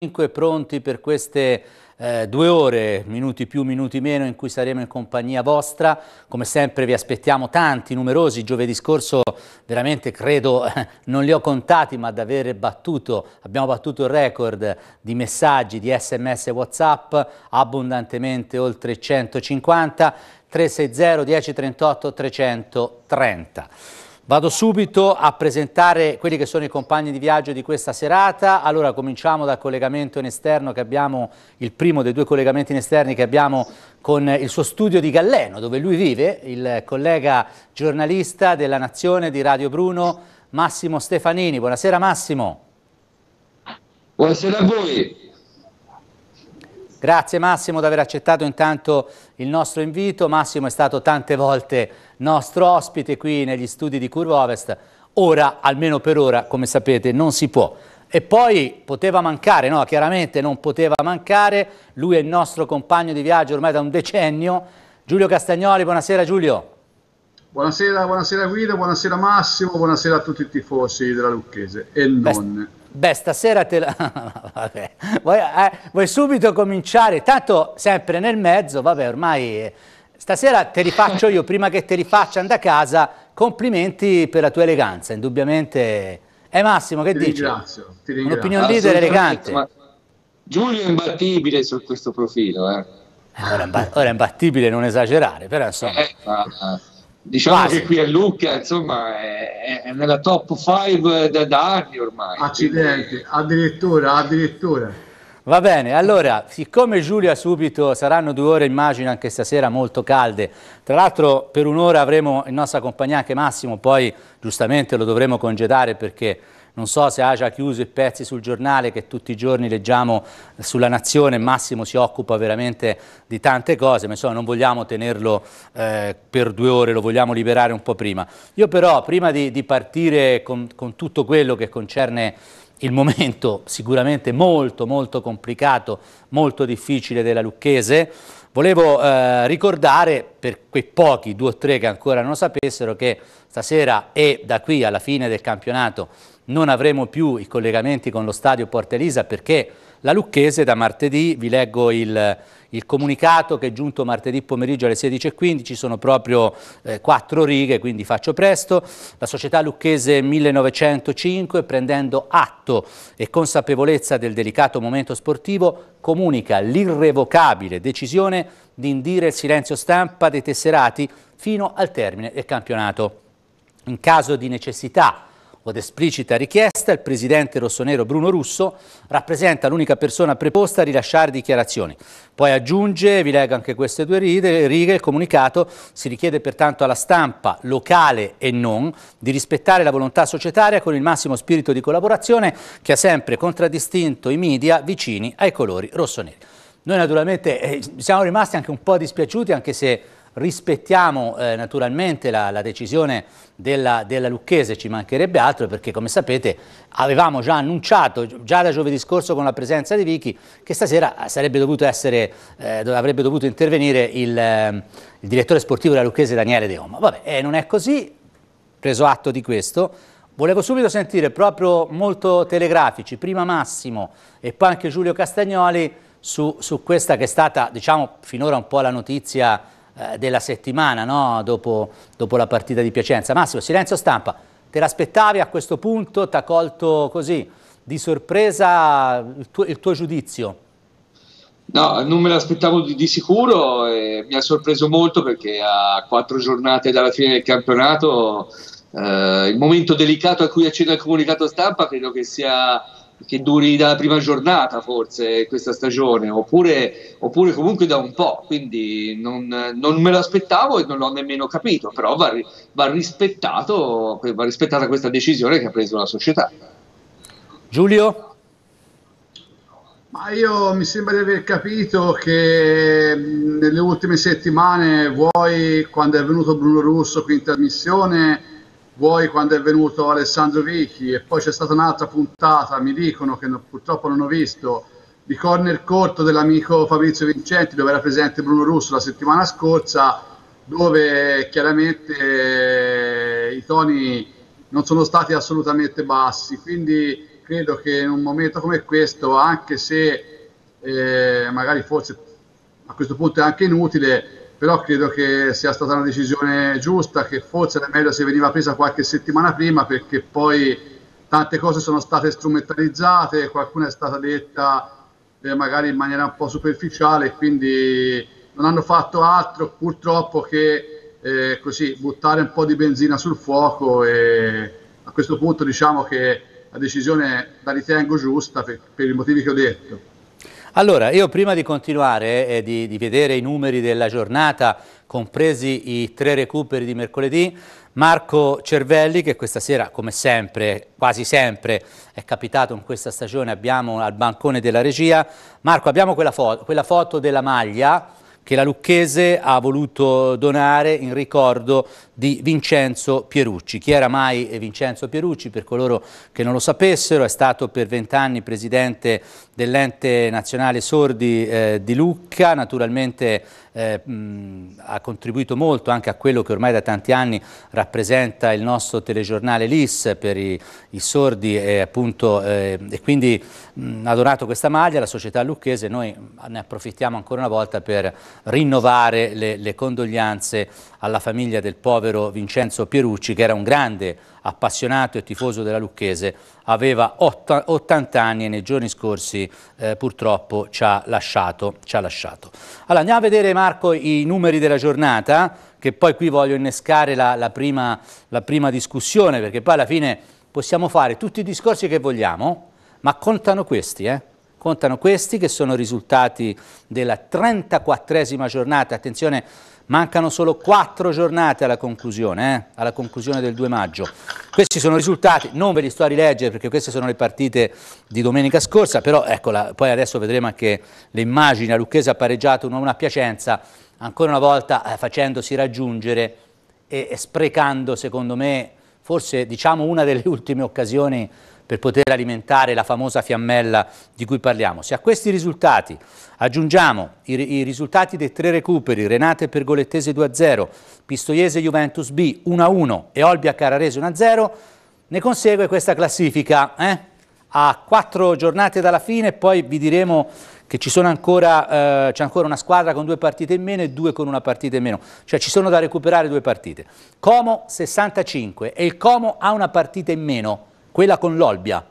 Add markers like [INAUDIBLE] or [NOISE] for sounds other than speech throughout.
5 pronti per queste eh, due ore, minuti più, minuti meno, in cui saremo in compagnia vostra. Come sempre vi aspettiamo tanti, numerosi. Giovedì scorso veramente credo, eh, [LAUGHS] non li ho contati, ma ad aver battuto, abbiamo battuto il record di messaggi, di sms e whatsapp, abbondantemente oltre 150, 360 1038 330. Vado subito a presentare quelli che sono i compagni di viaggio di questa serata. Allora cominciamo dal collegamento in esterno che abbiamo, il primo dei due collegamenti in esterni che abbiamo con il suo studio di Galleno, dove lui vive, il collega giornalista della Nazione di Radio Bruno, Massimo Stefanini. Buonasera Massimo. Buonasera a voi. Grazie Massimo di aver accettato intanto il nostro invito. Massimo è stato tante volte nostro ospite qui negli studi di Curva Ovest. Ora, almeno per ora, come sapete, non si può. E poi poteva mancare, no? Chiaramente non poteva mancare. Lui è il nostro compagno di viaggio ormai da un decennio. Giulio Castagnoli, buonasera Giulio. Buonasera, buonasera Guido, buonasera Massimo, buonasera a tutti i tifosi della Lucchese e non. Beh, Beh, stasera te la... [LAUGHS] vabbè, vuoi, eh, vuoi, subito cominciare? Tanto sempre nel mezzo, vabbè, ormai... Eh, stasera te li faccio io, prima che te li faccia andare casa, complimenti per la tua eleganza, indubbiamente... Eh Massimo, che ti dici? Ringrazio, ti ringrazio. Un'opinione leader elegante. Ma... Giulio è imbattibile su questo profilo, eh. eh ora, è imbattibile non esagerare, però insomma... Eh, ma... Diciamo Basta. che qui a Lucca, insomma, è, è nella top 5 da, da, anni ormai. Accidente, quindi... addirittura, addirittura. Va bene, allora, siccome Giulia subito saranno due ore, immagino, anche stasera molto calde, tra l'altro per un'ora avremo il nostro compagnia anche Massimo, poi giustamente lo dovremo congedare perché non so se ha già chiuso i pezzi sul giornale che tutti i giorni leggiamo sulla Nazione, Massimo si occupa veramente di tante cose, ma insomma non vogliamo tenerlo eh, per due ore, lo vogliamo liberare un po' prima. Io però prima di, di partire con, con tutto quello che concerne il momento sicuramente molto molto complicato, molto difficile della Lucchese, Volevo eh, ricordare per quei pochi, due o tre che ancora non lo sapessero, che stasera e da qui alla fine del campionato non avremo più i collegamenti con lo stadio Porta Elisa perché la Lucchese da martedì, vi leggo il, il comunicato che è giunto martedì pomeriggio alle 16.15, sono proprio eh, quattro righe, quindi faccio presto. La società lucchese 1905, prendendo atto e consapevolezza del delicato momento sportivo, comunica l'irrevocabile decisione di indire il silenzio stampa dei tesserati fino al termine del campionato. In caso di necessità, ad esplicita richiesta, il presidente rossonero Bruno Russo rappresenta l'unica persona preposta a rilasciare dichiarazioni. Poi aggiunge, vi leggo anche queste due righe, il comunicato si richiede pertanto alla stampa locale e non di rispettare la volontà societaria con il massimo spirito di collaborazione che ha sempre contraddistinto i media vicini ai colori rossoneri. Noi naturalmente eh, siamo rimasti anche un po' dispiaciuti, anche se rispettiamo eh, naturalmente la, la decisione della, della, Lucchese, ci mancherebbe altro perché come sapete avevamo già annunciato, già da giovedì scorso con la presenza di Vichi, che stasera eh, dovuto essere, eh, avrebbe dovuto intervenire il, eh, il, direttore sportivo della Lucchese Daniele De Oma. Vabbè, eh, non è così, preso atto di questo, Volevo subito sentire, proprio molto telegrafici, prima Massimo e poi anche Giulio Castagnoli, su, su questa che è stata, diciamo, finora un po' la notizia eh, della settimana no? dopo, dopo, la partita di Piacenza. Massimo, silenzio stampa, te l'aspettavi a questo punto, ti ha colto così di sorpresa il tuo, il tuo giudizio? No, non me l'aspettavo di, di, sicuro e mi ha sorpreso molto perché a quattro giornate dalla fine del campionato eh, il momento delicato a cui accenna il comunicato stampa credo che sia che duri dalla prima giornata forse questa stagione, oppure, oppure comunque da un po', quindi non, non, me lo aspettavo e non l'ho nemmeno capito, però va, va, va rispettata questa decisione che ha preso la società. Giulio? Ma io mi sembra di aver capito che nelle ultime settimane, vuoi quando è venuto Bruno Russo qui in trasmissione, vuoi quando è venuto Alessandro Vichi e poi c'è stata un'altra puntata, mi dicono che no, purtroppo non ho visto, di corner corto dell'amico Fabrizio Vincenti dove era presente Bruno Russo la settimana scorsa, dove chiaramente eh, i toni non sono stati assolutamente bassi, quindi credo che in un momento come questo, anche se eh, magari forse a questo punto è anche inutile, però credo che sia stata una decisione giusta, che forse era meglio se veniva presa qualche settimana prima perché poi tante cose sono state strumentalizzate, qualcuna è stata detta eh, magari in maniera un po' superficiale, quindi non hanno fatto altro purtroppo che eh, così, buttare un po' di benzina sul fuoco e a questo punto diciamo che la decisione la ritengo giusta per, per i motivi che ho detto. Allora, io prima di continuare e eh, di, di, vedere i numeri della giornata, compresi i tre recuperi di mercoledì, Marco Cervelli, che questa sera, come sempre, quasi sempre, è capitato in questa stagione, abbiamo al bancone della regia. Marco, abbiamo quella, fo quella foto della maglia, che la Lucchese ha voluto donare in ricordo di Vincenzo Pierucci. Chi era mai Vincenzo Pierucci? Per coloro che non lo sapessero, è stato per vent'anni presidente dell'ente nazionale sordi eh, di Lucca, naturalmente eh, mh, ha contribuito molto anche a quello che ormai da tanti anni rappresenta il nostro telegiornale LIS per i, i sordi e, appunto, eh, e quindi mh, ha donato questa maglia alla società lucchese, noi ne approfittiamo ancora una volta per rinnovare le, le condoglianze alla famiglia del povero Vincenzo Pierucci che era un grande appassionato e tifoso della Lucchese, aveva 80 anni e nei giorni scorsi eh, purtroppo ci ha, lasciato, ci ha lasciato. Allora andiamo a vedere Marco i numeri della giornata, che poi qui voglio innescare la, la, prima, la prima discussione, perché poi alla fine possiamo fare tutti i discorsi che vogliamo, ma contano questi, eh? Contano questi che sono risultati della 34esima giornata, attenzione Mancano solo quattro giornate alla conclusione, eh? alla conclusione del 2 maggio. Questi sono i risultati, non ve li sto a rileggere perché queste sono le partite di domenica scorsa, però eccola, poi adesso vedremo anche le immagini. La Lucchese ha pareggiato 1-1 Piacenza, ancora una volta eh, facendosi raggiungere e, e sprecando, secondo me, forse diciamo una delle [LAUGHS] ultime occasioni per poter alimentare la famosa fiammella di cui parliamo. Se a questi risultati aggiungiamo i, i risultati dei tre recuperi, Renate e Pergolettese 2-0, Pistoiese Juventus B 1-1 e Olbia Cararese 1-0, ne consegue questa classifica. Eh? A quattro giornate dalla fine, poi vi diremo che c'è ancora, eh, ancora una squadra con due partite in meno e due con una partita in meno, cioè ci sono da recuperare due partite. Como 65 e il Como ha una partita in meno, quella con l'Olbia,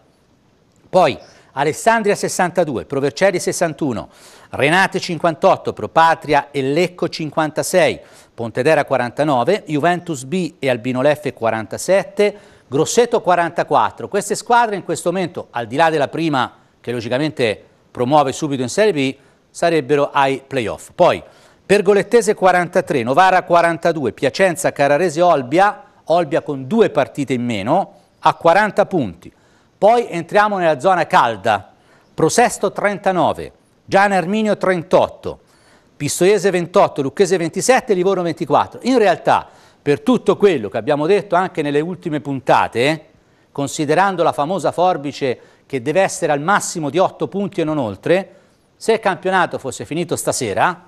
poi Alessandria 62, Provercelli 61, Renate 58, Propatria e Lecco 56, Pontedera 49, Juventus B e Albino Leffe 47, Grosseto 44. Queste squadre in questo momento, al di là della prima che logicamente promuove subito in Serie B, sarebbero ai playoff. Poi Pergolettese 43, Novara 42, Piacenza, Cararese, Olbia, Olbia con due partite in meno, a 40 punti. Poi entriamo nella zona calda, Prosesto 39, Gian Arminio 38, Pistoiese 28, Lucchese 27, Livorno 24. In realtà, per tutto quello che abbiamo detto anche nelle ultime puntate, eh, considerando la famosa forbice che deve essere al massimo di 8 punti e non oltre, se il campionato fosse finito stasera,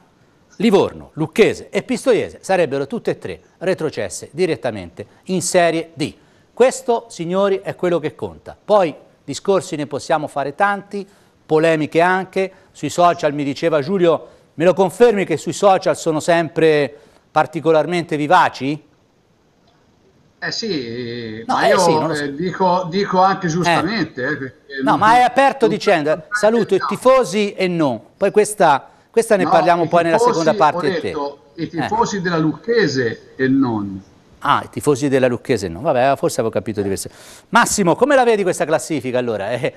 Livorno, Lucchese e Pistoiese sarebbero tutte e tre retrocesse direttamente in Serie D. Questo, signori, è quello che conta. Poi discorsi ne possiamo fare tanti, polemiche anche, sui social mi diceva Giulio, me lo confermi che sui social sono sempre particolarmente vivaci? Eh sì, no, eh sì eh, so. eh, dico, dico, anche eh. giustamente. Eh. no, ma è aperto dicendo saluto i tifosi e non. Poi questa, questa ne no, parliamo poi tifosi, nella seconda parte. Detto, I eh. tifosi della Lucchese e non. Ah, i tifosi della Lucchese no, vabbè, forse avevo capito diverso. Massimo, come la vedi questa classifica allora? Eh,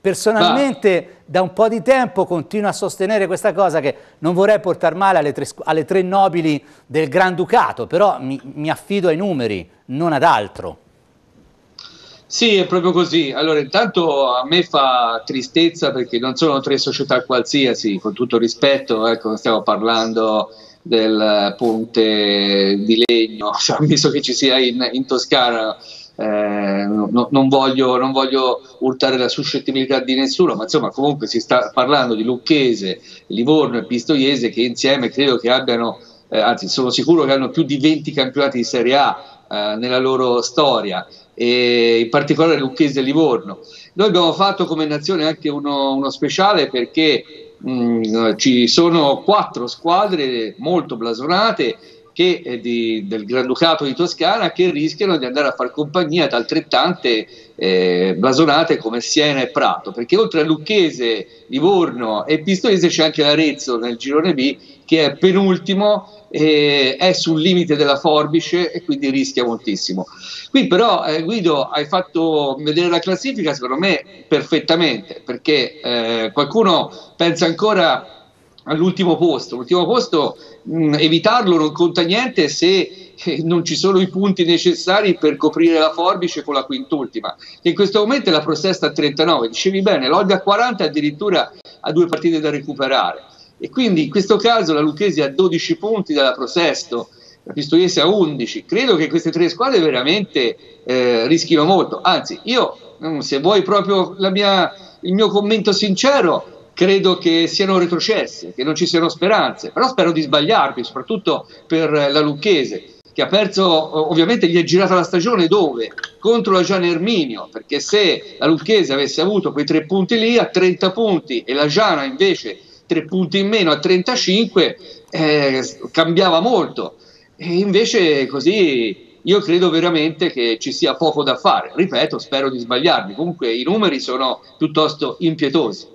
personalmente ah. da un po' di tempo continuo a sostenere questa cosa che non vorrei portare male alle tre, alle tre nobili del Granducato, però mi, mi affido ai numeri, non ad altro. Sì, è proprio così. Allora, intanto a me fa tristezza perché non sono tre società qualsiasi, con tutto rispetto, ecco, stiamo parlando del ponte di legno, [LAUGHS] cioè, ammesso che ci sia in, in Toscana. Eh, no, non, voglio, non, voglio, urtare la suscettibilità di nessuno, ma insomma comunque si sta parlando di Lucchese, Livorno e Pistoiese che insieme credo che abbiano, eh, anzi sono sicuro che hanno più di 20 campionati di Serie A eh, nella loro storia e in particolare Lucchese e Livorno. Noi abbiamo fatto come nazione anche uno, uno speciale perché mh, mm, ci sono quattro squadre molto blasonate che, eh, di, del Granducato di Toscana che rischiano di andare a far compagnia ad altrettante eh, blasonate come Siena e Prato, perché oltre a Lucchese, Livorno e Pistoiese c'è anche l'Arezzo nel girone B che è penultimo, eh, è sul limite della forbice e quindi rischia moltissimo. Qui però eh, Guido hai fatto vedere la classifica secondo me perfettamente, perché eh, qualcuno pensa ancora all'ultimo posto. L'ultimo posto mh, evitarlo non conta niente se eh, non ci sono i punti necessari per coprire la forbice con la quintultima. In questo momento è la Prosesta a 39, dicevi bene, l'Olga a 40 addirittura ha due partite da recuperare. E quindi in questo caso la Lucchesi ha 12 punti dalla Prosesto, la Pistoiese ha 11. Credo che queste tre squadre veramente eh, rischino molto. Anzi, io, mm, se vuoi proprio mia, il mio commento sincero, credo che siano retrocesse, che non ci siano speranze, però spero di sbagliarmi, soprattutto per la Lucchese, che ha perso, ovviamente gli è girata la stagione dove? Contro la Gian Erminio, perché se la Lucchese avesse avuto quei tre punti lì, a 30 punti, e la Giana invece 3 punti in meno a 35 eh, cambiava molto. E invece così io credo veramente che ci sia poco da fare. Ripeto, spero di sbagliarmi. Comunque i numeri sono piuttosto impietosi.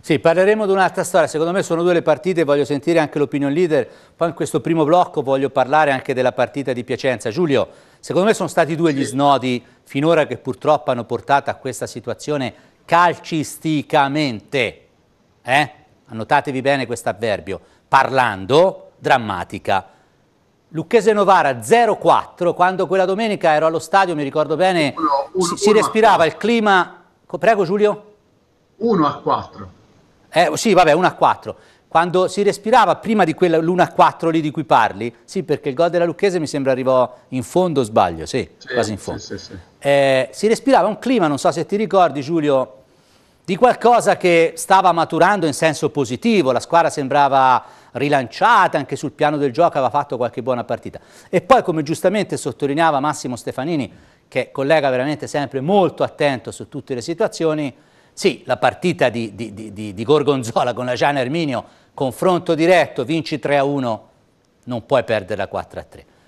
Sì, parleremo di un'altra storia. Secondo me sono due le partite, voglio sentire anche l'opinion leader. Poi in questo primo blocco voglio parlare anche della partita di Piacenza. Giulio, secondo me sono stati due gli snodi finora che purtroppo hanno portato a questa situazione calcisticamente. Eh? annotatevi bene questo avverbio, parlando, drammatica. Lucchese Novara 0-4, quando quella domenica ero allo stadio, mi ricordo bene, uno, uno, si, si respirava il clima... Prego Giulio? 1 a 4. Eh, sì, vabbè, 1 a 4. Quando si respirava prima di quell'1 a 4 lì di cui parli, sì, perché il gol della Lucchese mi sembra arrivò in fondo, sbaglio, sì, sì quasi in fondo. Sì, sì, eh, si respirava un clima, non so se ti ricordi Giulio, di qualcosa che stava maturando in senso positivo, la squadra sembrava rilanciata anche sul piano del gioco, aveva fatto qualche buona partita. E poi, come giustamente sottolineava Massimo Stefanini, che è collega veramente sempre molto attento su tutte le situazioni, sì, la partita di, di, di, di Gorgonzola con la Gianna Erminio, confronto diretto, vinci 3-1, non puoi perdere la 4-3.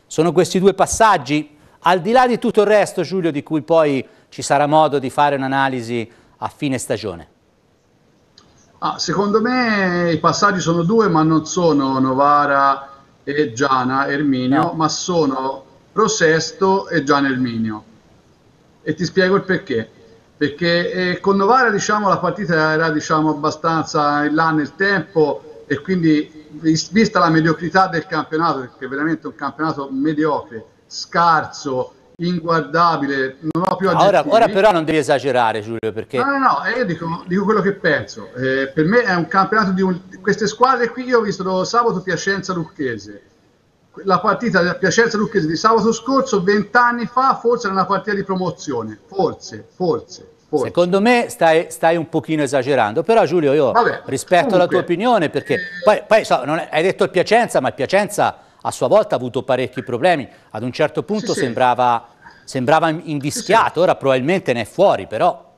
Sono questi due passaggi, al di là di tutto il resto, Giulio, di cui poi ci sarà modo di fare un'analisi a fine stagione? Ah, secondo me i passaggi sono due, ma non sono Novara e Giana Erminio, no. ma sono Prosesto e Gian Erminio. E ti spiego il perché. Perché eh, con Novara diciamo, la partita era diciamo, abbastanza in là nel tempo e quindi vista la mediocrità del campionato, perché è veramente un campionato mediocre, scarso, inguardabile, non ho più aggettivi. Ora, ora però non devi esagerare Giulio perché... No, no, no, eh, io dico, dico quello che penso. Eh, per me è un campionato di un... queste squadre qui, io ho visto sabato Piacenza-Lucchese. La partita della Piacenza-Lucchese di sabato scorso, vent'anni fa, forse era una partita di promozione. Forse, forse. forse. Secondo me stai, stai, un pochino esagerando, però Giulio io Vabbè, rispetto comunque, la tua opinione perché eh... poi, poi so, è... hai detto Piacenza, ma Piacenza a sua volta ha avuto parecchi problemi, ad un certo punto sì, sembrava, sembrava, invischiato, ora probabilmente ne è fuori però.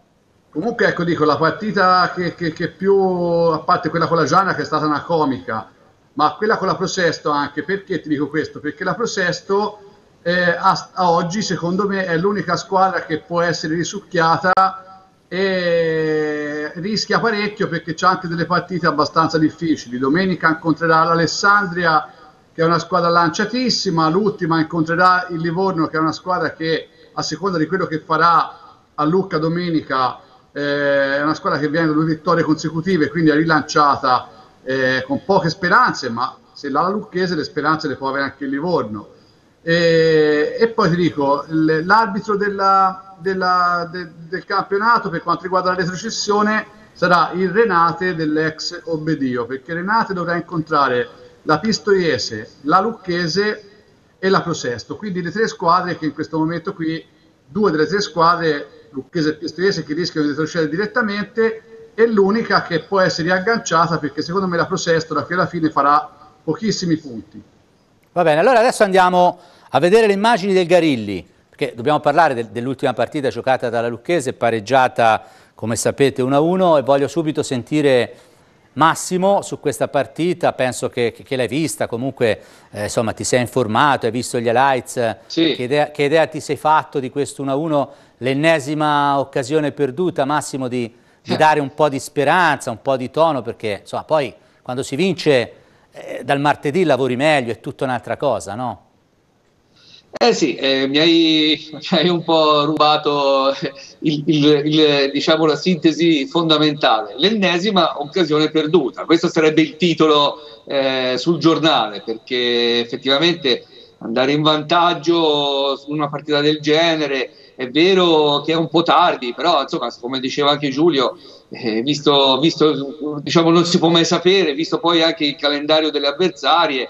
Comunque ecco dico, la partita che, che, che più, a parte quella con la Gianna che è stata una comica, ma quella con la Prosesto anche, perché ti dico questo? Perché la Prosesto eh, a, a, oggi secondo me è l'unica squadra che può essere risucchiata e rischia parecchio perché c'è anche delle partite abbastanza difficili. Domenica incontrerà l'Alessandria che è una squadra lanciatissima, l'ultima incontrerà il Livorno che è una squadra che a seconda di quello che farà a Lucca domenica eh, è una squadra che viene da due vittorie consecutive, quindi è rilanciata eh, con poche speranze, ma se l'ha la Lucchese le speranze le può avere anche il Livorno. E, eh, e poi ti dico, l'arbitro della, della, de, del campionato per quanto riguarda la retrocessione sarà il Renate dell'ex Obbedio, perché Renate dovrà incontrare la Pistoiese, la Lucchese e la Prosesto. Quindi le tre squadre che in questo momento qui, due delle tre squadre, Lucchese e Pistoiese, che rischiano di retrocedere direttamente è l'unica che può essere riagganciata perché secondo me la Prosesto da qui alla fine farà pochissimi punti. Va bene, allora adesso andiamo a vedere le immagini del Garilli, perché dobbiamo parlare de dell'ultima partita giocata dalla Lucchese, pareggiata come sapete 1-1 e voglio subito sentire Massimo, su questa partita penso che, che l'hai vista, comunque eh, insomma, ti sei informato, hai visto gli highlights, sì. che, idea, che, idea, ti sei fatto di questo 1-1, l'ennesima occasione perduta Massimo di, di eh. dare un po' di speranza, un po' di tono, perché insomma, poi quando si vince eh, dal martedì lavori meglio, è tutta un'altra cosa, no? Eh sì, eh, mi, hai, mi, hai, un po' rubato il, il, il, diciamo la sintesi fondamentale. L'ennesima occasione perduta, questo sarebbe il titolo eh, sul giornale, perché effettivamente andare in vantaggio su una partita del genere è vero che è un po' tardi, però insomma, come diceva anche Giulio, eh, visto, visto diciamo, non si può mai sapere, visto poi anche il calendario delle avversarie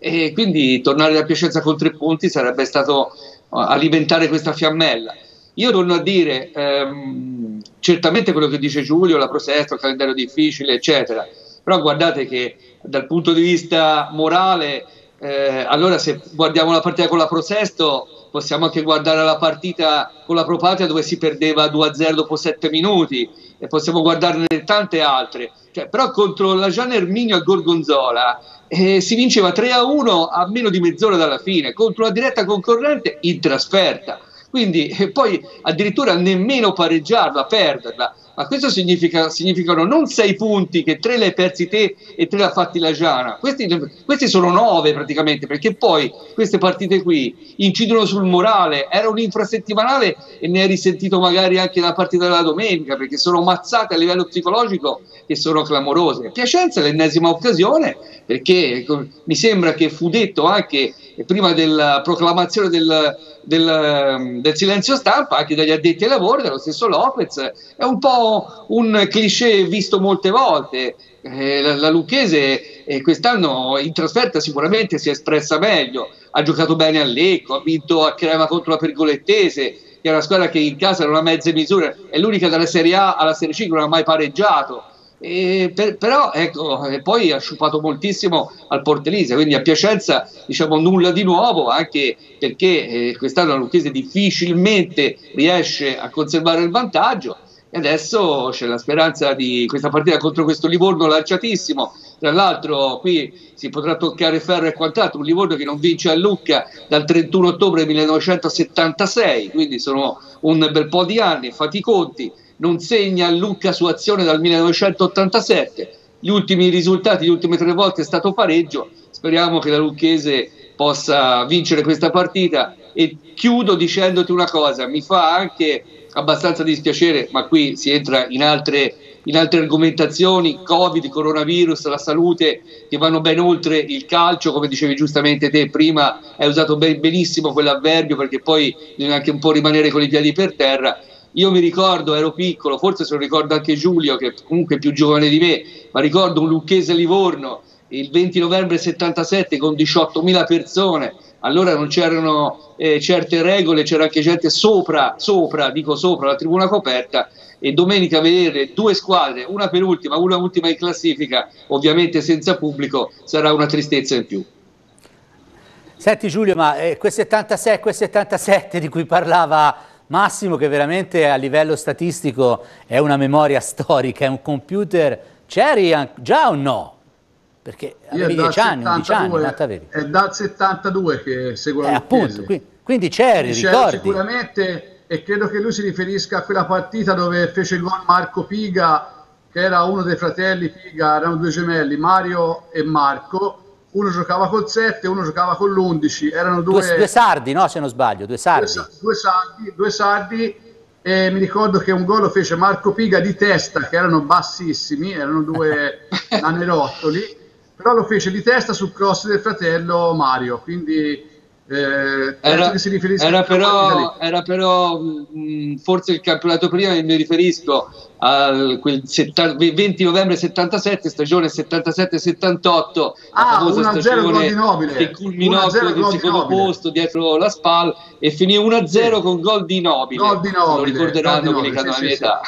e quindi tornare da Piacenza con tre punti sarebbe stato eh, alimentare questa fiammella. Io torno a dire, ehm, certamente quello che dice Giulio, la prosesto, il calendario difficile, eccetera, però guardate che dal punto di vista morale, eh, allora se guardiamo la partita con la Prosesto, possiamo anche guardare la partita con la Propatria dove si perdeva 2-0 dopo 7 minuti e possiamo guardarne tante altre. Cioè, però contro la Gian Erminio a Gorgonzola eh, si vinceva 3 a 1 a meno di mezz'ora dalla fine, contro la diretta concorrente in trasferta. Quindi eh, poi addirittura nemmeno pareggiarla, perderla. Ma questo significa, significano non sei punti, che tre le hai persi te e tre le ha fatti la Giana. Questi, questi sono nove praticamente, perché poi queste partite qui incidono sul morale. Era un infrasettimanale e ne hai risentito magari anche la partita della domenica, perché sono mazzate a livello psicologico e sono clamorose. Piacenza è l'ennesima occasione, perché ecco, mi sembra che fu detto anche prima della proclamazione del, del, ehm, del, silenzio stampa anche dagli addetti ai lavori, dallo stesso Lopez. È un po' un cliché visto molte volte. Eh, la, la, Lucchese eh, quest'anno in trasferta sicuramente si è espressa meglio, ha giocato bene a Lecco, ha vinto a Crema contro la Pergolettese, che è una squadra che in casa era una mezza misura, è l'unica dalla Serie A alla Serie C che non ha mai pareggiato e eh, per, però ecco, eh, poi ha sciupato moltissimo al Portelise, quindi a Piacenza diciamo nulla di nuovo, anche perché eh, quest'anno la Lucchese difficilmente riesce a conservare il vantaggio e adesso c'è la speranza di questa partita contro questo Livorno lanciatissimo, tra l'altro qui si potrà toccare ferro e quant'altro, un Livorno che non vince a Lucca dal 31 ottobre 1976, quindi sono un bel po' di anni fatti i conti non segna l'unica sua azione dal 1987. Gli ultimi risultati, le ultime tre volte è stato pareggio. Speriamo che la Lucchese possa vincere questa partita. E chiudo dicendoti una cosa: mi fa anche abbastanza dispiacere, ma qui si entra in altre, in altre argomentazioni, Covid, coronavirus, la salute, che vanno ben oltre il calcio, come dicevi giustamente te prima, hai usato ben, benissimo quell'avverbio perché poi bisogna anche un po' rimanere con i piedi per terra io mi ricordo, ero piccolo, forse se lo ricordo anche Giulio, che comunque è più giovane di me, ma ricordo un Lucchese Livorno il 20 novembre 77 con 18.000 persone. Allora non c'erano eh, certe regole, c'era anche gente sopra, sopra, dico sopra la tribuna coperta e domenica vedere due squadre, una per ultima, una ultima in classifica, ovviamente senza pubblico, sarà una tristezza in più. Senti Giulio, ma eh, quel 76 e quel 77 di cui parlava Massimo che veramente a livello statistico è una memoria [LAUGHS] storica, è un computer, c'eri già o no? Perché avevi 10 anni, 11 anni, quanto avevi? È dal 72 che seguo eh, appunto, qui, quindi c'eri, ricordi? sicuramente e credo che lui si riferisca a quella partita dove fece il gol Marco Piga, che era uno dei fratelli Piga, erano due gemelli, Mario e Marco, uno giocava col 7, uno giocava con l'11, erano due... Due, due sardi, no, se non sbaglio, due sardi. Due, sardi, due sardi e mi ricordo che un gol lo fece Marco Piga di testa, che erano bassissimi, erano due [LAUGHS] nanerottoli, però lo fece di testa sul cross del fratello Mario, quindi eh, era, era, però, era però mh, forse il campionato prima mi riferisco al quel setta- 20 novembre 77 stagione 77-78 ah, la famosa stagione che culminò con il secondo posto dietro la SPAL e finì 1-0 sì. con gol di Nobile, gol di Nobile lo ricorderanno quelli che hanno la mia età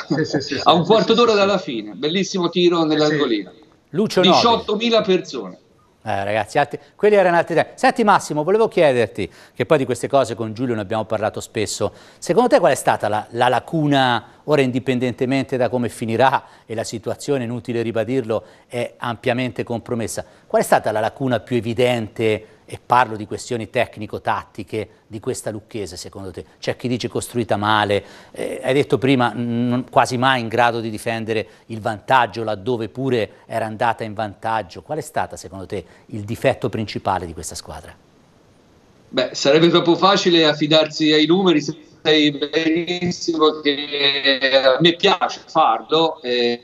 a un quarto d'ora dalla fine bellissimo tiro eh, nell'angolino sì. 18.000 persone eh, ragazzi, altri, quelli erano altri tempi. Senti Massimo, volevo chiederti, che poi di queste cose con Giulio ne abbiamo parlato spesso, secondo te qual è stata la, la lacuna, ora indipendentemente da come finirà e la situazione, inutile ribadirlo, è ampiamente compromessa, qual è stata la lacuna più evidente e parlo di questioni tecnico-tattiche di questa Lucchese secondo te? C'è chi dice costruita male, eh, hai detto prima non, quasi mai in grado di difendere il vantaggio laddove pure era andata in vantaggio, qual è stato secondo te il difetto principale di questa squadra? Beh, sarebbe troppo facile affidarsi ai numeri, sai benissimo che a me piace farlo, eh,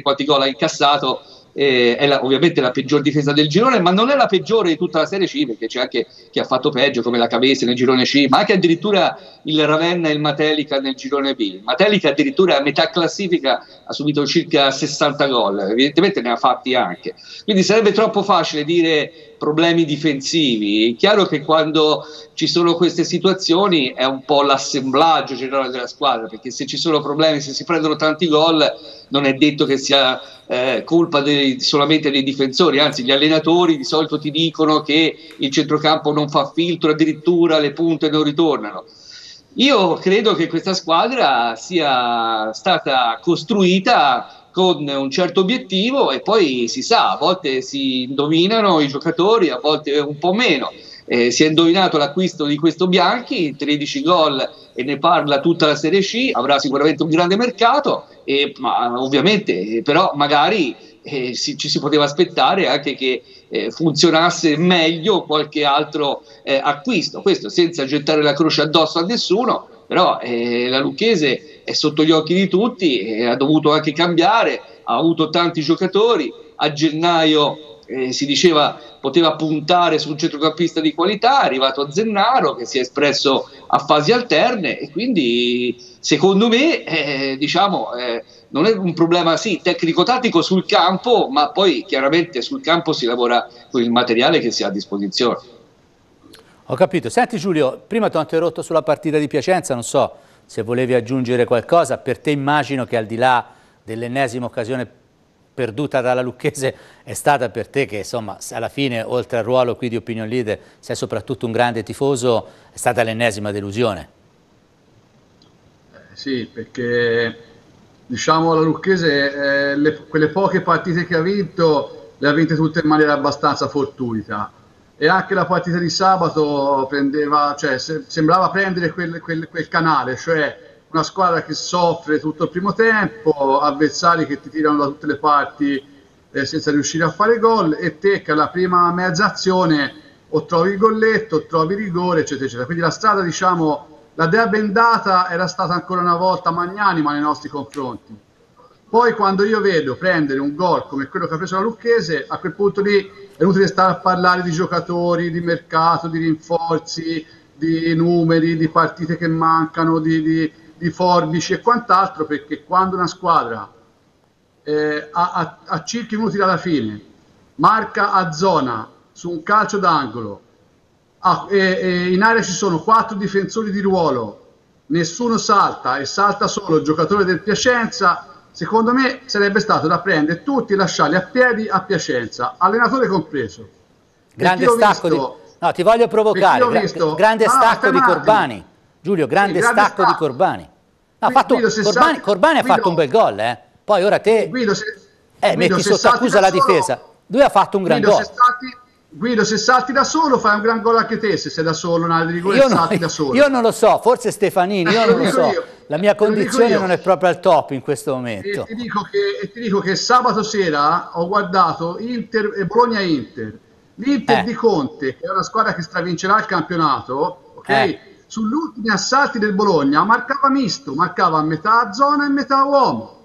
quanti gol ha incassato, eh, è la, ovviamente la peggior difesa del girone, ma non è la peggiore di tutta la Serie C, perché c'è anche chi ha fatto peggio, come la Cavese nel girone C, ma anche addirittura il Ravenna e il Matelica nel girone B. Matelica addirittura a metà classifica ha subito circa 60 gol, evidentemente ne ha fatti anche. Quindi sarebbe troppo facile dire problemi difensivi. È chiaro che quando ci sono queste situazioni è un po' l'assemblaggio generale della squadra, perché se ci sono problemi, se si prendono tanti gol, non è detto che sia eh, colpa dei, solamente dei difensori, anzi gli allenatori di solito ti dicono che il centrocampo non fa filtro, addirittura le punte non ritornano. Io credo che questa squadra sia stata costruita con un certo obiettivo e poi si sa, a volte si indovinano i giocatori, a volte un po' meno. Eh, si è indovinato l'acquisto di questo Bianchi, 13 gol e ne parla tutta la Serie C, avrà sicuramente un grande mercato, e, ma, ovviamente, eh, però magari eh, si, ci si poteva aspettare anche che eh, funzionasse meglio qualche altro eh, acquisto, questo senza gettare la croce addosso a nessuno, però eh, la Lucchese è sotto gli occhi di tutti, ha dovuto anche cambiare, ha avuto tanti giocatori, a gennaio eh, si diceva poteva puntare su un centrocampista di qualità, è arrivato a Zennaro che si è espresso a fasi alterne e quindi secondo me eh, diciamo, eh, non è un problema sì, tecnico-tattico sul campo, ma poi chiaramente sul campo si lavora con il materiale che si ha a disposizione. Ho capito. Senti Giulio, prima ti ho interrotto sulla partita di Piacenza, non so se volevi aggiungere qualcosa. Per te immagino che al di là dell'ennesima occasione perduta dalla Lucchese è stata per te che insomma alla fine oltre al ruolo qui di opinion leader sei soprattutto un grande tifoso è stata l'ennesima delusione eh, sì perché diciamo la Lucchese eh, le, quelle poche partite che ha vinto le ha vinte tutte in maniera abbastanza fortuita e anche la partita di sabato prendeva, cioè, se, sembrava prendere quel, quel, quel, canale, cioè una squadra che soffre tutto il primo tempo, avversari che ti tirano da tutte le parti eh, senza riuscire a fare gol e te che alla prima mezza azione o trovi il golletto, o trovi il rigore, eccetera, eccetera. Quindi la strada, diciamo, la dea bendata era stata ancora una volta magnanima nei nostri confronti poi quando io vedo prendere un gol come quello che ha preso la Lucchese, a quel punto lì è inutile stare a parlare di giocatori, di mercato, di rinforzi, di numeri, di partite che mancano, di, di, di forbici e quant'altro, perché quando una squadra eh, a, a, a, circa minuti dalla fine marca a zona su un calcio d'angolo, ah, e, e in area ci sono quattro difensori di ruolo, nessuno salta e salta solo il giocatore del Piacenza Secondo me sarebbe stato da prendere tutti e lasciarli a piedi a Piacenza, allenatore compreso. Grande stacco visto, di... No, ti voglio provocare. Gra visto... Grande ah, stacco di Corbani. Giulio, grande, sì, grande stacco, stacco, di Corbani. No, fatto... Corbani, Corbani ha fatto un bel gol, eh. Poi ora te... Guido, se... eh, Guido metti sotto accusa la difesa. Lui ha fatto un gran Guido, gol. 60... Guido, se salti da solo fai un gran gol anche te, se sei da solo, una rigore io salti non, da [LAUGHS] solo. Io non lo so, forse Stefanini, io [LAUGHS] non lo so. Io. La mia condizione non è proprio al top in questo momento. E ti, dico che, ti dico che sabato sera ho guardato Inter e Bologna-Inter. L'Inter eh. di Conte, che è una squadra che stravincerà il campionato, ok? Eh. Sull'ultimi assalti del Bologna marcava misto, marcava a metà zona e metà uomo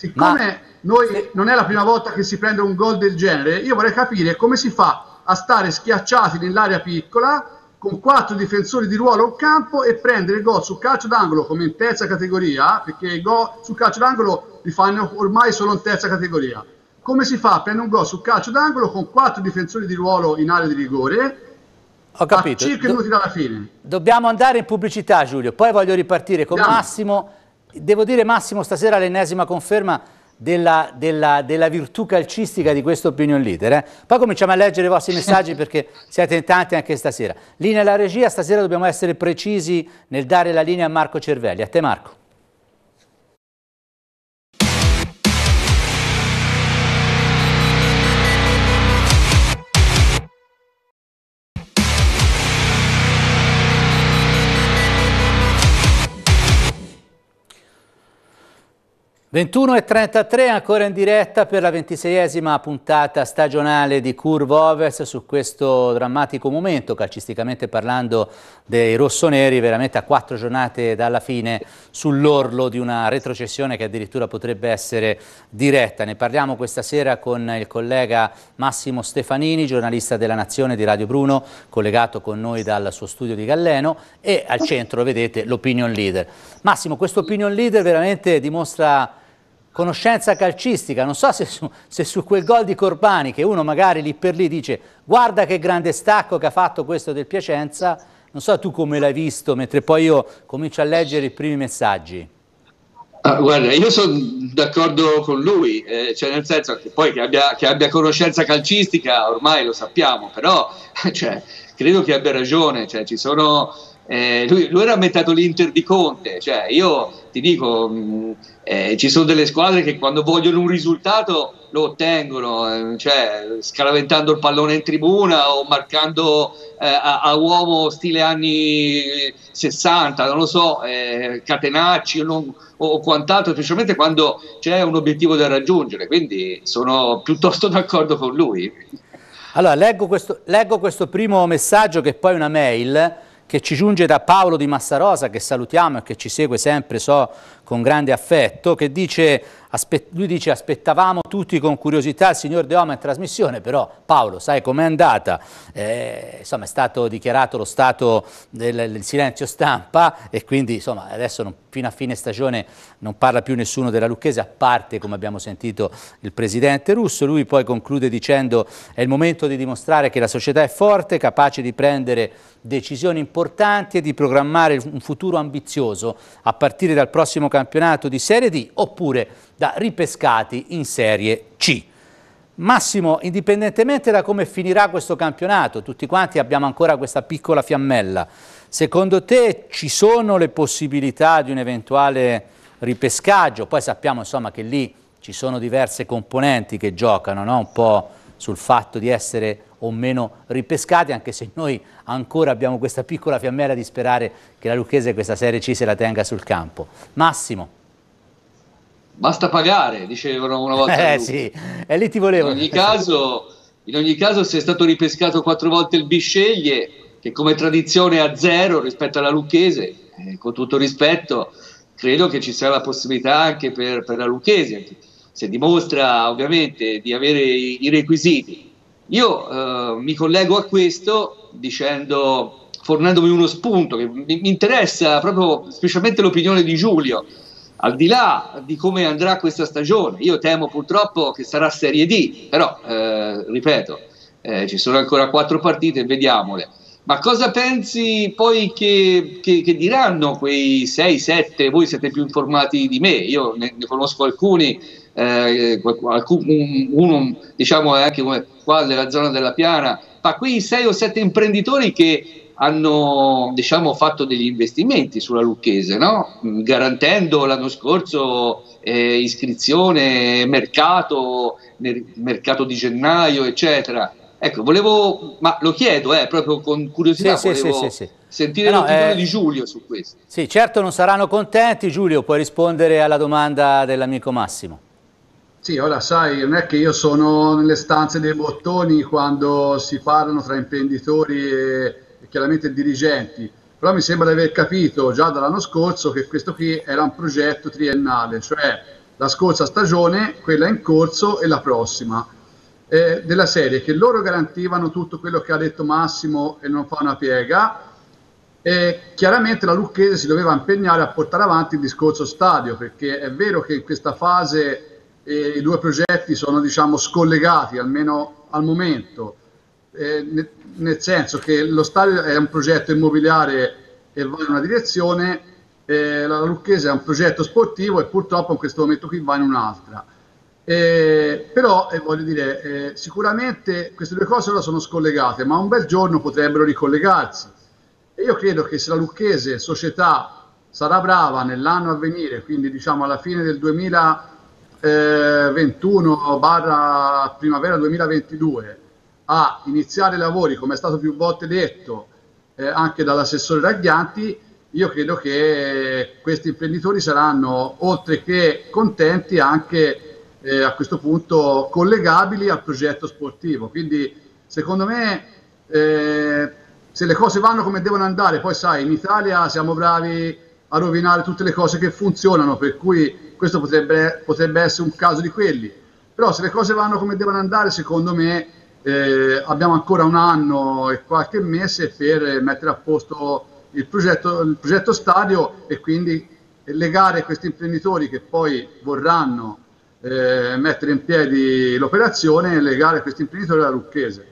siccome Ma noi non è la prima volta che si prende un gol del genere, io vorrei capire come si fa a stare schiacciati nell'area piccola con quattro difensori di ruolo in campo e prendere il gol sul calcio d'angolo come in terza categoria, perché i gol sul calcio d'angolo li fanno ormai solo in terza categoria. Come si fa a prendere un gol sul calcio d'angolo con quattro difensori di ruolo in area di rigore? Ho capito. A circa Do- minuti dalla fine. Dobbiamo andare in pubblicità, Giulio, poi voglio ripartire con Andiamo. Massimo Devo dire Massimo, stasera l'ennesima conferma della, della, della, virtù calcistica di questo opinion leader. Eh? Poi cominciamo a leggere i vostri messaggi [LAUGHS] perché siete in tanti anche stasera. Linea alla regia, stasera dobbiamo essere precisi nel dare la linea a Marco Cervelli. A te Marco. 21.33 ancora in diretta per la ventiseiesima puntata stagionale di Curvo Ovest su questo drammatico momento, calcisticamente parlando dei rossoneri, veramente a quattro giornate dalla fine sull'orlo di una retrocessione che addirittura potrebbe essere diretta. Ne parliamo questa sera con il collega Massimo Stefanini, giornalista della Nazione di Radio Bruno, collegato con noi dal suo studio di Galleno e al centro vedete l'opinion leader. Massimo, questo opinion leader veramente dimostra conoscenza calcistica, non so se su, se su quel gol di Corbani che uno magari lì per lì dice guarda che grande stacco che ha fatto questo del Piacenza, non so tu come l'hai visto mentre poi io comincio a leggere i primi messaggi. Ah, guarda, io sono d'accordo con lui, eh, cioè nel senso che poi che abbia, che abbia, conoscenza calcistica ormai lo sappiamo, però [LAUGHS] cioè, credo che abbia ragione, cioè, sono, eh, lui, lui, era ammettato l'Inter di Conte, cioè io ti dico, mm, eh, ci sono delle squadre che quando vogliono un risultato lo ottengono, eh, cioè scaraventando il pallone in tribuna o marcando eh, a, a, uomo stile anni 60, non lo so, eh, catenacci o, non, o, quant'altro, specialmente quando c'è un obiettivo da raggiungere, quindi sono piuttosto [LAUGHS] d'accordo con lui. Allora, leggo questo, leggo questo primo messaggio che poi è una mail che ci giunge da Paolo di Massarosa, che salutiamo e che ci segue sempre, so, con grande affetto, che dice lui dice aspettavamo tutti con curiosità il signor De Oma in trasmissione, però Paolo sai com'è andata, eh, insomma è stato dichiarato lo stato del, del silenzio stampa e quindi insomma, adesso non, fino a fine stagione non parla più nessuno della Lucchese, a parte come abbiamo sentito il presidente russo, lui poi conclude dicendo è il momento di dimostrare che la società è forte, capace di prendere decisioni importanti e di programmare un futuro ambizioso a partire dal prossimo campionato di Serie D oppure da ripescati in Serie C. Massimo, indipendentemente da come finirà questo campionato, tutti quanti abbiamo ancora questa piccola fiammella, secondo te ci sono le possibilità di un eventuale ripescaggio? Poi sappiamo insomma, che lì ci sono diverse componenti che giocano, no? un po' sul fatto di essere o meno ripescati, anche se noi ancora abbiamo questa piccola fiammella di sperare che la Lucchese questa Serie C se la tenga sul campo. Massimo basta pagare, dicevano una volta. Eh sì, e lì ti volevano. In, in ogni caso, se è stato ripescato quattro volte il Bisceglie, che come tradizione è a zero rispetto alla Lucchese, eh, con tutto rispetto, credo che ci sarà la possibilità anche per, per la Lucchese, se dimostra ovviamente di avere i, i requisiti. Io eh, mi collego a questo dicendo, fornendomi uno spunto, che mi, mi interessa proprio specialmente l'opinione di Giulio, al di là di come andrà questa stagione, io temo purtroppo che sarà Serie D, però eh, ripeto, eh, ci sono ancora quattro partite, vediamole. Ma cosa pensi poi che, che, che diranno quei 6, 7? Voi siete più informati di me, io ne, ne conosco alcuni, eh, alcun, uno diciamo è anche qua nella zona della Piana, ma quei 6 o 7 imprenditori che hanno diciamo, fatto degli investimenti sulla Lucchese, no? Mm, garantendo l'anno scorso eh, iscrizione, mercato, nel mercato di gennaio, eccetera. Ecco, volevo, ma lo chiedo eh, proprio con curiosità, sì, sì, sì, sì, sentire no, l'opinione eh, di Giulio su questo. Sì, certo non saranno contenti, Giulio, puoi rispondere alla domanda dell'amico Massimo. Sì, ora sai, non è che io sono nelle stanze dei bottoni quando si parlano tra imprenditori e, chiaramente dirigenti, però mi sembra di aver capito già dall'anno scorso che questo qui era un progetto triennale, cioè la scorsa stagione, quella in corso e la prossima. Eh, della serie che loro garantivano tutto quello che ha detto Massimo e non fa una piega. E chiaramente la Lucchese si doveva impegnare a portare avanti il discorso stadio perché è vero che in questa fase eh, i due progetti sono diciamo scollegati almeno al momento eh, nel senso che lo stadio è un progetto immobiliare e va in una direzione, eh, la Lucchese è un progetto sportivo e purtroppo in questo momento qui va in un'altra. Eh, però eh, voglio dire, eh, sicuramente queste due cose ora sono scollegate, ma un bel giorno potrebbero ricollegarsi. E io credo che se la Lucchese società sarà brava nell'anno a venire, quindi diciamo alla fine del 2021 eh, barra primavera 2022, a iniziare i lavori, come è stato più volte detto eh, anche dall'assessore Ragghianti, io credo che questi imprenditori saranno, oltre che contenti, anche eh, a questo punto collegabili al progetto sportivo. Quindi, secondo me, eh, se le cose vanno come devono andare, poi sai, in Italia siamo bravi a rovinare tutte le cose che funzionano, per cui questo potrebbe, potrebbe essere un caso di quelli. Però se le cose vanno come devono andare, secondo me eh, abbiamo ancora un anno e qualche mese per mettere a posto il progetto, il progetto stadio e quindi legare questi imprenditori che poi vorranno eh, mettere in piedi l'operazione, legare questi imprenditori alla Lucchese.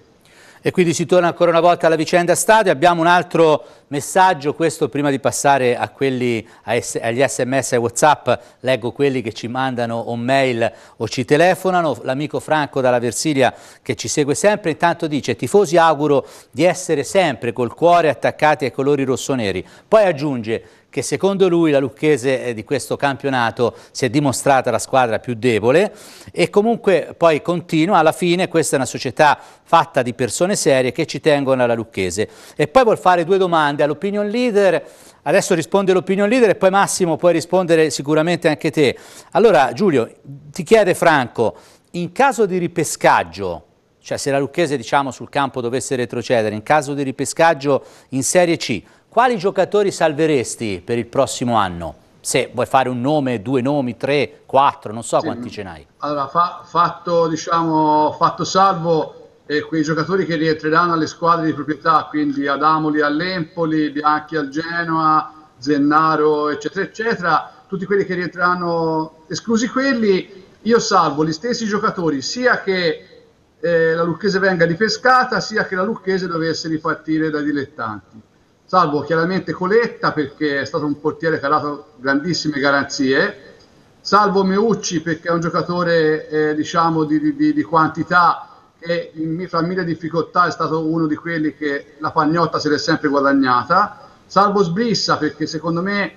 E quindi si torna ancora una volta alla vicenda stadio. Abbiamo un altro messaggio, questo prima di passare a quelli, agli sms e whatsapp, leggo quelli che ci mandano o mail o ci telefonano. L'amico Franco dalla Versilia che ci segue sempre, intanto dice tifosi auguro di essere sempre col cuore attaccati ai colori rossoneri. Poi aggiunge che secondo lui la Lucchese eh, di questo campionato si è dimostrata la squadra più debole e comunque poi continua, alla fine questa è una società fatta di persone serie che ci tengono alla Lucchese. E poi vuol fare due domande all'opinion leader, adesso risponde l'opinion leader e poi Massimo puoi rispondere sicuramente anche te. Allora Giulio, ti chiede Franco, in caso di ripescaggio, cioè se la Lucchese diciamo sul campo dovesse retrocedere, in caso di ripescaggio in Serie C, quali giocatori salveresti per il prossimo anno? Se vuoi fare un nome, due nomi, tre, quattro, non so sì, quanti ce n'hai. Allora, fa, fatto, diciamo, fatto salvo eh, quei giocatori che rientreranno alle squadre di proprietà, quindi Adamoli all'Empoli, Bianchi al Genoa, Zennaro, eccetera, eccetera, tutti quelli che rientreranno, esclusi quelli, io salvo gli stessi giocatori, sia che eh, la Lucchese venga ripescata, sia che la Lucchese dovesse ripartire dai dilettanti salvo chiaramente Coletta perché è stato un portiere che ha dato grandissime garanzie, salvo Meucci perché è un giocatore eh, diciamo di, di, di, quantità che in, fra mille difficoltà è stato uno di quelli che la pagnotta se l'è sempre guadagnata, salvo Sbrissa perché secondo me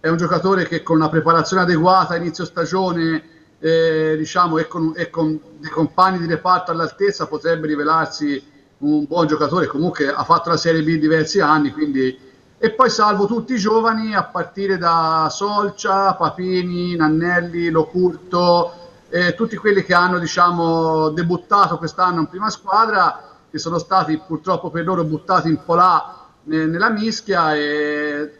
è un giocatore che con una preparazione adeguata a inizio stagione eh, diciamo, e, con, e con dei compagni di reparto all'altezza potrebbe rivelarsi un buon giocatore, comunque ha fatto la Serie B diversi anni, quindi... E poi salvo tutti i giovani a partire da Solcia, Papini, Nannelli, Locurto, eh, tutti quelli che hanno diciamo, debuttato quest'anno in prima squadra, che sono stati purtroppo per loro buttati un po' là eh, nella mischia e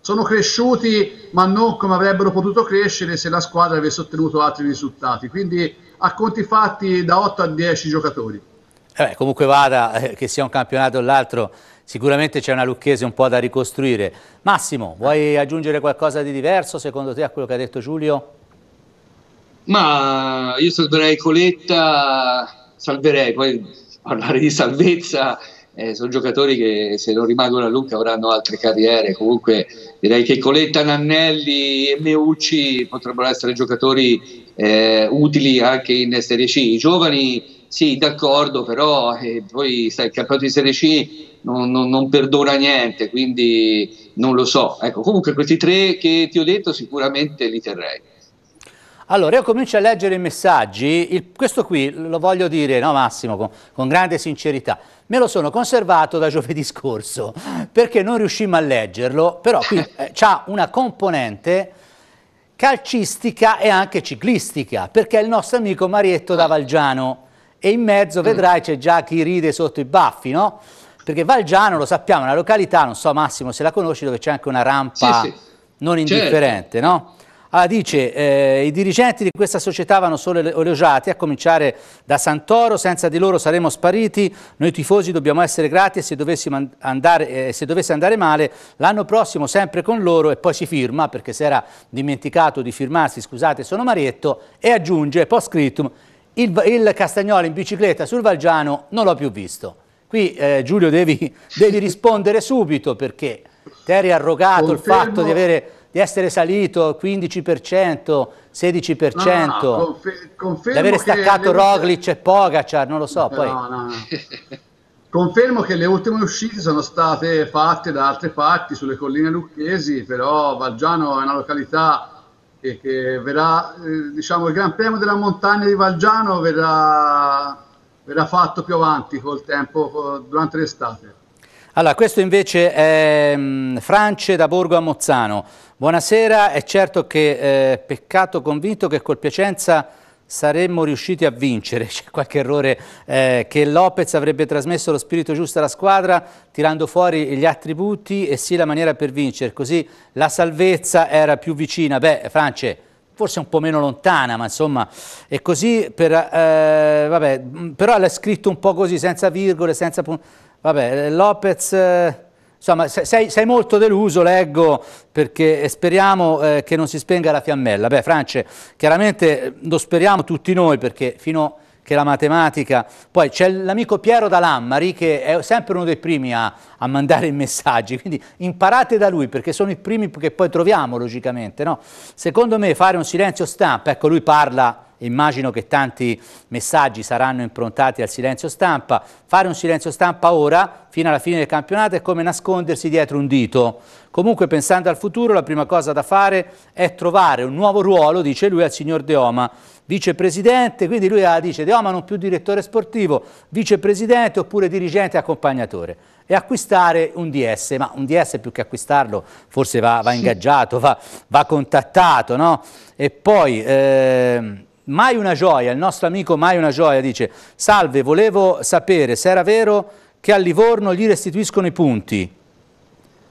sono cresciuti ma non come avrebbero potuto crescere se la squadra avesse ottenuto altri risultati. Quindi a conti fatti da 8 a 10 giocatori. Vabbè, eh comunque vada, [LAUGHS] eh, che sia un campionato o l'altro, sicuramente c'è una Lucchese un po' da ricostruire. Massimo, vuoi aggiungere qualcosa di diverso secondo te a quello che ha detto Giulio? Ma io salverei Coletta, salverei, poi parlare di salvezza, eh, sono giocatori che se non rimangono a Lucca avranno altre carriere, comunque direi che Coletta, Nannelli e Meucci potrebbero essere giocatori eh, utili anche in Serie C. I giovani sì, d'accordo, però eh, poi sai, il campionato di Serie C non, non, non, perdona niente, quindi non lo so. Ecco, comunque questi tre che ti ho detto sicuramente li terrei. Allora, io comincio a leggere i messaggi, il, questo qui lo voglio dire, no Massimo, con, con, grande sincerità, me lo sono conservato da [LAUGHS] giovedì scorso, perché non riuscimmo a leggerlo, però qui [LAUGHS] eh, c'ha una componente calcistica e anche ciclistica, perché è il nostro amico Marietto da ah. Valgiano e in mezzo mm. vedrai c'è già chi ride sotto i baffi, no? Perché Valgiano, lo sappiamo, è una località, non so Massimo se la conosci, dove c'è anche una rampa sì, sì. non certo. indifferente, certo. no? Allora dice, eh, i dirigenti di questa società vanno solo elogiati, a cominciare da Santoro, senza di loro saremmo spariti, noi tifosi dobbiamo essere grati e se, andare, eh, se dovesse andare male l'anno prossimo sempre con loro e poi si firma, perché si era dimenticato di firmarsi, scusate sono Marietto, e aggiunge post scriptum, il, il Castagnoli in bicicletta sul Valgiano non l'ho più visto. Qui eh, Giulio devi, [LAUGHS] devi, rispondere subito perché Terry ha arrogato confermo, il fatto di, avere, di, essere salito 15%, 16%, no, confer di aver staccato Roglic e Pogacar, non lo so. Poi. No, confermo che le ultime uscite sono state fatte da altre parti sulle colline lucchesi, però Valgiano è una località che, che verrà, eh, diciamo, il Gran Premio della Montagna di Valgiano verrà, verrà fatto più avanti col tempo, durante l'estate. Allora, questo invece è mm, France da Borgo a Mozzano. Buonasera, è certo che eh, peccato convinto che col Piacenza saremmo riusciti a vincere. [LAUGHS] C'è qualche errore eh, che Lopez avrebbe trasmesso lo spirito giusto alla squadra tirando fuori gli attributi e sì la maniera per vincere. Così la salvezza era più vicina. Beh, France, forse un po' meno lontana, ma insomma è così. Per, eh, vabbè, però l'ha scritto un po' così, senza virgole, senza... Vabbè, Lopez... Eh, Insomma, sei, sei, molto deluso, leggo, perché eh, speriamo eh, che non si spenga la fiammella. Beh, France, chiaramente eh, lo speriamo tutti noi, perché fino che la matematica... Poi c'è l'amico Piero Dalammari, che è sempre uno dei primi a, a, mandare i messaggi, quindi imparate da lui, perché sono i primi che poi troviamo, logicamente. No? Secondo me fare un silenzio stampa, ecco, lui parla immagino che tanti messaggi saranno improntati al silenzio stampa, fare un silenzio stampa ora, fino alla fine del campionato, è come nascondersi dietro un dito. Comunque pensando al futuro la prima cosa da fare è trovare un nuovo ruolo, dice lui al signor Deoma, vicepresidente, quindi lui ah, dice Deoma non più direttore sportivo, vicepresidente oppure dirigente accompagnatore e acquistare un DS, ma un DS più che acquistarlo forse va, va ingaggiato, va, va contattato, no? E poi... Eh, Mai una gioia, il nostro amico Mai una gioia dice, salve, volevo sapere se era vero che a Livorno gli restituiscono i punti.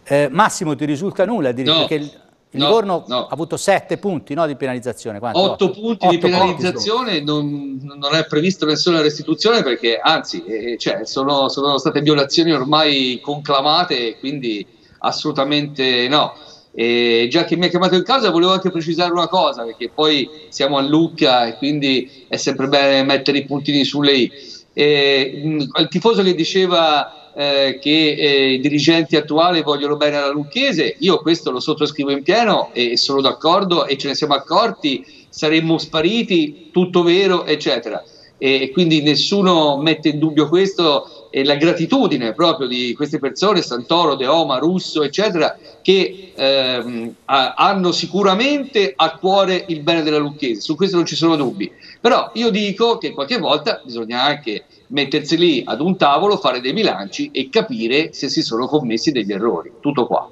Eh, Massimo ti risulta nulla, dire no, il, il Livorno no. ha avuto 7 punti di penalizzazione. 8 punti 8 di penalizzazione, non, non, è prevista nessuna restituzione perché anzi eh, eh, cioè, sono, sono state violazioni ormai conclamate, quindi assolutamente no. E già che mi ha chiamato in causa volevo anche precisare una cosa, perché poi siamo a Lucca e quindi è sempre bene mettere i puntini sulle i. E, mm, il tifoso che diceva eh, che eh, i dirigenti attuali vogliono bene alla Lucchese, io questo lo sottoscrivo in pieno e sono d'accordo e ce ne siamo accorti, saremmo spariti, tutto vero, eccetera. E quindi nessuno mette in dubbio questo e la gratitudine proprio di queste persone, Santoro, De Oma, Russo, eccetera, che ehm, a, hanno sicuramente a cuore il bene della Lucchese, su questo non ci sono dubbi. Però io dico che qualche volta bisogna anche mettersi lì ad un tavolo, fare dei bilanci e capire se si sono commessi degli errori. Tutto qua.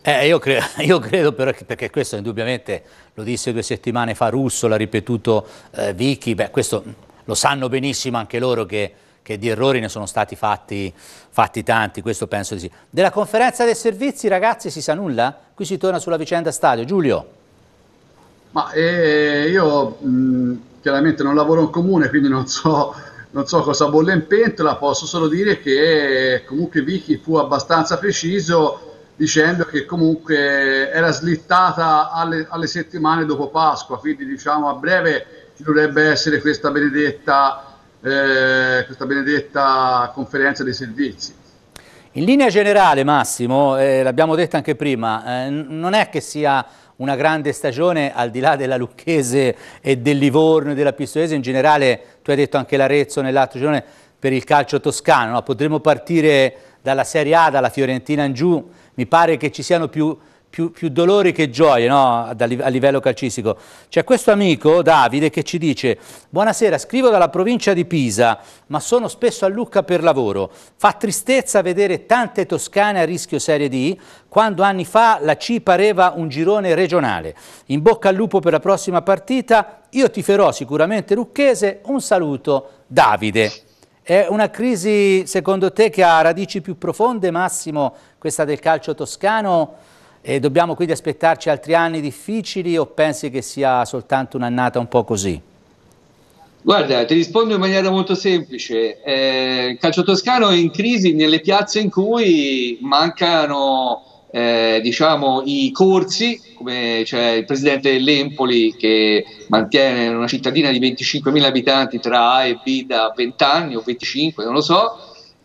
Eh, io, credo, [LAUGHS] io, credo però, perché questo indubbiamente, lo disse due settimane fa Russo, l'ha ripetuto eh, Vicky, beh, questo lo sanno benissimo anche loro che che di errori ne sono stati fatti, fatti, tanti, questo penso di sì. Della conferenza dei servizi, ragazzi, si sa nulla? Qui si torna sulla vicenda stadio. Giulio? Ma eh, io mh, mm, chiaramente non lavoro in comune, quindi non so, non so cosa bolle in pentola, posso solo dire che comunque Vicky fu abbastanza preciso dicendo che comunque era slittata alle, alle settimane dopo Pasqua, quindi diciamo a breve ci dovrebbe essere questa benedetta eh, questa benedetta conferenza dei servizi. In linea generale Massimo, eh, l'abbiamo detto anche prima, eh, non è che sia una grande stagione al di là della Lucchese e del Livorno e della Pistoiese in generale, tu hai detto anche l'Arezzo nell'altro giorno per il calcio toscano, no? potremmo partire dalla Serie A, dalla Fiorentina in giù, mi pare che ci siano più più, più dolori che gioie no? a livello calcistico. C'è questo amico, Davide, che ci dice «Buonasera, scrivo dalla provincia di Pisa, ma sono spesso a Lucca per lavoro. Fa tristezza vedere tante toscane a rischio Serie D, quando anni fa la C pareva un girone regionale. In bocca al lupo per la prossima partita, io ti ferò sicuramente lucchese, un saluto Davide». È una crisi, secondo te, che ha radici più profonde, Massimo, questa del calcio toscano? E dobbiamo quindi aspettarci altri anni difficili o pensi che sia soltanto un'annata un po' così? Guarda, ti rispondo in maniera molto semplice. Eh, il calcio toscano è in crisi nelle piazze in cui mancano eh, diciamo, i corsi, come c'è il presidente dell'Empoli che mantiene una cittadina di 25.000 abitanti tra A e B da 20 anni o 25, non lo so,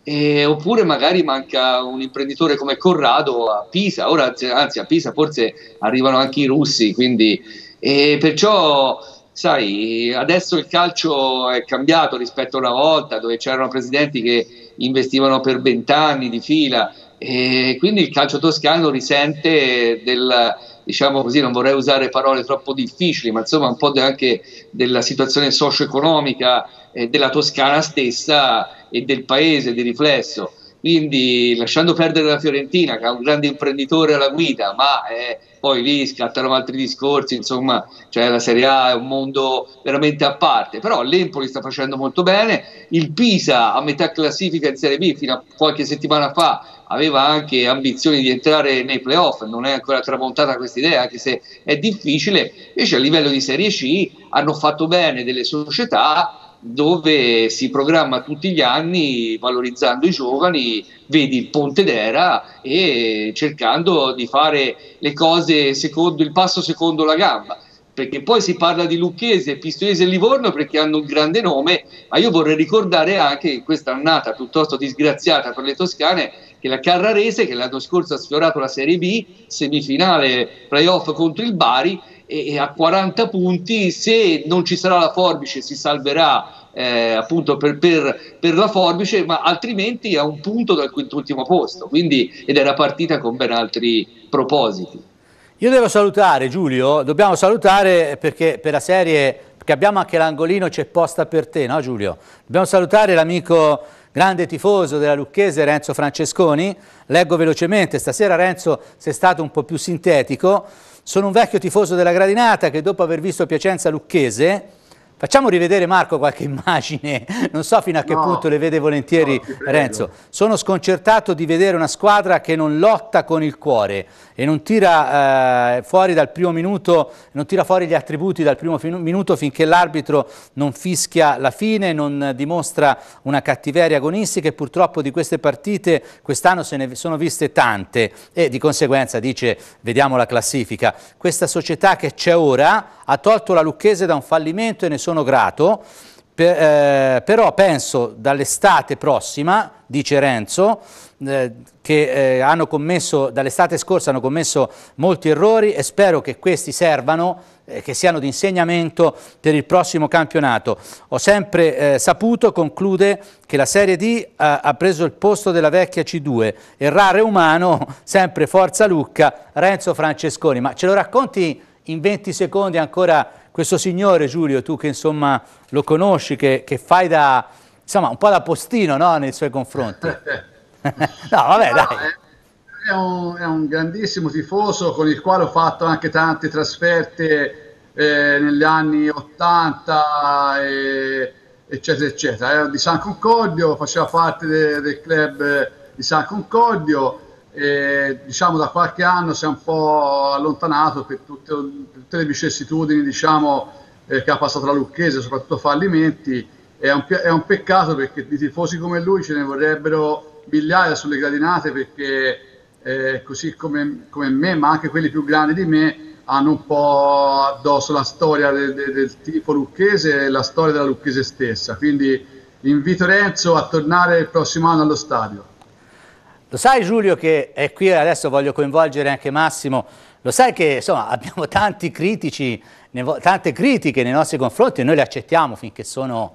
eh, oppure magari manca un imprenditore come Corrado a Pisa, ora cioè, anzi a Pisa forse arrivano anche i russi, quindi eh, perciò sai, adesso il calcio è cambiato rispetto a una volta dove c'erano presidenti che investivano per vent'anni di fila e quindi il calcio toscano risente del, diciamo così, non vorrei usare parole troppo difficili, ma insomma un po' anche della situazione socio-economica eh, della Toscana stessa e del paese di riflesso. Quindi lasciando perdere la Fiorentina, che ha un grande imprenditore alla guida, ma eh, poi lì scattano altri discorsi, insomma, cioè la Serie A è un mondo veramente a parte, però l'Empoli sta facendo molto bene, il Pisa a metà classifica in Serie B fino a qualche settimana fa aveva anche ambizioni di entrare nei playoff, non è ancora tramontata questa idea, anche se è difficile, invece a livello di Serie C hanno fatto bene delle società dove si programma tutti gli anni valorizzando i giovani, vedi il Ponte d'Era e cercando di fare le cose secondo il passo secondo la gamba. Perché poi si parla di Lucchese, Pistoiese e Livorno perché hanno un grande nome, ma io vorrei ricordare anche in questa annata piuttosto disgraziata per le toscane che la Carrarese, che l'anno scorso ha sfiorato la Serie B, semifinale playoff contro il Bari, e, e a 40 punti, se non ci sarà la forbice si salverà eh, appunto per, per, per, la forbice, ma altrimenti a un punto dal quintultimo posto. Quindi, ed è una partita con ben altri propositi. Io devo salutare Giulio, dobbiamo salutare perché per la serie, perché abbiamo anche l'angolino c'è posta per te, no Giulio? Dobbiamo salutare l'amico grande tifoso della Lucchese Renzo Francesconi, leggo velocemente, stasera Renzo sei stato un po' più sintetico, sono un vecchio tifoso della Gradinata che dopo aver visto Piacenza Lucchese Facciamo rivedere Marco qualche [LAUGHS] immagine, non so fino a che no, punto le vede volentieri no, Renzo. Sono sconcertato di vedere una squadra che non lotta con il cuore e non tira eh, fuori dal primo minuto, non tira fuori gli attributi dal primo minuto finché l'arbitro non fischia la fine, non dimostra una cattiveria agonistica e purtroppo di queste partite quest'anno se ne sono viste tante e di conseguenza dice vediamo la classifica. Questa società che c'è ora ha tolto la Lucchese da un fallimento e ne sono sono grato, per, eh, però penso dall'estate prossima, dice Renzo, eh, che eh, hanno commesso, dall'estate scorsa hanno commesso molti errori e spero che questi servano, eh, che siano di insegnamento per il prossimo campionato. Ho sempre eh, saputo, conclude, che la Serie D eh, ha preso il posto della vecchia C2. Errare umano, [LAUGHS] sempre Forza Lucca, Renzo Francesconi. Ma ce lo racconti in 20 secondi ancora questo signore Giulio, tu che insomma lo conosci, che, che fai da, insomma, un po' da postino no, nei suoi confronti. [LAUGHS] no, vabbè, no, dai. È, è, un, è un grandissimo tifoso con il quale ho fatto anche tante trasferte eh, negli anni 80, eh, eccetera, eccetera. Era di San Concordio, faceva parte del club eh, di San Concordio e, diciamo da qualche anno si è un po' allontanato per tutte, per tutte le vicissitudini diciamo, eh, che ha passato la Lucchese, soprattutto fallimenti. È un, è un, peccato perché di tifosi come lui ce ne vorrebbero migliaia sulle gradinate perché eh, così come, come, me, ma anche quelli più grandi di me, hanno un po' addosso la storia del, del, del tifo lucchese e la storia della Lucchese stessa. Quindi invito Renzo a tornare il prossimo anno allo stadio. Lo sai Giulio che, è qui adesso voglio coinvolgere anche Massimo, lo sai che insomma, [LAUGHS] abbiamo tanti critici, tante critiche nei nostri confronti e noi le accettiamo finché sono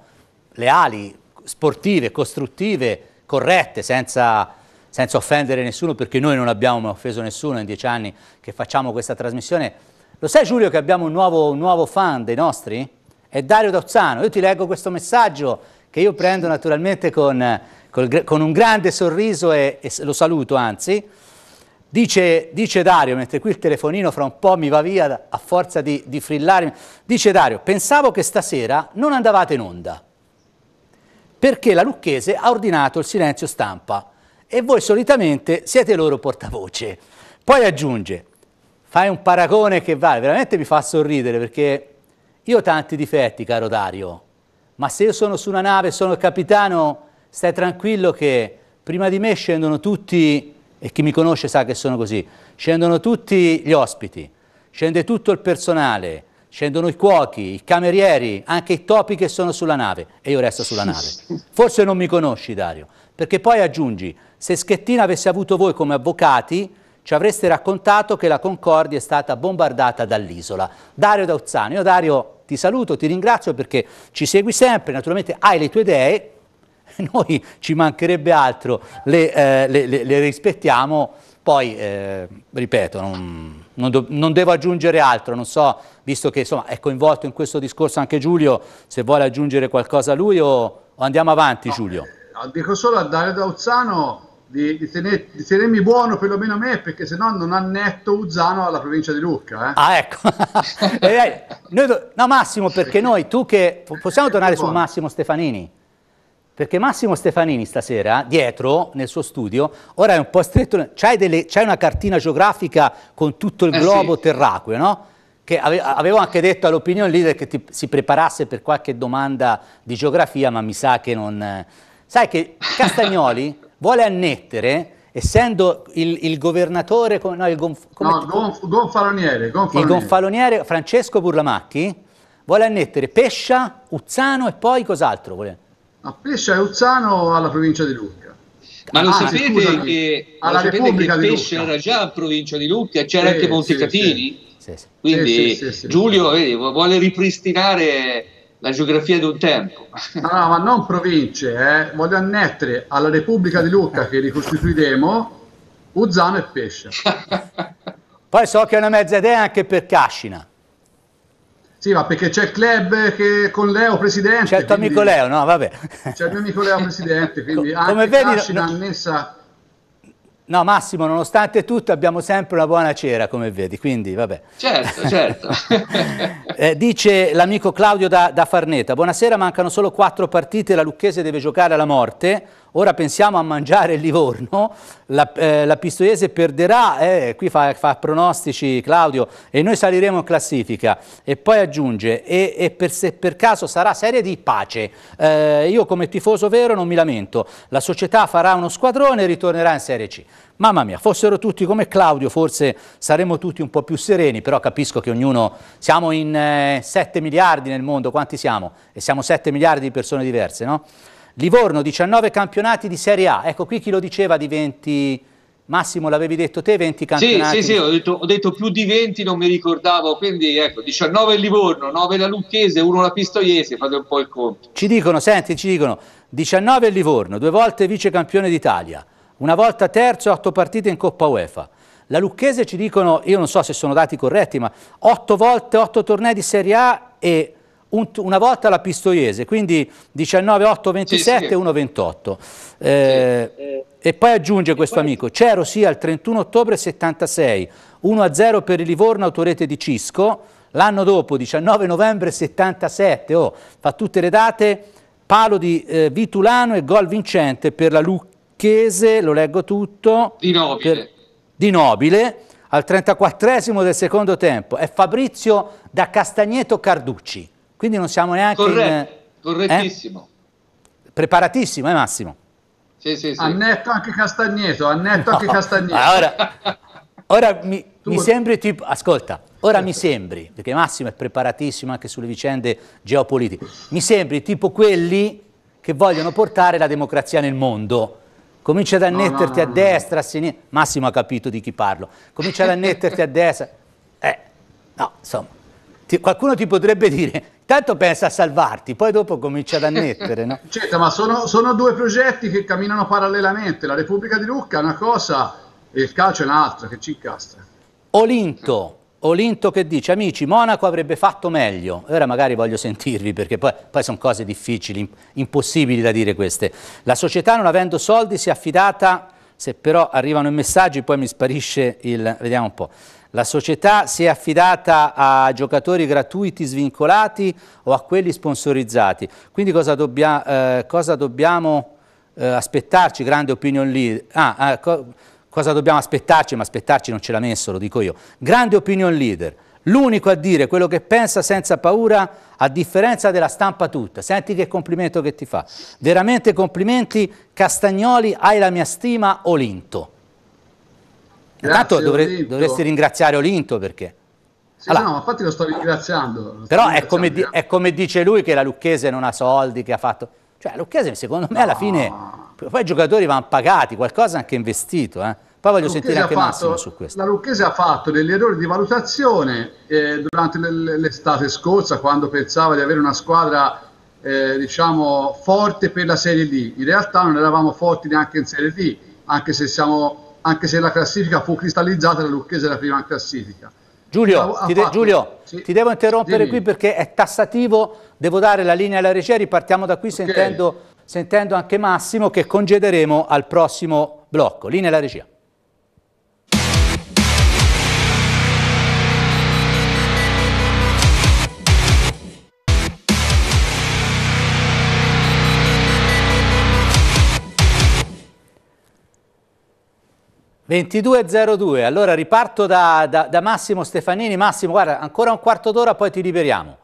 leali, sportive, costruttive, corrette, senza, senza offendere nessuno perché noi non abbiamo offeso nessuno in dieci anni che facciamo questa trasmissione. Lo sai Giulio che abbiamo un nuovo, un nuovo fan dei nostri? È Dario Dozzano. Io ti leggo questo messaggio che io prendo naturalmente con col, con un grande sorriso e, e lo saluto anzi, dice, dice, Dario, mentre qui il telefonino fra un po' mi va via a forza di, di frillarmi, dice Dario, pensavo che stasera non andavate in onda, perché la Lucchese ha ordinato il silenzio stampa e voi solitamente siete loro portavoce. Poi aggiunge, fai un paragone che vale, veramente mi fa sorridere perché io ho tanti difetti, caro Dario, ma se io sono su una nave e sono il capitano, stai tranquillo che prima di me scendono tutti, e chi mi conosce sa che sono così, scendono tutti gli ospiti, scende tutto il personale, scendono i cuochi, i camerieri, anche i topi che sono sulla nave e io resto sulla nave. Forse non mi conosci Dario, perché poi aggiungi, se Schettina avesse avuto voi come avvocati, ci avreste raccontato che la Concordia è stata bombardata dall'isola. Dario Dauzzano, io Dario ti saluto, ti ringrazio perché ci segui sempre, naturalmente hai le tue idee, [LAUGHS] noi ci mancherebbe altro, le, eh, le, le, le rispettiamo, poi eh, ripeto, non, non, do, non, devo aggiungere altro, non so, visto che insomma, è coinvolto in questo discorso anche Giulio, se vuole aggiungere qualcosa a lui o, o andiamo avanti no, Giulio. Eh, dico solo a Dario Dauzzano di, di, tener, di, tenermi buono perlomeno me, perché se no non annetto Uzzano alla provincia di Lucca. Eh? Ah, ecco. [LAUGHS] eh, no, Massimo, perché noi, tu che... Possiamo tornare su Massimo Stefanini? Perché Massimo Stefanini stasera, dietro, nel suo studio, ora è un po' stretto, c'hai una cartina geografica con tutto il eh globo sì. terracqueo, no? Che ave, avevo anche detto all'opinion leader che ti, si preparasse per qualche domanda di geografia, ma mi sa che non... Sai che Castagnoli [LAUGHS] vuole annettere, essendo il, il governatore... No, il gonf, no, gonf, gonfaloniere, gonfaloniere. Il gonfaloniere Francesco Burlamacchi vuole annettere Pescia, Uzzano e poi cos'altro vuole a Pesce o alla provincia di Lucca. Ma lo ah, sapete scusami, che, lo sapete che Lucca. era già in provincia di Lucca, c'era eh, anche Montecatini? Sì, sì. Quindi eh, sì, Giulio vedi, vuole ripristinare la geografia di un tempo. No, no ma non province, eh. voglio annettere alla Repubblica di Lucca che ricostituiremo Uzzano e Pesce. Poi so che è una mezza idea anche per Cascina. Sì, ma perché c'è il club che con Leo presidente. C'è il tuo amico Leo, no? Vabbè. C'è il mio amico Leo presidente, [LAUGHS] quindi come vedi, no, annessa... No, Massimo, nonostante tutto abbiamo sempre una buona cera, come vedi, quindi vabbè. Certo, certo. [LAUGHS] eh, dice l'amico Claudio da, da Farneta, buonasera, mancano solo quattro partite, la Lucchese deve giocare alla morte, Ora pensiamo a mangiare il Livorno, la, eh, la Pistoiese perderà, eh, qui fa, fa, pronostici Claudio, e noi saliremo in classifica. E poi aggiunge, e, e per, se per caso sarà serie di pace. Eh, io come tifoso vero non mi lamento, la società farà uno squadrone e ritornerà in Serie C. Mamma mia, fossero tutti come Claudio, forse saremmo tutti un po' più sereni, però capisco che ognuno, siamo in eh, 7 miliardi nel mondo, quanti siamo? E siamo 7 miliardi di persone diverse, no? Livorno 19 campionati di Serie A, ecco qui chi lo diceva di 20... Massimo l'avevi detto te 20 campionati? Sì, sì, sì ho, detto, ho detto, più di 20, non mi ricordavo, quindi ecco, 19 Livorno, 9 la Lucchese, 1 la Pistoiese, fate un po' il conto. Ci dicono, senti, ci dicono 19 Livorno, due volte vice campione d'Italia, una volta terzo, 8 partite in Coppa UEFA. La Lucchese ci dicono, io non so se sono dati corretti, ma 8 volte, 8 tornei di Serie A e un, una volta la Pistoiese, quindi 19, 8, 27, sì, sì. 1, 28. Eh, sì, e poi aggiunge questo poi... amico, c'ero sì al 31 ottobre 76, 1-0 per il Livorno, autorete di Cisco, l'anno dopo 19 novembre 77, oh, fa tutte le date, palo di eh, Vitulano e gol vincente per la Lucchese, lo leggo tutto, di Nobile, per, di nobile al 34 esimo del secondo tempo, è Fabrizio da Castagneto Carducci quindi non siamo neanche... Corretto, in, eh? correttissimo. Eh? Preparatissimo, eh Massimo? Sì, sì, sì. Annetto anche Castagneto, annetto no. anche Castagneto. Ah, ora, [LAUGHS] ora mi, mi, sembri tipo... Ascolta, ora mi sembri, perché Massimo è preparatissimo anche sulle vicende geopolitiche, mi sembri tipo quelli che vogliono portare la democrazia nel mondo. Comincia ad annetterti no, no, a destra, a sinistra. Massimo ha capito di chi parlo. Comincia ad annetterti a destra. Eh, no, insomma ti, qualcuno ti potrebbe dire, tanto pensa a salvarti, poi dopo comincia ad annettere. No? [LAUGHS] certo, ma sono, sono, due progetti che camminano parallelamente, la Repubblica di Lucca è una cosa e il calcio è un'altra che ci incastra. Olinto, Olinto che dice, amici, Monaco avrebbe fatto meglio. E ora magari voglio sentirvi perché poi, poi sono cose difficili, impossibili da dire queste. La società non avendo soldi si è affidata se però arrivano i messaggi poi mi sparisce il... vediamo un po'. La società si è affidata a giocatori gratuiti svincolati o a quelli sponsorizzati. Quindi cosa, dobbia, eh, cosa dobbiamo eh, aspettarci? Grande opinion leader. Ah, eh, co cosa dobbiamo aspettarci? Ma aspettarci non ce l'ha messo, lo dico io. Grande opinion leader l'unico a dire quello che pensa senza paura, a differenza della stampa tutta. Senti che complimento che ti fa. Veramente complimenti, Castagnoli, hai la mia stima, Olinto. Grazie, Intanto dovre dovresti ringraziare Olinto perché... Sì, allora, no, infatti lo sto ringraziando. Lo sto però ringraziando, è, come è, come dice lui che la Lucchese non ha soldi, che ha fatto... Cioè, Lucchese secondo me no. alla fine... Poi i giocatori vanno pagati, qualcosa anche investito, eh. Poi voglio Lucchese sentire anche fatto, Massimo su questo. La Lucchese ha fatto degli errori di valutazione eh, durante l'estate scorsa quando pensava di avere una squadra eh, diciamo, forte per la Serie D. In realtà non eravamo forti neanche in Serie D, anche se, siamo, anche se la classifica fu cristallizzata, la Lucchese è la prima classifica. Giulio, ti, de Giulio sì. ti, devo interrompere Dimmi. qui perché è tassativo, devo dare la linea alla regia, ripartiamo da qui okay. sentendo, sentendo anche Massimo che congederemo al prossimo blocco. Linea alla regia. 22.02, allora riparto da, da, da, Massimo Stefanini. Massimo, guarda, ancora un quarto d'ora poi ti liberiamo.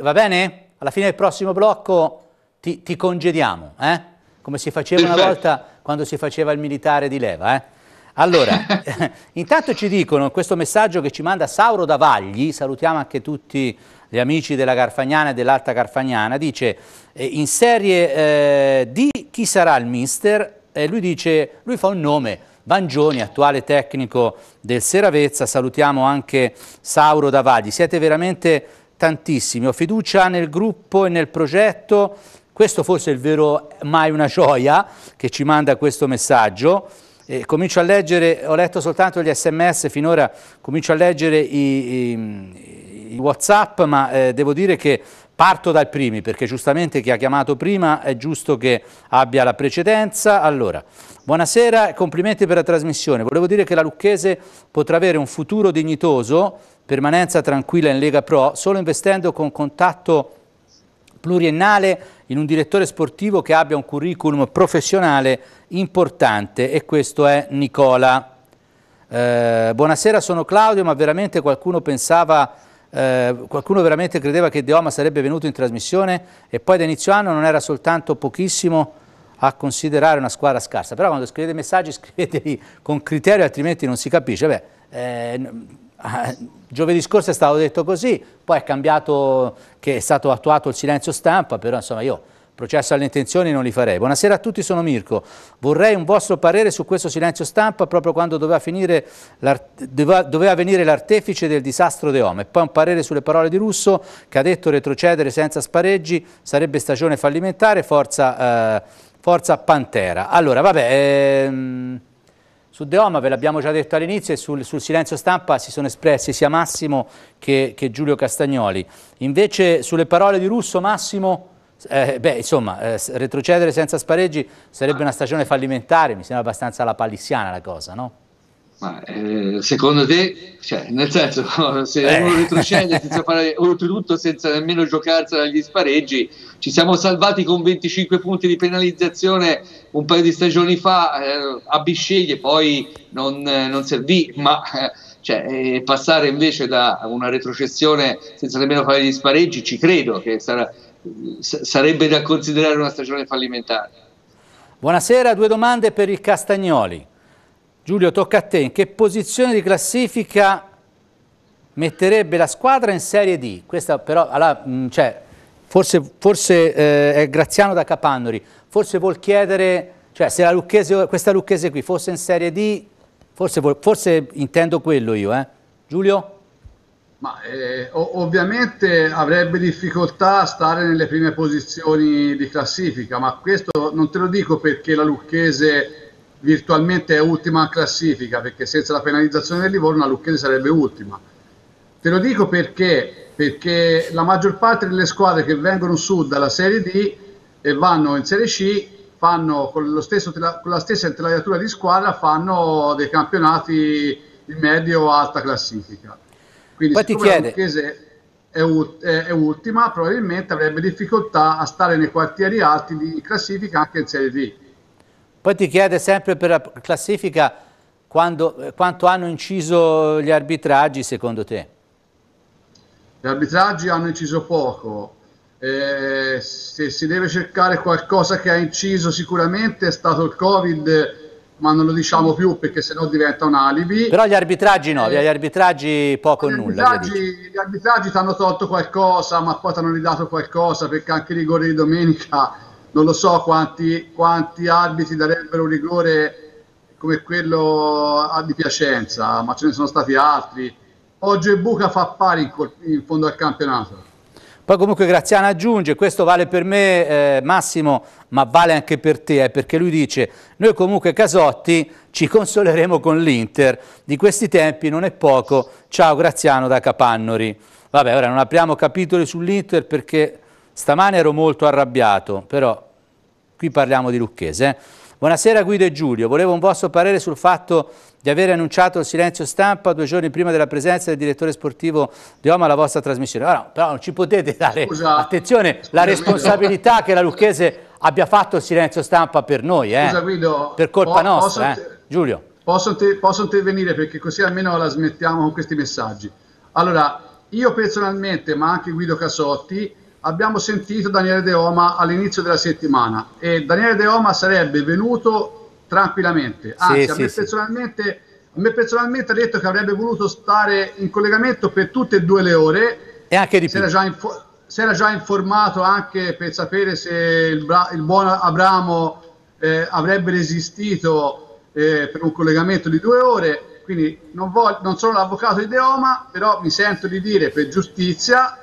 va bene? Alla fine del prossimo blocco ti, ti congediamo, eh? come si faceva una volta quando si faceva il militare di leva. Eh? Allora, [LAUGHS] [LAUGHS] intanto ci dicono questo messaggio che ci manda Sauro Davagli, salutiamo anche tutti gli amici della Garfagnana e dell'Alta Garfagnana, dice eh, in serie eh, di chi sarà il mister, lui dice, lui fa un nome, Vangioni, attuale tecnico del Seravezza. Salutiamo anche Sauro Davadi. Siete veramente tantissimi. Ho fiducia nel gruppo e nel progetto. Questo forse è il vero mai una gioia che ci manda questo messaggio. Eh, comincio a leggere, ho letto soltanto gli sms finora, comincio a leggere i, i, i whatsapp, ma eh, devo dire che Parto dal primi perché giustamente chi ha chiamato prima è giusto che abbia la precedenza. Allora, buonasera e complimenti per la trasmissione. Volevo dire che la Lucchese potrà avere un futuro dignitoso, permanenza tranquilla in Lega Pro, solo investendo con contatto pluriennale in un direttore sportivo che abbia un curriculum professionale importante e questo è Nicola. Eh, buonasera, sono Claudio, ma veramente qualcuno pensava eh, qualcuno veramente credeva che Deoma sarebbe venuto in trasmissione e poi da inizio anno non era soltanto pochissimo a considerare una squadra scarsa, però quando scrivete messaggi [LAUGHS] scriveteli con criterio altrimenti non si capisce. Beh, eh, [LAUGHS] giovedì scorso è stato detto così, poi è cambiato che è stato attuato il silenzio stampa, però insomma io Processo alle intenzioni non li farei. Buonasera a tutti, sono Mirko. Vorrei un vostro parere su questo silenzio stampa proprio quando doveva, doveva, doveva venire l'artefice del disastro De Home. E poi un parere sulle parole di Russo che ha detto retrocedere senza spareggi sarebbe stagione fallimentare, forza, eh, forza Pantera. Allora, vabbè... Ehm... Su De Oma ve l'abbiamo già detto all'inizio e sul, sul, silenzio stampa si sono espressi sia Massimo che, che Giulio Castagnoli. Invece sulle parole di Russo, Massimo, eh, beh, insomma, eh, retrocedere senza spareggi sarebbe una stagione fallimentare, mi sembra abbastanza la palissiana la cosa, no? Ma, eh, secondo te, cioè, nel senso, [LAUGHS] se uno eh. retrocede senza [LAUGHS] fare, oltretutto senza nemmeno giocarsela agli spareggi, ci siamo salvati con 25 punti di penalizzazione un paio di stagioni fa eh, a Bisceglie, poi non, non servì, ma eh, cioè, passare invece da una retrocessione senza nemmeno fare gli spareggi, ci credo che sarà sarebbe da considerare una stagione fallimentare. Buonasera, due domande per il Castagnoli. Giulio, tocca a te. In che posizione di classifica metterebbe la squadra in Serie D? Questa però, alla, mm, cioè, forse, forse eh, è Graziano da Capannori, forse vuol chiedere, cioè se Lucchese, questa Lucchese qui fosse in Serie D, forse, forse intendo quello io. Eh. Giulio? Ma, eh, ovviamente avrebbe difficoltà a stare nelle prime posizioni di classifica, ma questo non te lo dico perché la Lucchese virtualmente è ultima in classifica, perché senza la penalizzazione del Livorno la Lucchese sarebbe ultima. Te lo dico perché, perché la maggior parte delle squadre che vengono su dalla Serie D e vanno in Serie C fanno con, stesso, con la stessa intelaiatura di squadra fanno dei campionati in medio-alta classifica quindi Poi ti chiede... Lucchese è, è, è, ultima, probabilmente avrebbe difficoltà a stare nei quartieri alti di classifica anche in Serie D. Poi ti chiede sempre per la classifica quando, eh, quanto hanno inciso gli arbitraggi secondo te? Gli arbitraggi hanno inciso poco, eh, se si deve cercare qualcosa che ha inciso sicuramente è stato il Covid ma non lo diciamo più perché sennò diventa un alibi. Però gli arbitraggi no, eh, gli arbitraggi poco o nulla. Arbitraggi, gli arbitraggi ti hanno tolto qualcosa, ma poi ti hanno ridato qualcosa perché anche il rigore di domenica non lo so quanti, quanti arbitri darebbero un rigore come quello di Piacenza, ma ce ne sono stati altri. Oggi Buca fa pari in, in fondo al campionato. Poi comunque Graziano aggiunge, questo vale per me eh, Massimo, ma vale anche per te, eh, perché lui dice, noi comunque Casotti ci consoleremo con l'Inter, di questi tempi non è poco, ciao Graziano da Capannori. Vabbè, ora non apriamo capitoli sull'Inter perché stamane ero molto arrabbiato, però qui parliamo di Lucchese. Eh. Buonasera Guido e Giulio, volevo un vostro parere sul fatto di aver annunciato il silenzio stampa due giorni prima della presenza del direttore sportivo di Oma alla vostra trasmissione. Ora, però non ci potete dare, scusa, attenzione, scusa, la responsabilità Guido. che la Lucchese abbia fatto il silenzio stampa per noi, eh? scusa, Guido, per colpa po nostra. Eh? Giulio. Posso, posso intervenire perché così almeno la smettiamo con questi messaggi. Allora, io personalmente, ma anche Guido Casotti, abbiamo sentito Daniele De Oma all'inizio della settimana e Daniele De Oma sarebbe venuto tranquillamente, anzi sì, a, me sì, personalmente, sì. a me personalmente ha detto che avrebbe voluto stare in collegamento per tutte e due le ore e anche di si più. Era già si era già informato anche per sapere se il, il buon Abramo eh, avrebbe resistito eh, per un collegamento di due ore, quindi non, non sono l'avvocato di Deoma, però mi sento di dire per giustizia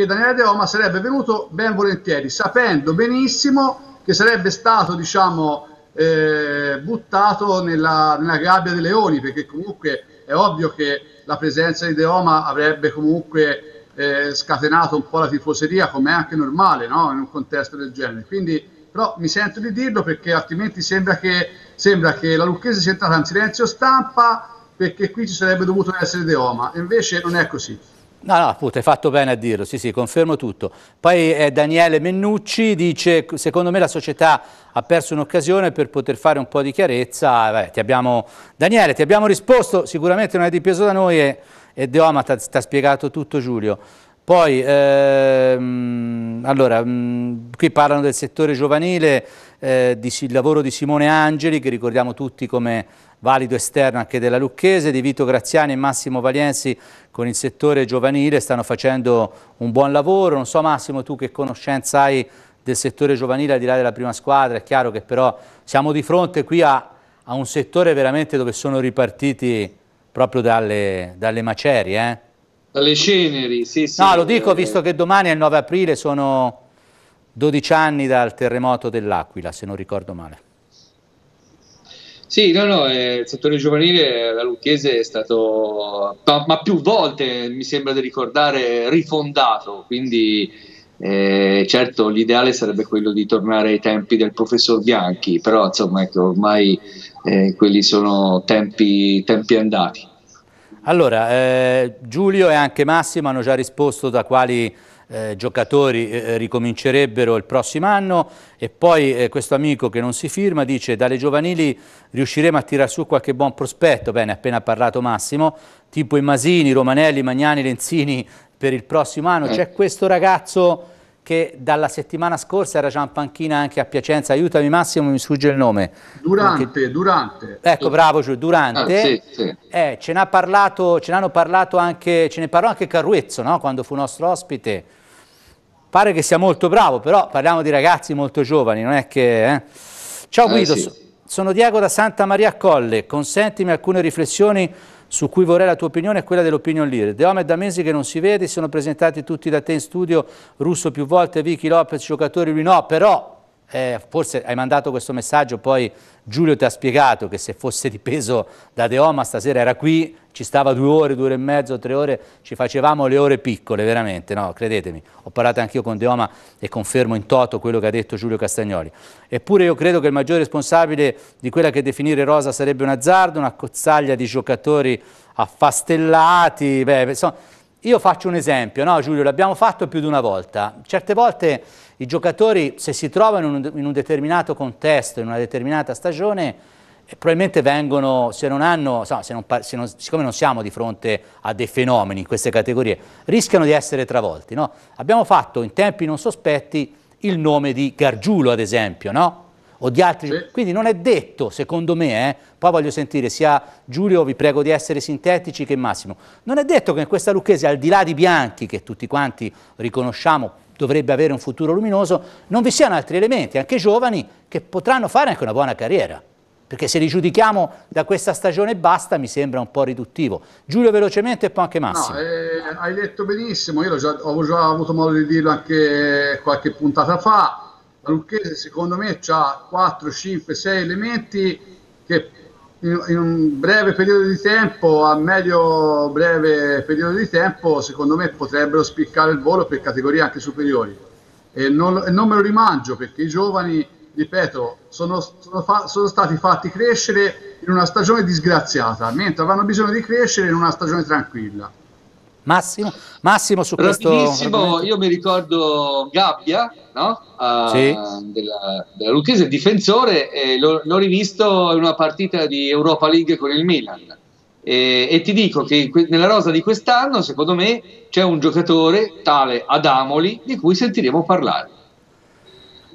che Daniele De Roma sarebbe venuto ben volentieri, sapendo benissimo che sarebbe stato, diciamo, eh, buttato nella, nella gabbia dei leoni, perché comunque è ovvio che la presenza di De Roma avrebbe comunque eh, scatenato un po' la tifoseria, come è anche normale no? in un contesto del genere. Quindi, però mi sento di dirlo perché altrimenti sembra che, sembra che la Lucchese sia entrata in silenzio stampa perché qui ci sarebbe dovuto essere De Roma, invece non è così. No, no, appunto, hai fatto bene a dirlo, sì, sì, confermo tutto. Poi eh, Daniele Mennucci dice, secondo me la società ha perso un'occasione per poter fare un po' di chiarezza. Vabbè, ti abbiamo... Daniele, ti abbiamo risposto, sicuramente non è dipeso da noi e, e Deoma ti ha spiegato tutto Giulio. Poi, ehm, allora, mh, mm, qui parlano del settore giovanile, eh, di, il lavoro di Simone Angeli, che ricordiamo tutti come valido esterno anche della Lucchese, di Vito Graziani e Massimo Valiensi con il settore giovanile, stanno facendo un buon lavoro, non so Massimo tu che conoscenza hai del settore giovanile al di là della prima squadra, è chiaro che però siamo di fronte qui a, a un settore veramente dove sono ripartiti proprio dalle, dalle macerie. Eh? Dalle ceneri, sì sì. No, lo dico visto che domani è il 9 aprile, sono 12 anni dal terremoto dell'Aquila, se non ricordo male. Sì, no, no, eh, il settore giovanile la Lucchese è stato, ma, ma, più volte mi sembra di ricordare, rifondato, quindi eh, certo l'ideale sarebbe quello di tornare ai tempi del professor Bianchi, però insomma ecco, ormai eh, quelli sono tempi, tempi andati. Allora, eh, Giulio e anche Massimo hanno già risposto da quali eh, giocatori eh, ricomincerebbero il prossimo anno e poi eh, questo amico che non si firma dice dalle giovanili riusciremo a tirar su qualche buon prospetto, bene appena parlato Massimo, tipo i Masini, Romanelli, Magnani, Lenzini per il prossimo anno, eh. c'è questo ragazzo che dalla settimana scorsa era già in panchina anche a Piacenza, aiutami Massimo, mi sfugge il nome. Durante, Perché... Durante. Ecco, bravo, cioè, Durante. Ah, sì, sì. Eh, ce ne parlato, parlato anche, ce ne parlò anche Carruezzo, no? quando fu nostro ospite Pare che sia molto bravo, però parliamo di ragazzi molto giovani, non è che... Eh. Ciao eh, Guido, eh sì. sono Diego da Santa Maria Colle, consentimi alcune riflessioni su cui vorrei la tua opinione e quella dell'opinion leader. De Ome è da mesi che non si vede, sono presentati tutti da te in studio, Russo più volte, Vicky Lopez, giocatori, lui no, però eh, forse hai mandato questo messaggio, poi Giulio ti ha spiegato che se fosse dipeso da Teoma stasera era qui, ci stava due ore, due ore e mezzo, tre ore, ci facevamo le ore piccole, veramente, no, credetemi. Ho parlato anch'io con Teoma e confermo in toto quello che ha detto Giulio Castagnoli. Eppure io credo che il maggiore responsabile di quella che definire Rosa sarebbe un azzardo, una cozzaglia di giocatori affastellati, beh, insomma, io faccio un esempio, no Giulio, l'abbiamo fatto più di una volta. Certe volte i giocatori, se si trovano in un, in un determinato contesto, in una determinata stagione, eh, probabilmente vengono, se non hanno, se non, se non, siccome non siamo di fronte a dei fenomeni in queste categorie, rischiano di essere travolti. No? Abbiamo fatto in tempi non sospetti il nome di Gargiulo, ad esempio, no? o di altri. Sì. Quindi non è detto, secondo me, eh, poi voglio sentire sia Giulio, vi prego di essere sintetici, che Massimo, non è detto che in questa Lucchese, al di là di Bianchi, che tutti quanti riconosciamo dovrebbe avere un futuro luminoso, non vi siano altri elementi, anche giovani, che potranno fare anche una buona carriera. Perché se li giudichiamo da questa stagione basta mi sembra un po' riduttivo. Giulio velocemente e poi anche Massimo. No, eh, hai detto benissimo, io già, ho già avuto modo di dirlo anche qualche puntata fa. La Lucchese secondo me ha 4, 5, 6 elementi che in, in un breve periodo di tempo, a medio-breve periodo di tempo, secondo me potrebbero spiccare il volo per categorie anche superiori. E non, non me lo rimangio perché i giovani, ripeto, sono, sono, fa, sono stati fatti crescere in una stagione disgraziata, mentre avranno bisogno di crescere in una stagione tranquilla. Massimo, Massimo su questo. Io mi ricordo Gabbia no? uh, sì. della, della Lucchese, il difensore, eh, l'ho, l'ho, rivisto in una partita di Europa League con il Milan. E, e ti dico che que- nella rosa di quest'anno, secondo me, c'è un giocatore tale Adamoli di cui sentiremo parlare.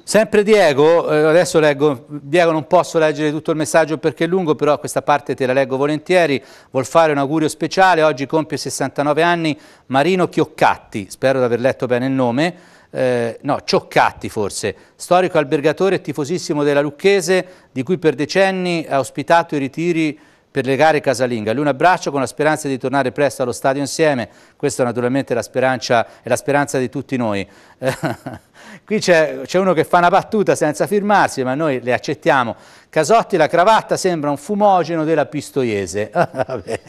Sempre Diego, eh, adesso leggo, Diego non posso leggere tutto il messaggio perché è lungo, però questa parte te la leggo volentieri, vuol fare un augurio speciale, oggi compie 69 anni Marino Chioccatti, spero di aver letto bene il nome, eh, no, Cioccatti forse, storico albergatore e tifosissimo della Lucchese, di cui per decenni ha ospitato i ritiri per le gare casalinga. Lui un abbraccio con la speranza di tornare presto allo stadio insieme, questa naturalmente è la speranza, è la speranza di tutti noi. [LAUGHS] Qui c'è, uno che fa una battuta senza firmarsi, ma noi le accettiamo. Casotti, la cravatta sembra un fumogeno della Pistoiese. [LAUGHS] Vabbè.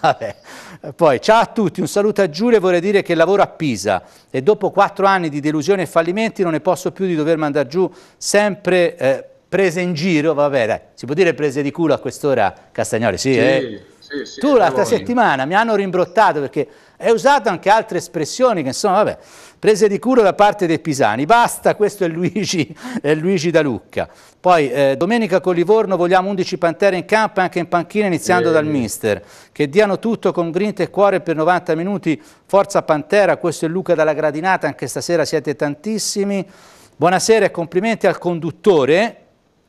Vabbè. Poi, ciao a tutti, un saluto a Giulia, vorrei dire che lavoro a Pisa e dopo quattro anni di delusione e fallimenti non ne posso più di dover mandare giù sempre eh, prese in giro, vabbè dai, si può dire prese di culo a quest'ora Castagnoli? Sì, sì, eh? sì, sì tu l'altra settimana mi hanno rimbrottato perché è usato anche altre espressioni che insomma, vabbè, prese di culo da parte dei pisani. Basta, questo è Luigi, è Luigi da Lucca. Poi eh, domenica con Livorno vogliamo 11 Pantere in campo e anche in panchina iniziando eh. dal mister. Che diano tutto con grinta e cuore per 90 minuti. Forza Pantera, questo è Luca dalla Gradinata, anche stasera siete tantissimi. Buonasera e complimenti al conduttore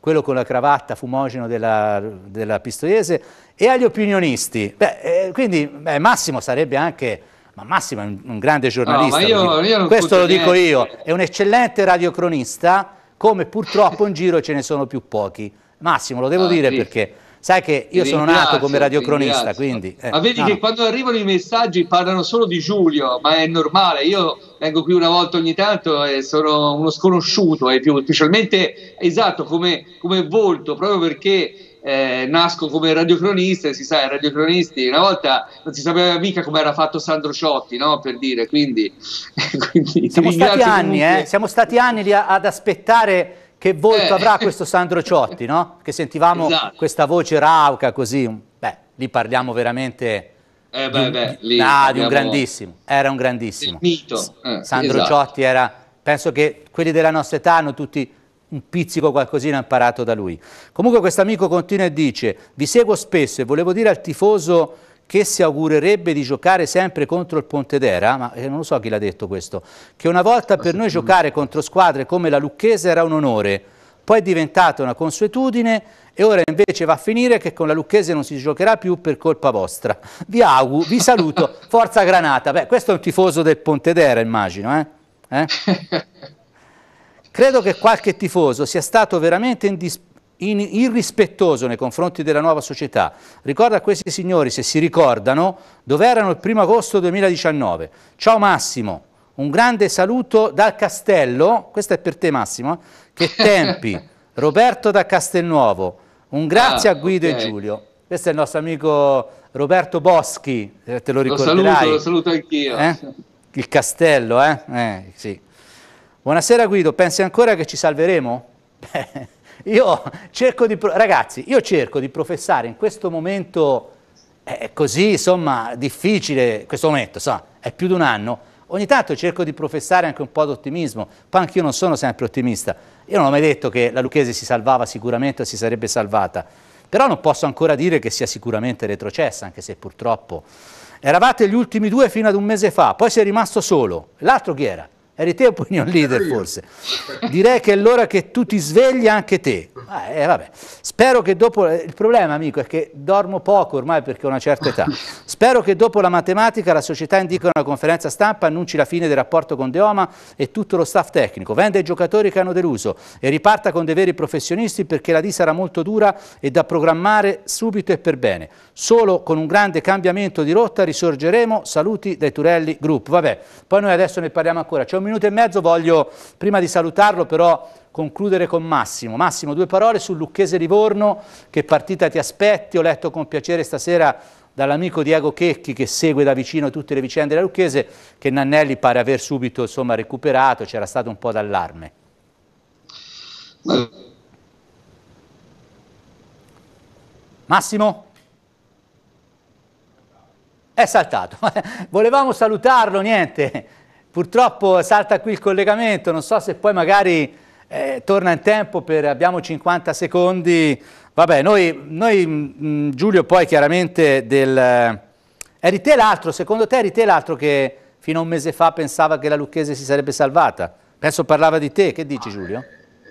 quello con la cravatta fumogeno della, della Pistoiese, e agli opinionisti. Beh, eh, quindi beh, Massimo sarebbe anche... Ma Massimo è un, un grande giornalista, no, io, io questo lo dico niente. io, è un eccellente radiocronista, come purtroppo in giro ce ne sono più pochi. Massimo, lo devo ah, dire sì. perché sai che io sono nato come radiocronista, quindi... Eh, ma vedi no. Ah. che quando arrivano i messaggi parlano solo di Giulio, ma è normale, io vengo qui una volta ogni tanto e sono uno sconosciuto ai più, ufficialmente esatto come, come volto, proprio perché eh, nasco come radiocronista, si sa, i radiocronisti una volta non si sapeva mica come era fatto Sandro Ciotti, no? Per dire, quindi, [LAUGHS] quindi siamo, stati anni, eh? siamo stati anni, ad aspettare che volto eh. avrà questo Sandro Ciotti, no? Che sentivamo esatto. questa voce rauca così, beh, lì parliamo veramente eh beh, beh, lì ah, abbiamo... un grandissimo, era un grandissimo. Eh, Sandro esatto. Ciotti era, penso che quelli della nostra età hanno tutti un pizzico qualcosina imparato da lui. Comunque questo amico continua e dice, vi seguo spesso e volevo dire al tifoso che si augurerebbe di giocare sempre contro il Pontedera, ma eh, non lo so chi l'ha detto questo, che una volta per noi giocare contro squadre come la Lucchese era un onore, poi è diventata una consuetudine e ora invece va a finire che con la Lucchese non si giocherà più per colpa vostra. Vi auguro, vi saluto, [LAUGHS] forza Granata. Beh, questo è un tifoso del Pontedera, immagino, eh? Eh? [LAUGHS] Credo che qualche tifoso sia stato veramente indisponibile in irrispettoso nei confronti della nuova società. Ricorda a questi signori, se si ricordano, dove erano il 1 agosto 2019. Ciao Massimo, un grande saluto dal Castello, questo è per te Massimo, eh, che tempi, [LAUGHS] Roberto da Castelnuovo, un grazie ah, a Guido okay. e Giulio. Questo è il nostro amico Roberto Boschi, eh, te lo ricorderai. Lo saluto, lo saluto anch'io. Eh? Il castello, eh? eh? sì. Buonasera Guido, pensi ancora che ci salveremo? Beh, [LAUGHS] io cerco di... Ragazzi, io cerco di professare in questo momento eh, così, insomma, difficile, questo momento, so, è più di un anno, ogni tanto cerco di professare anche un po' d'ottimismo, poi anch'io non sono sempre ottimista, io non ho mai detto che la Lucchese si salvava sicuramente o si sarebbe salvata, però non posso ancora dire che sia sicuramente retrocessa, anche se purtroppo eravate gli ultimi due fino ad un mese fa, poi si è rimasto solo. L'altro chi era? Eri te opinion leader forse. Direi che è l'ora che tu ti svegli anche te. Ah, eh, vabbè. Spero che dopo... Il problema amico è che dormo poco ormai perché ho una certa età. [LAUGHS] Spero che dopo la matematica la società indica una conferenza stampa, annunci la fine del rapporto con Deoma e tutto lo staff tecnico, vende i giocatori che hanno deluso e riparta con dei veri professionisti perché la D sarà molto dura e da programmare subito e per bene. Solo con un grande cambiamento di rotta risorgeremo. Saluti dai Turelli Group. Vabbè, poi noi adesso ne parliamo ancora. C'è minuto e mezzo voglio, prima di salutarlo però, concludere con Massimo. Massimo, due parole sul Lucchese Livorno, che partita ti aspetti? Ho letto con piacere stasera dall'amico Diego Checchi che segue da vicino tutte le vicende della Lucchese, che Nannelli pare aver subito insomma, recuperato, c'era stato un po' d'allarme. Massimo? È saltato. [LAUGHS] Volevamo salutarlo, niente. Purtroppo salta qui il collegamento, non so se poi magari eh, torna in tempo per abbiamo 50 secondi. Vabbè, noi, noi mh, mm, mm, Giulio poi chiaramente del... Eri eh, te l'altro, secondo te eri te l'altro che fino a un mese fa pensava che la Lucchese si sarebbe salvata? Penso parlava di te, che dici Giulio?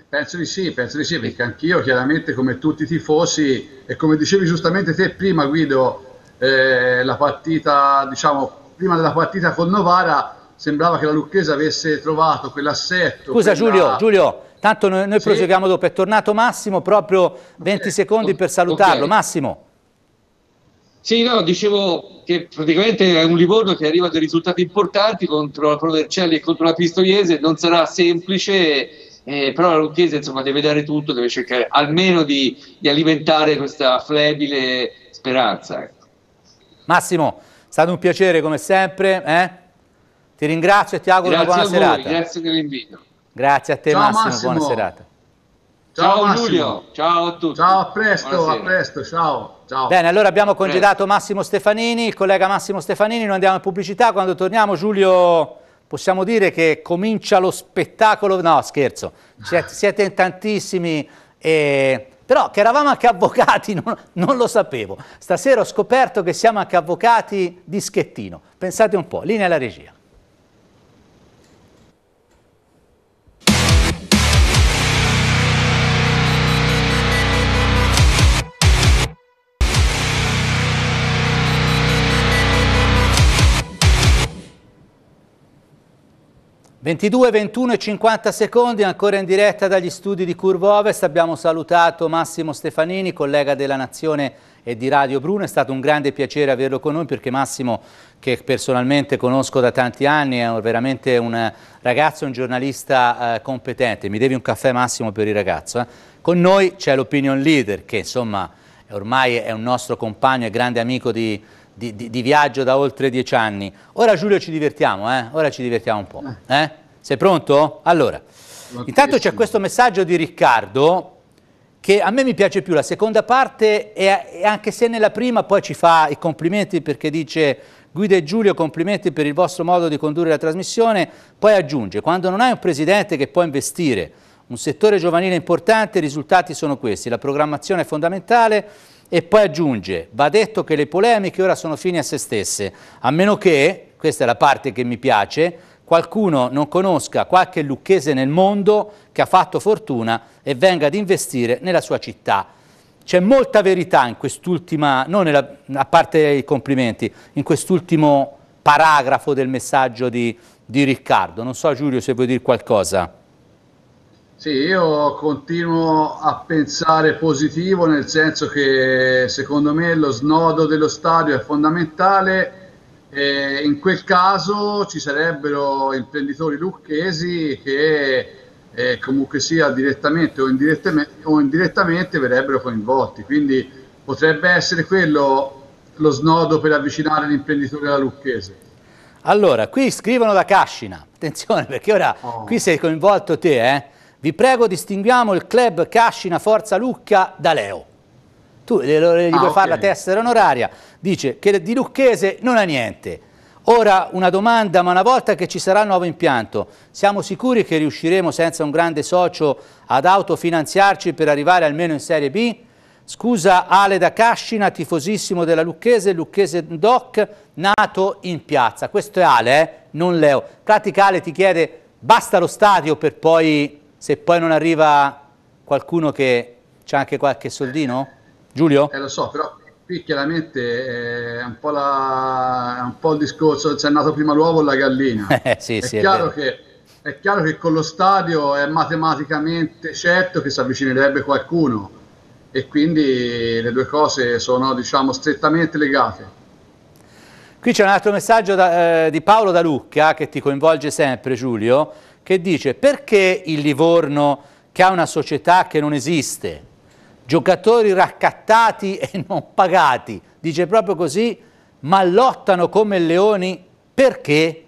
Penso di sì, penso di sì, perché anch'io chiaramente come tutti i tifosi e come dicevi giustamente te prima Guido, eh, la partita, diciamo, prima della partita con Novara sembrava che la Lucchese avesse trovato quell'assetto. Scusa quella... Giulio, Giulio, tanto noi, noi sì? proseguiamo dopo, è tornato Massimo proprio 20 okay. secondi per salutarlo. Okay. Massimo. Sì, no, dicevo che praticamente è un Livorno che arriva a dei risultati importanti contro la Provercelli e contro la Pistoiese, non sarà semplice, eh, però la Lucchese insomma, deve dare tutto, deve cercare almeno di, di alimentare questa flebile speranza. Ecco. Massimo, è stato un piacere come sempre. Eh? Ti ringrazio e ti auguro grazie una buona voi, serata. Grazie dell'invito. Grazie a te ciao, Massimo, Massimo, buona serata. Ciao, ciao Giulio, ciao a tutti. Ciao, a presto, a presto, ciao. ciao. Bene, allora abbiamo congedato Massimo Stefanini, il collega Massimo Stefanini, noi andiamo in pubblicità, quando torniamo Giulio possiamo dire che comincia lo spettacolo, no scherzo, siete in tantissimi, eh, però che eravamo anche avvocati [LAUGHS] non, non, lo sapevo, stasera ho scoperto che siamo anche avvocati di Schettino, pensate un po', linea alla regia. 22, 21 e 50 secondi, ancora in diretta dagli studi di Curvo Ovest, abbiamo salutato Massimo Stefanini, collega della Nazione e di Radio Bruno, è stato un grande piacere averlo con noi perché Massimo, che personalmente conosco da tanti anni, è veramente un ragazzo, un giornalista eh, competente, mi devi un caffè Massimo per il ragazzo. Eh? Con noi c'è l'opinion leader che insomma ormai è un nostro compagno e grande amico di di, di, di viaggio da oltre dieci anni. Ora Giulio ci divertiamo, eh? ora ci divertiamo un po'. Eh? eh? Sei pronto? Allora, intanto c'è questo messaggio di Riccardo che a me mi piace più, la seconda parte e anche se nella prima poi ci fa i complimenti perché dice Guida e Giulio complimenti per il vostro modo di condurre la trasmissione, poi aggiunge quando non hai un presidente che può investire un settore giovanile importante, i risultati sono questi, la programmazione è fondamentale, e poi aggiunge, va detto che le polemiche ora sono fini a se stesse, a meno che, questa è la parte che mi piace, qualcuno non conosca qualche lucchese nel mondo che ha fatto fortuna e venga ad investire nella sua città. C'è molta verità in quest'ultima, non nella, a parte i complimenti, in quest'ultimo paragrafo del messaggio di, di Riccardo. Non so Giulio se vuoi dire qualcosa. Sì, io continuo a pensare positivo, nel senso che secondo me lo snodo dello stadio è fondamentale. E in quel caso ci sarebbero imprenditori lucchesi che eh, comunque sia direttamente o, indirettamente, o indirettamente verrebbero coinvolti. Quindi potrebbe essere quello lo snodo per avvicinare l'imprenditore alla lucchese. Allora, qui scrivono da Cascina, attenzione perché ora oh. qui sei coinvolto te, eh? Vi prego distinguiamo il club Cascina Forza Lucca da Leo. Tu gli ah, puoi okay. fare la tessera onoraria, dice che di Lucchese non ha niente. Ora una domanda, ma una volta che ci sarà il nuovo impianto, siamo sicuri che riusciremo senza un grande socio ad autofinanziarci per arrivare almeno in Serie B? Scusa Ale da Cascina, tifosissimo della Lucchese, Lucchese Doc, nato in piazza. Questo è Ale, eh? non Leo. Pratica Ale ti chiede basta lo stadio per poi se poi non arriva qualcuno che ha anche qualche soldino? Giulio? Eh lo so, però qui chiaramente eh, è un po', la, un po il discorso, c'è nato prima l'uovo o la gallina. [LAUGHS] Eh, sì, è, sì, chiaro è, che, è, chiaro che, con lo stadio è matematicamente certo che si avvicinerebbe qualcuno e quindi le due cose sono diciamo, strettamente legate. Qui c'è un altro messaggio da, eh, di Paolo da Lucca che ti coinvolge sempre Giulio, che dice perché il Livorno, che ha una società che non esiste, giocatori raccattati [LAUGHS] e non pagati, dice proprio così, ma lottano come leoni perché?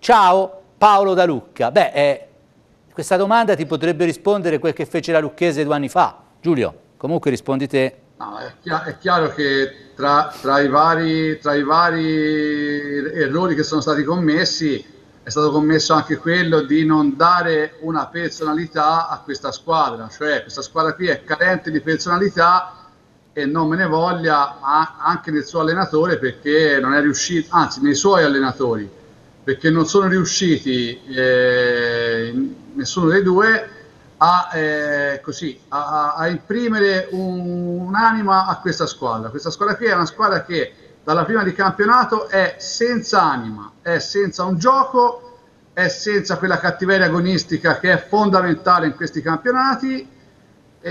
Ciao Paolo da Lucca. Beh, eh, questa domanda ti potrebbe rispondere quel che fece la Lucchese due anni fa. Giulio, comunque rispondi te. No, è, chiaro, è, chiaro che tra, tra, i vari, tra i vari errori che sono stati commessi è stato commesso anche quello di non dare una personalità a questa squadra, cioè questa squadra qui è carente di personalità e non me ne voglia ma anche nel suo allenatore perché non è riuscito, anzi nei suoi allenatori, perché non sono riusciti eh, nessuno dei due a, eh, così, a, a imprimere un, un'anima a questa squadra. Questa squadra qui è una squadra che dalla prima di campionato è senza anima, è senza un gioco, è senza quella cattiveria agonistica che è fondamentale in questi campionati, è,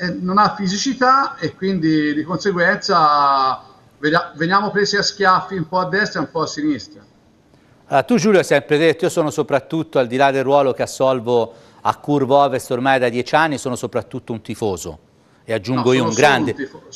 è, non ha fisicità e quindi di conseguenza veniamo presi a schiaffi un po' a destra e un po' a sinistra. Allora, tu Giulio hai sempre detto, io sono soprattutto, al di là del ruolo che assolvo a Curvo Ovest ormai da dieci anni, sono soprattutto un tifoso e aggiungo no, io un grande,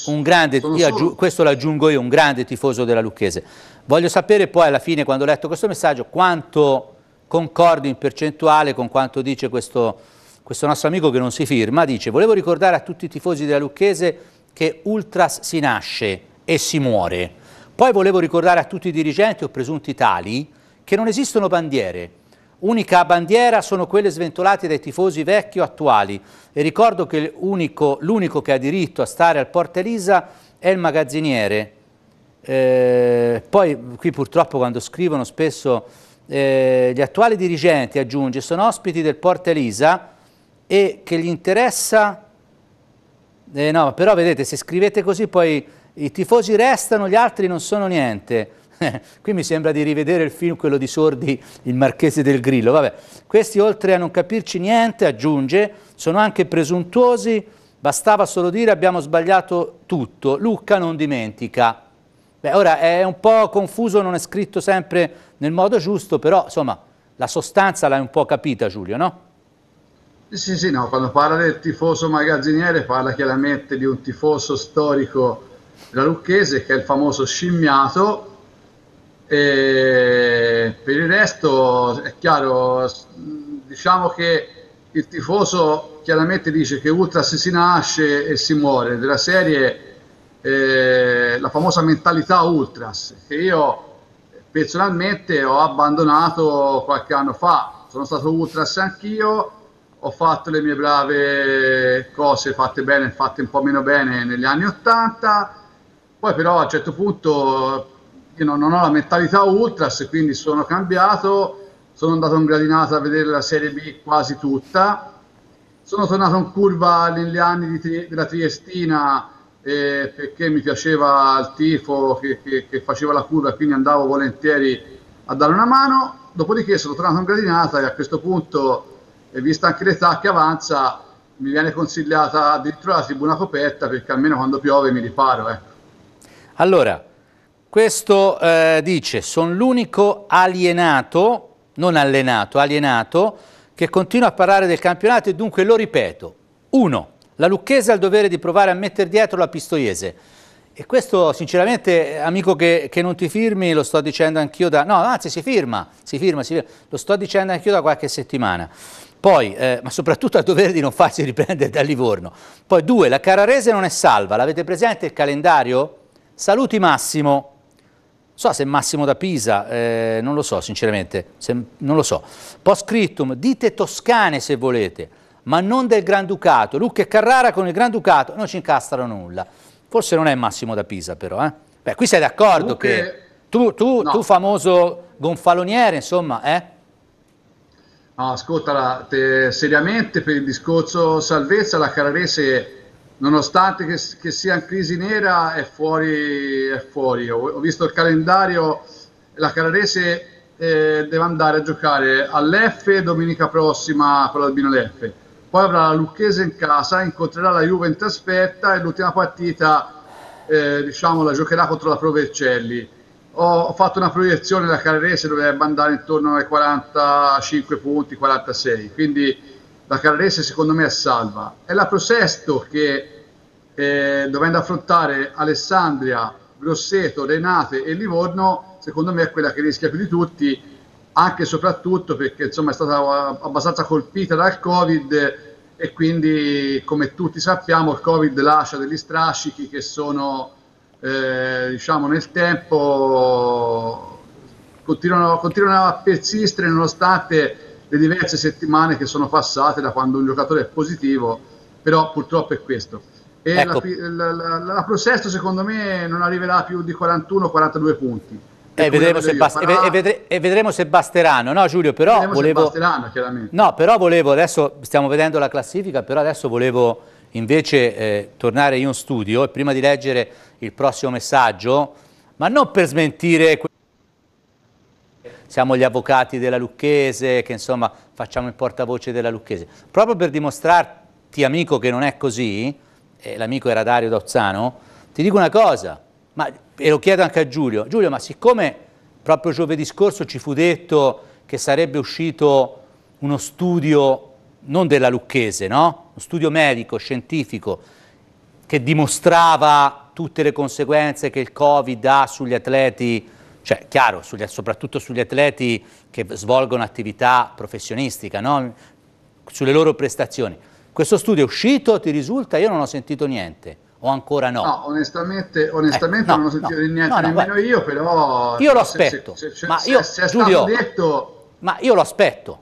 un grande io aggiung, questo lo aggiungo io, un grande tifoso della Lucchese. Voglio sapere poi alla fine, quando ho letto questo messaggio, quanto concordo in percentuale con quanto dice questo, questo nostro amico che non si firma, dice volevo ricordare a tutti i tifosi della Lucchese che Ultras si nasce e si muore. Poi volevo ricordare a tutti i dirigenti o presunti tali che non esistono bandiere, Unica bandiera sono quelle sventolate dai tifosi vecchi o attuali e ricordo che l'unico che ha diritto a stare al Porta Elisa è il magazziniere. Eh, poi qui purtroppo quando scrivono spesso eh, gli attuali dirigenti, aggiunge, sono ospiti del Porta Elisa e che gli interessa... Eh, no, però vedete, se scrivete così poi i tifosi restano, gli altri non sono niente. [LAUGHS] qui mi sembra di rivedere il film, quello di Sordi, Il Marchese del Grillo. Vabbè. Questi, oltre a non capirci niente, aggiunge, sono anche presuntuosi, bastava solo dire abbiamo sbagliato tutto, Lucca non dimentica. Beh, ora è un po' confuso, non è scritto sempre nel modo giusto, però insomma la sostanza l'hai un po' capita Giulio, no? Sì, sì, no, quando parla del tifoso magazziniere parla chiaramente di un tifoso storico della Lucchese che è il famoso scimmiato e per il resto è chiaro, diciamo che il tifoso chiaramente dice che Ultras si nasce e si muore, della serie eh, la famosa mentalità Ultras, che io personalmente ho abbandonato qualche anno fa, sono stato Ultras anch'io, ho fatto le mie brave cose fatte bene e fatte un po' meno bene negli anni Ottanta, poi però a un certo punto io non, non ho la mentalità ultras, quindi sono cambiato, sono andato in gradinata a vedere la Serie B quasi tutta, sono tornato in curva negli anni tri, della Triestina eh, perché mi piaceva il tifo che, che, che faceva la curva, quindi andavo volentieri a dare una mano, dopodiché sono tornato in gradinata e a questo punto, eh, vista anche l'età che avanza, mi viene consigliata addirittura la tribuna coperta perché almeno quando piove mi riparo. Eh. Allora, questo eh, dice, sono l'unico alienato, non allenato, alienato, che continua a parlare del campionato e dunque lo ripeto. Uno, la Lucchese ha il dovere di provare a mettere dietro la Pistoiese. E questo sinceramente, amico che, che non ti firmi, lo sto dicendo anch'io da... No, anzi si firma, si firma, si firma. Lo sto dicendo anch'io da qualche settimana. Poi, eh, ma soprattutto ha il dovere di non farsi riprendere da Livorno. Poi due, la Cararese non è salva, l'avete presente il calendario? Saluti Massimo, so se Massimo da Pisa, eh, non lo so sinceramente, se, non lo so. Post scriptum, dite toscane se volete, ma non del Granducato. Lucca e Carrara con il Granducato non ci incastrano nulla. Forse non è Massimo da Pisa però, eh? Beh, qui sei d'accordo che tu, tu, no. tu, famoso gonfaloniere, insomma, eh? No, ascoltala, seriamente per il discorso salvezza la Carrarese nonostante che, che sia in crisi nera, è fuori. È fuori. Ho, ho, visto il calendario, la Calarese eh, deve andare a giocare all'F domenica prossima con l'Albino all'F. Poi avrà la Lucchese in casa, incontrerà la Juve in trasferta e l'ultima partita eh, diciamo, la giocherà contro la Provercelli. Ho, ho fatto una proiezione, la Calarese dovrebbe andare intorno ai 45 punti, 46. Quindi la Carrarese secondo me è salva. È la Prosesto che eh, dovendo affrontare Alessandria, Grosseto, Renate e Livorno, secondo me è quella che rischia più di tutti, anche e soprattutto perché insomma, è stata eh, abbastanza colpita dal Covid e quindi come tutti sappiamo il Covid lascia degli strascichi che sono eh, diciamo nel tempo continuano, continuano a persistere nonostante le diverse settimane che sono passate da quando un giocatore è positivo, però purtroppo è questo. E ecco. la, la, la, la Prosesto secondo me non arriverà più di 41-42 punti. Eh, vedremo bast- farà... e, vedre- e, vedremo se basteranno, no Giulio, però vedremo volevo... basteranno, chiaramente. No, però volevo, adesso stiamo vedendo la classifica, però adesso volevo invece eh, tornare in studio e prima di leggere il prossimo messaggio, ma non per smentire... Que- siamo gli avvocati della Lucchese, che insomma facciamo il portavoce della Lucchese. Proprio per dimostrarti, amico, che non è così, eh, l'amico era Dario D'Ozzano, ti dico una cosa, ma, e lo chiedo anche a Giulio. Giulio, ma siccome proprio giovedì scorso ci fu detto che sarebbe uscito uno studio, non della Lucchese, no? Uno studio medico, scientifico, che dimostrava tutte le conseguenze che il Covid ha sugli atleti cioè, chiaro, sugli, soprattutto sugli atleti che svolgono attività professionistica, no? sulle loro prestazioni. Questo studio è uscito, ti risulta? Io non ho sentito niente, o ancora no? No, onestamente, onestamente eh, no, non ho sentito no, niente no, nemmeno io, però... Io lo aspetto, ma io, Giulio, ma io lo aspetto,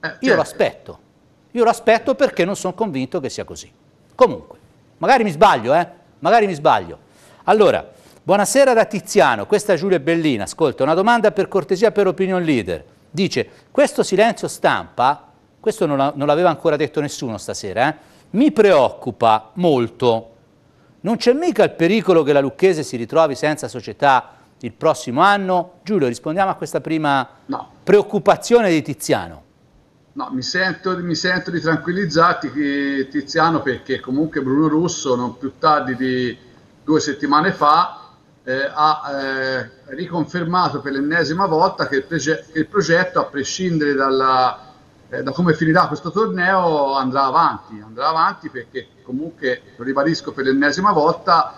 eh, io lo certo. aspetto, io lo aspetto perché non sono convinto che sia così. Comunque, magari mi sbaglio, eh? Magari mi sbaglio. Allora... Buonasera da Tiziano, questa è Giulia Bellina, ascolta, una domanda per cortesia per opinion leader. Dice, questo silenzio stampa, questo non, l'aveva ancora detto nessuno stasera, eh? mi preoccupa molto. Non c'è mica il pericolo che la Lucchese si ritrovi senza società il prossimo anno? Giulio, rispondiamo a questa prima no. preoccupazione di Tiziano. No, mi sento, mi sento di tranquillizzarti eh, Tiziano perché comunque Bruno Russo non più tardi di due settimane fa eh, ha eh, riconfermato per l'ennesima volta che il, prege- che il progetto, a prescindere dalla, eh, da come finirà questo torneo, andrà avanti, andrà avanti perché comunque, lo ribadisco per l'ennesima volta,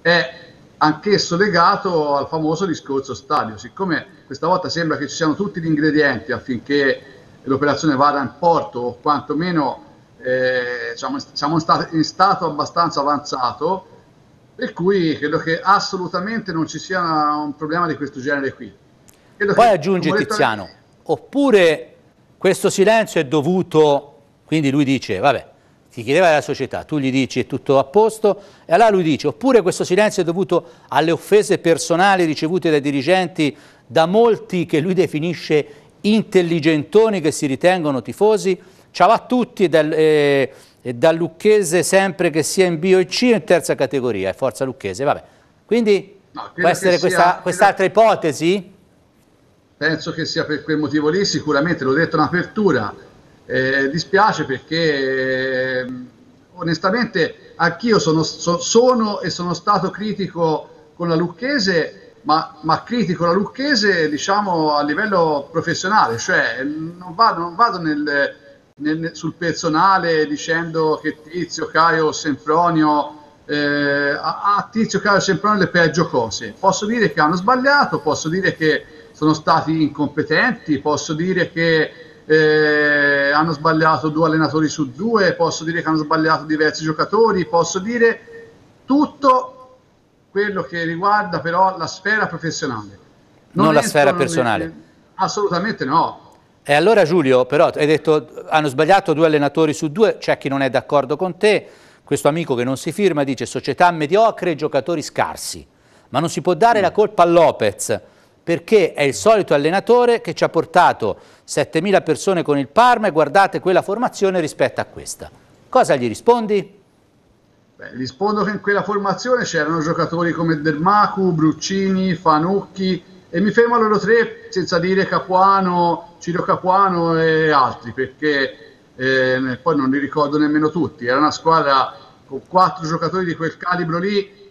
è anch'esso legato al famoso discorso stadio. Siccome questa volta sembra che ci siano tutti gli ingredienti affinché l'operazione vada in porto o quantomeno eh, diciamo, siamo in, in stato abbastanza avanzato, per cui credo che assolutamente non ci sia un problema di questo genere qui. Credo Poi aggiunge Tiziano, è... oppure questo silenzio è dovuto, quindi lui dice, vabbè, ti chiedeva la società, tu gli dici è tutto a posto, e allora lui dice, oppure questo silenzio è dovuto alle offese personali ricevute dai dirigenti da molti che lui definisce intelligentoni che si ritengono tifosi. Ciao a tutti, del, eh, e da Lucchese sempre che sia in B o in C in terza categoria, è Forza Lucchese, vabbè. Quindi no, può essere questa, quest'altra ipotesi? Penso che sia per quel motivo lì, sicuramente l'ho detto in apertura, eh, dispiace perché eh, onestamente anch'io sono, so, sono, e sono stato critico con la Lucchese, ma, ma, critico la Lucchese diciamo a livello professionale, cioè non vado, non vado nel nel, sul personale dicendo che Tizio, Caio, Sempronio eh, a, a Tizio, Caio, Sempronio le peggio cose. Posso dire che hanno sbagliato, posso dire che sono stati incompetenti, posso dire che eh, hanno sbagliato due allenatori su due, posso dire che hanno sbagliato diversi giocatori, posso dire tutto quello che riguarda però la sfera professionale. Non, non la sfera personale. Nel, assolutamente no e allora Giulio, però, hai detto hanno sbagliato due allenatori su due, c'è chi non è d'accordo con te, questo amico che non si firma dice società mediocre e giocatori scarsi, ma non si può dare mm. la colpa a Lopez perché è il solito allenatore che ci ha portato 7.000 persone con il Parma e guardate quella formazione rispetto a questa. Cosa gli rispondi? Beh, rispondo che in quella formazione c'erano giocatori come Dermacu, Bruccini, Fanucchi, e mi fermo a loro tre senza dire Capuano, Ciro Capuano e altri, perché eh, poi non li ricordo nemmeno tutti. Era una squadra con quattro giocatori di quel calibro lì,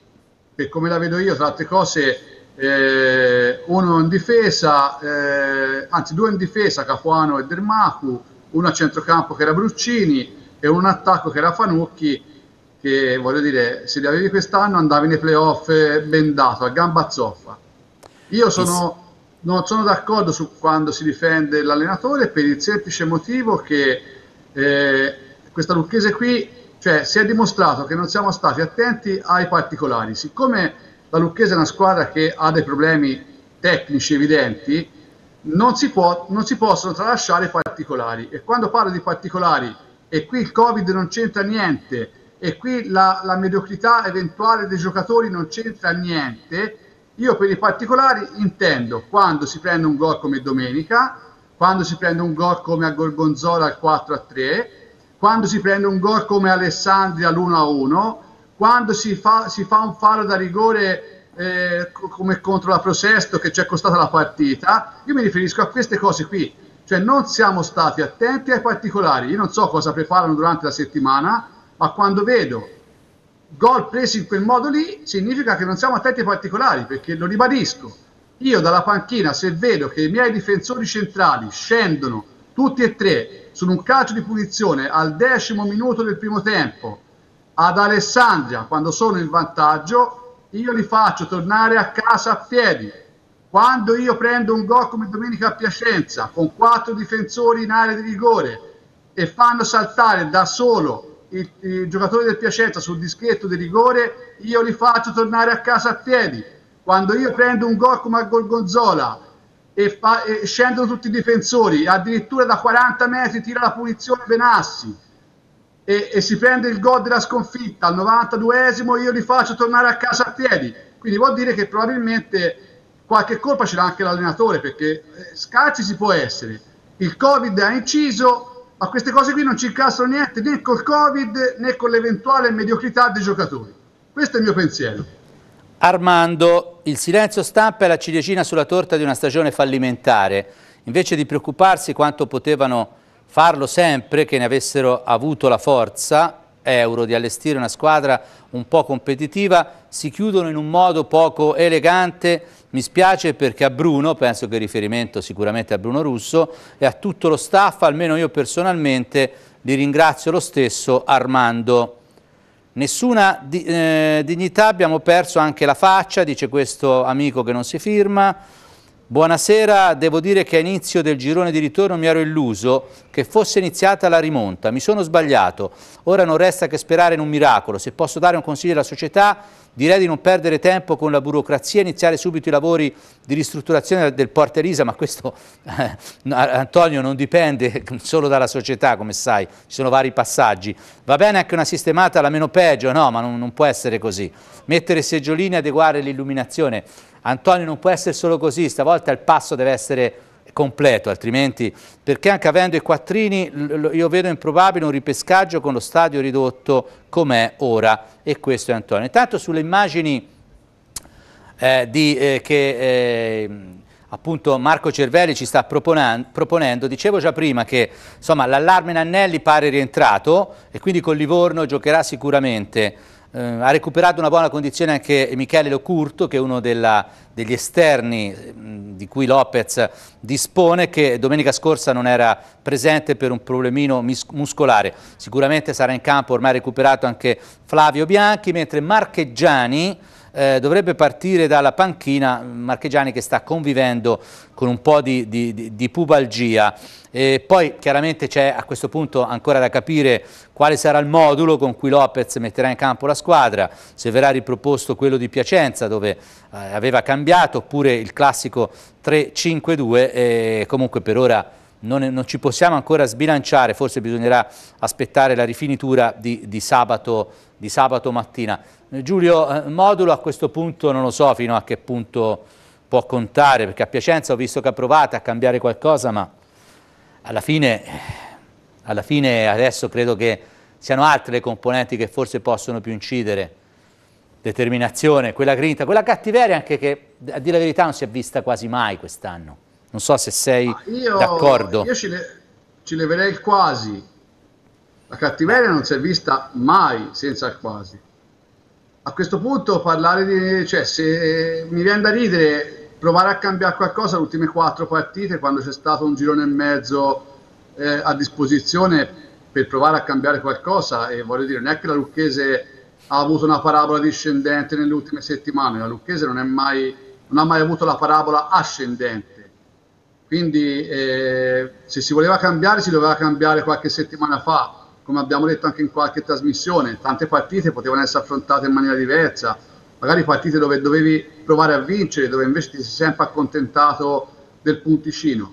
e come la vedo io, tra altre cose, eh, uno in difesa, eh, anzi due in difesa, Capuano e Dermacu, uno a centrocampo che era Bruccini e un attacco che era Fanucchi, che voglio dire, se li avevi quest'anno andavi nei playoff eh, bendato, a gamba zoffa. Io sono, non sono d'accordo su quando si difende l'allenatore per il semplice motivo che eh, questa Lucchese qui cioè, si è dimostrato che non siamo stati attenti ai particolari. Siccome la Lucchese è una squadra che ha dei problemi tecnici evidenti, non si, può, non si possono tralasciare i particolari. E quando parlo di particolari, e qui il Covid non c'entra niente, e qui la, la mediocrità eventuale dei giocatori non c'entra niente, io per i particolari intendo quando si prende un gol come domenica, quando si prende un gol come a Gorgonzola al 4 a 3, quando si prende un gol come Alessandria all'1 a 1, quando si fa, si fa, un fallo da rigore eh, come contro la Prosesto che ci è costata la partita, io mi riferisco a queste cose qui, cioè non siamo stati attenti ai particolari, io non so cosa preparano durante la settimana, ma quando vedo gol preso in quel modo lì significa che non siamo attenti ai particolari, perché lo ribadisco, io dalla panchina se vedo che i miei difensori centrali scendono tutti e tre su un calcio di punizione al decimo minuto del primo tempo ad Alessandria quando sono in vantaggio, io li faccio tornare a casa a piedi. Quando io prendo un gol come domenica a Piacenza con quattro difensori in area di rigore e fanno saltare da solo i, i giocatori del Piacenza sul dischetto di rigore, io li faccio tornare a casa a piedi. Quando io prendo un gol come a Gorgonzola e, fa, e scendono tutti i difensori, addirittura da 40 metri tira la punizione Benassi e, e si prende il gol della sconfitta al 92esimo, io li faccio tornare a casa a piedi. Quindi vuol dire che probabilmente qualche colpa ce l'ha anche l'allenatore perché eh, scarsi si può essere. Il Covid ha inciso, ma queste cose qui non ci incastrano niente né col Covid né con l'eventuale mediocrità dei giocatori. Questo è il mio pensiero. Armando, il silenzio stampa è la ciliegina sulla torta di una stagione fallimentare. Invece di preoccuparsi quanto potevano farlo sempre, che ne avessero avuto la forza, euro, di allestire una squadra un po' competitiva, si chiudono in un modo poco elegante mi spiace perché a Bruno, penso che il riferimento sicuramente a Bruno Russo, e a tutto lo staff, almeno io personalmente, li ringrazio lo stesso Armando. Nessuna di eh, dignità, abbiamo perso anche la faccia, dice questo amico che non si firma. Buonasera, devo dire che a inizio del girone di ritorno mi ero illuso che fosse iniziata la rimonta, mi sono sbagliato, ora non resta che sperare in un miracolo, se posso dare un consiglio alla società direi di non perdere tempo con la burocrazia, e iniziare subito i lavori di ristrutturazione del Porta Elisa, ma questo eh, Antonio non dipende solo dalla società come sai, ci sono vari passaggi, va bene anche una sistemata la meno peggio, no ma non, non può essere così, mettere seggiolini, adeguare l'illuminazione, Antonio non può essere solo così, stavolta il passo deve essere completo, altrimenti perché anche avendo i quattrini io vedo improbabile un ripescaggio con lo stadio ridotto com'è ora e questo è Antonio. Intanto sulle immagini eh, di, eh, che eh, appunto Marco Cervelli ci sta proponendo, dicevo già prima che l'allarme Nannelli pare rientrato e quindi con Livorno giocherà sicuramente eh, ha recuperato una buona condizione anche Michele Locurto, che è uno della, degli esterni mh, di cui Lopez dispone, che domenica scorsa non era presente per un problemino muscolare. Sicuramente sarà in campo ormai recuperato anche Flavio Bianchi, mentre Marcheggiani eh, dovrebbe partire dalla panchina Marchegiani che sta convivendo con un po' di, di, di pubalgia. E poi chiaramente c'è a questo punto ancora da capire quale sarà il modulo con cui Lopez metterà in campo la squadra, se verrà riproposto quello di Piacenza dove eh, aveva cambiato oppure il classico 3-5-2 eh, comunque per ora non, non, ci possiamo ancora sbilanciare, forse bisognerà aspettare la rifinitura di, di, sabato, di sabato mattina. Eh, Giulio eh, Modulo a questo punto non lo so fino a che punto può contare, perché a Piacenza ho visto che ha provato a cambiare qualcosa, ma alla fine, alla fine adesso credo che siano altre le componenti che forse possono più incidere. Determinazione, quella grinta, quella cattiveria anche che, a dire la verità, non si è vista quasi mai quest'anno. Non so se sei d'accordo. Io ci, le, ci leverei il quasi. La cattiveria non si è vista mai senza il quasi a questo punto parlare di... cioè se eh, mi viene da ridere provare a cambiare qualcosa le ultime quattro partite quando c'è stato un girone e mezzo eh, a disposizione per provare a cambiare qualcosa e voglio dire non è che la Lucchese ha avuto una parabola discendente nelle ultime settimane, la Lucchese non, è mai, non ha mai avuto la parabola ascendente quindi eh, se si voleva cambiare si doveva cambiare qualche settimana fa come abbiamo detto anche in qualche trasmissione, tante partite potevano essere affrontate in maniera diversa, magari partite dove dovevi provare a vincere, dove invece ti sei sempre accontentato del punticino.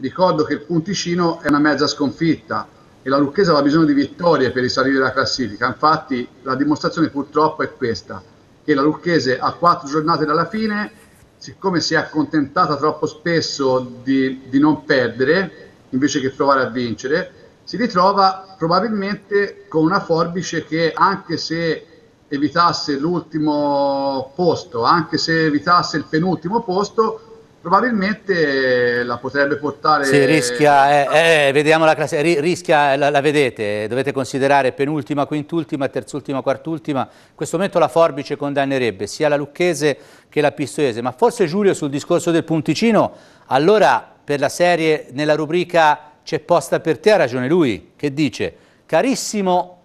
Ricordo che il punticino è una mezza sconfitta e la Lucchese aveva bisogno di vittorie per risalire la classifica, infatti la dimostrazione purtroppo è questa, che la Lucchese a quattro giornate dalla fine, siccome si è accontentata troppo spesso di, di non perdere, invece che provare a vincere, si ritrova probabilmente con una forbice che anche se evitasse l'ultimo posto, anche se evitasse il penultimo posto, probabilmente la potrebbe portare... Sì, rischia, eh, eh, vediamo la classe, rischia, eh, la, la, vedete, dovete considerare penultima, quintultima, terzultima, quartultima, in questo momento la forbice condannerebbe sia la Lucchese che la Pistoiese, ma forse Giulio sul discorso del punticino, allora per la serie nella rubrica c'è posta per te, ha ragione lui, che dice, carissimo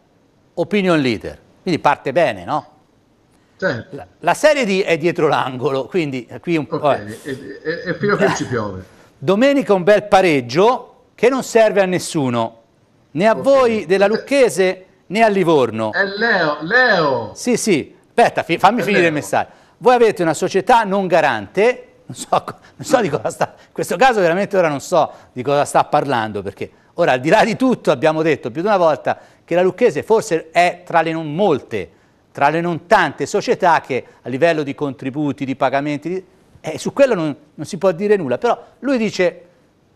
opinion leader, quindi parte bene, no? Certo. La, la, serie di, è dietro l'angolo, quindi eh, qui un po'... Okay. Eh. E, fino a che ci piove. Domenica un bel pareggio che non serve a nessuno, né a okay. voi della Lucchese né a Livorno. È Leo, Leo! Sì, sì, aspetta, fammi è finire Leo. il messaggio. Voi avete una società non garante non so, non so, di cosa sta, in questo caso veramente ora non so di cosa sta parlando, perché ora al di là di tutto abbiamo detto più di una volta che la Lucchese forse è tra le non molte, tra le non tante società che a livello di contributi, di pagamenti, di, eh, su quello non, non, si può dire nulla, però lui dice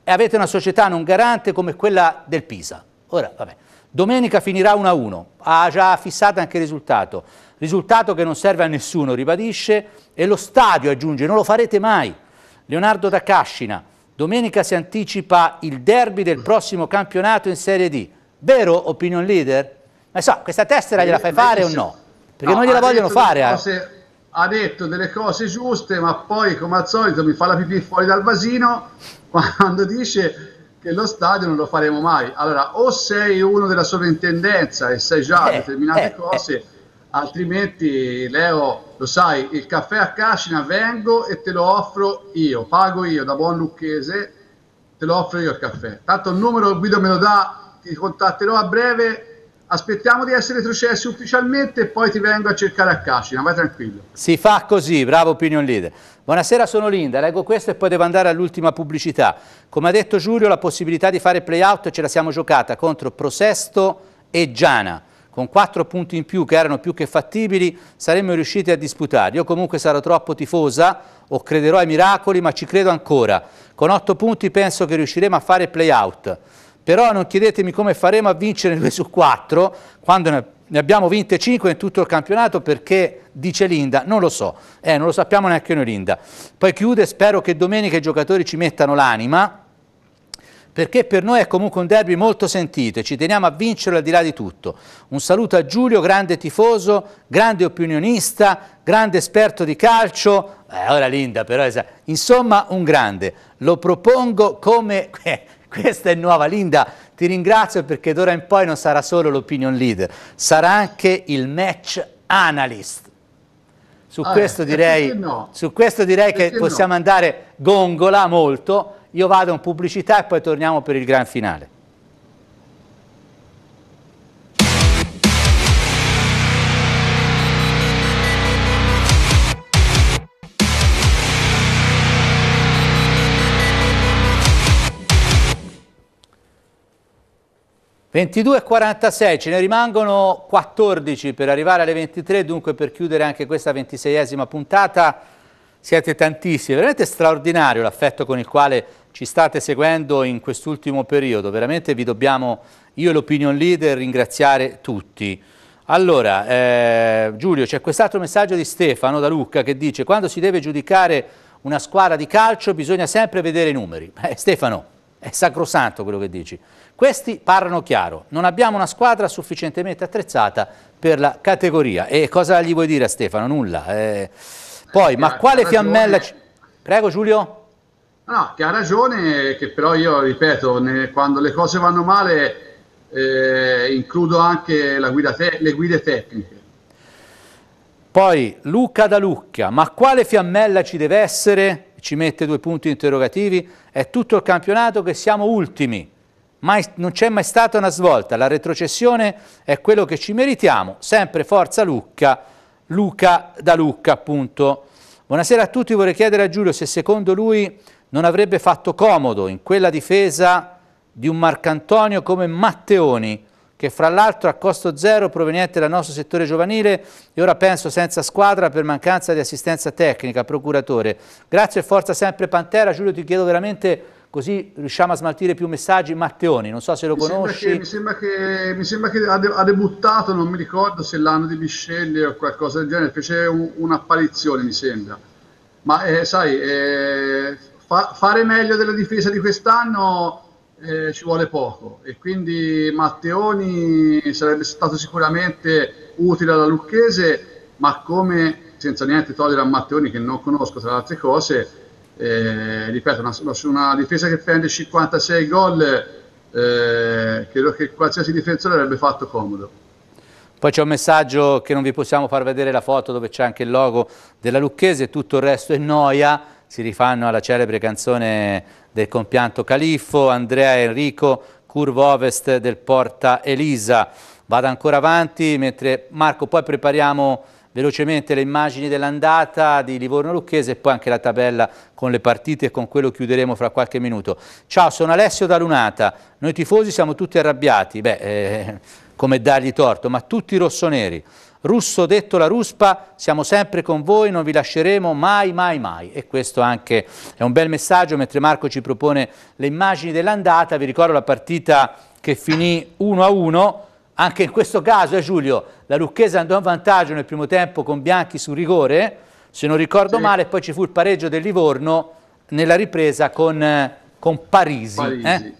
avete una società non garante come quella del Pisa. Ora, vabbè, domenica finirà 1-1, ha già fissato anche il risultato risultato che non serve a nessuno, ribadisce, e lo stadio aggiunge, non lo farete mai. Leonardo da Cascina, domenica si anticipa il derby del prossimo campionato in Serie D. Vero opinion leader? Ma so, questa tessera gliela fai eh, fare o no? Perché no, non gliela vogliono fare. Eh. Cose, eh. Ha detto delle cose giuste, ma poi come al solito mi fa la pipì fuori dal vasino quando dice che lo stadio non lo faremo mai. Allora, o sei uno della sovrintendenza e sai già eh, determinate eh, cose eh altrimenti Leo lo sai il caffè a Cascina vengo e te lo offro io pago io da buon lucchese te lo offro io il caffè tanto il numero Guido me lo dà ti contatterò a breve aspettiamo di essere retrocessi ufficialmente e poi ti vengo a cercare a Cascina, vai tranquillo. Si fa così, bravo opinion leader. Buonasera, sono Linda, leggo questo e poi devo andare all'ultima pubblicità. Come ha detto Giulio, la possibilità di fare play-out ce la siamo giocata contro Prosesto e Giana con quattro punti in più che erano più che fattibili saremmo riusciti a disputare. Io comunque sarò troppo tifosa o crederò ai miracoli, ma ci credo ancora. Con otto punti penso che riusciremo a fare play-out. Però non chiedetemi come faremo a vincere 2 [LAUGHS] su 4 quando ne abbiamo vinte 5 in tutto il campionato perché, dice Linda, non lo so, eh, non lo sappiamo neanche noi Linda. Poi chiude, spero che domenica i giocatori ci mettano l'anima, perché per noi è comunque un derby molto sentito e ci teniamo a vincere al di là di tutto. Un saluto a Giulio, grande tifoso, grande opinionista, grande esperto di calcio, eh, ora Linda però, insomma un grande. Lo propongo come... [LAUGHS] Questa è nuova Linda, ti ringrazio perché d'ora in poi non sarà solo l'opinion leader, sarà anche il match analyst. Su, ah, questo, eh, direi, no? su questo direi perché che possiamo no? andare gongola molto, io vado in pubblicità e poi torniamo per il gran finale. e 46, ce ne rimangono 14 per arrivare alle 23, dunque per chiudere anche questa 26esima puntata siete tantissimi, veramente straordinario l'affetto con il quale ci state seguendo in quest'ultimo periodo. Veramente vi dobbiamo, io e l'opinion leader, ringraziare tutti. Allora, eh, Giulio, c'è quest'altro messaggio di Stefano da Lucca che dice quando si deve giudicare una squadra di calcio bisogna sempre vedere i numeri. [LAUGHS] Eh, Stefano, è sacrosanto quello che dici. Questi parlano chiaro, non abbiamo una squadra sufficientemente attrezzata per la categoria. E cosa gli vuoi dire a Stefano? Nulla. Eh, poi, ma quale fiammella... Prego Giulio? Ah, no, che ha ragione, che però io ripeto, ne, quando le cose vanno male eh, includo anche te- le guide tecniche. Poi Luca da Lucca, ma quale fiammella ci deve essere? Ci mette due punti interrogativi. È tutto il campionato che siamo ultimi. Mai, non c'è mai stata una svolta. La retrocessione è quello che ci meritiamo. Sempre forza Lucca, Luca da Lucca appunto. Buonasera a tutti, vorrei chiedere a Giulio se secondo lui non avrebbe fatto comodo in quella difesa di un Marcantonio come Matteoni, che fra l'altro a costo zero proveniente dal nostro settore giovanile e ora penso senza squadra per mancanza di assistenza tecnica, procuratore. Grazie e forza sempre Pantera, Giulio ti chiedo veramente così riusciamo a smaltire più messaggi. Matteoni, non so se lo mi conosci. Sembra che, mi, sembra che, mi sembra che ha, de, ha, debuttato, non mi ricordo se l'anno di Biscelli o qualcosa del genere, fece un'apparizione un mi sembra. Ma eh, sai, eh, fa, fare meglio della difesa di quest'anno eh, ci vuole poco e quindi Matteoni sarebbe stato sicuramente utile alla Lucchese, ma come senza niente togliere a Matteoni che non conosco tra le altre cose, eh, ripeto, una, una difesa che prende 56 gol eh, credo che qualsiasi difensore avrebbe fatto comodo. Poi c'è un messaggio che non vi possiamo far vedere la foto dove c'è anche il logo della Lucchese, tutto il resto è noia si rifanno alla celebre canzone del compianto Califfo, Andrea Enrico, curvo ovest del Porta Elisa. Vado ancora avanti, mentre Marco poi prepariamo velocemente le immagini dell'andata di Livorno Lucchese e poi anche la tabella con le partite e con quello chiuderemo fra qualche minuto. Ciao, sono Alessio da Lunata. Noi tifosi siamo tutti arrabbiati, beh, eh, come dargli torto, ma tutti rossoneri. Russo detto la ruspa, siamo sempre con voi, non vi lasceremo mai, mai, mai. E questo anche è un bel messaggio, mentre Marco ci propone le immagini dell'andata, vi ricordo la partita che finì 1 a 1, anche in questo caso, eh, Giulio, la Lucchese andò in vantaggio nel primo tempo con Bianchi su rigore, se non ricordo sì. male, poi ci fu il pareggio del Livorno nella ripresa con, eh, con Parisi. Eh. Parisi. Eh?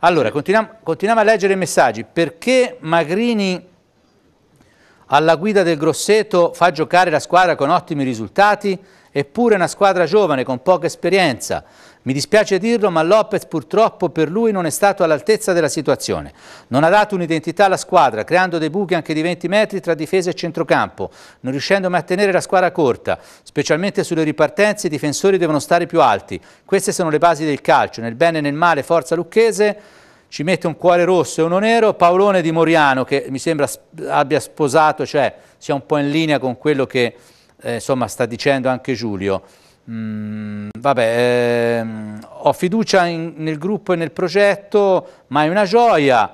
Allora, continuiamo, continuiamo a leggere i messaggi. Perché Magrini alla guida del Grosseto fa giocare la squadra con ottimi risultati, eppure una squadra giovane con poca esperienza. Mi dispiace dirlo, ma Lopez purtroppo per lui non è stato all'altezza della situazione. Non ha dato un'identità alla squadra, creando dei buchi anche di 20 metri tra difesa e centrocampo, non riuscendo mai a tenere la squadra corta. Specialmente sulle ripartenze i difensori devono stare più alti. Queste sono le basi del calcio, nel bene e nel male forza lucchese ci mette un cuore rosso e uno nero, Paolone di Moriano che mi sembra abbia sposato, cioè sia un po' in linea con quello che eh, insomma, sta dicendo anche Giulio. Mm, vabbè, ehm, ho fiducia in, nel gruppo e nel progetto, ma è una gioia.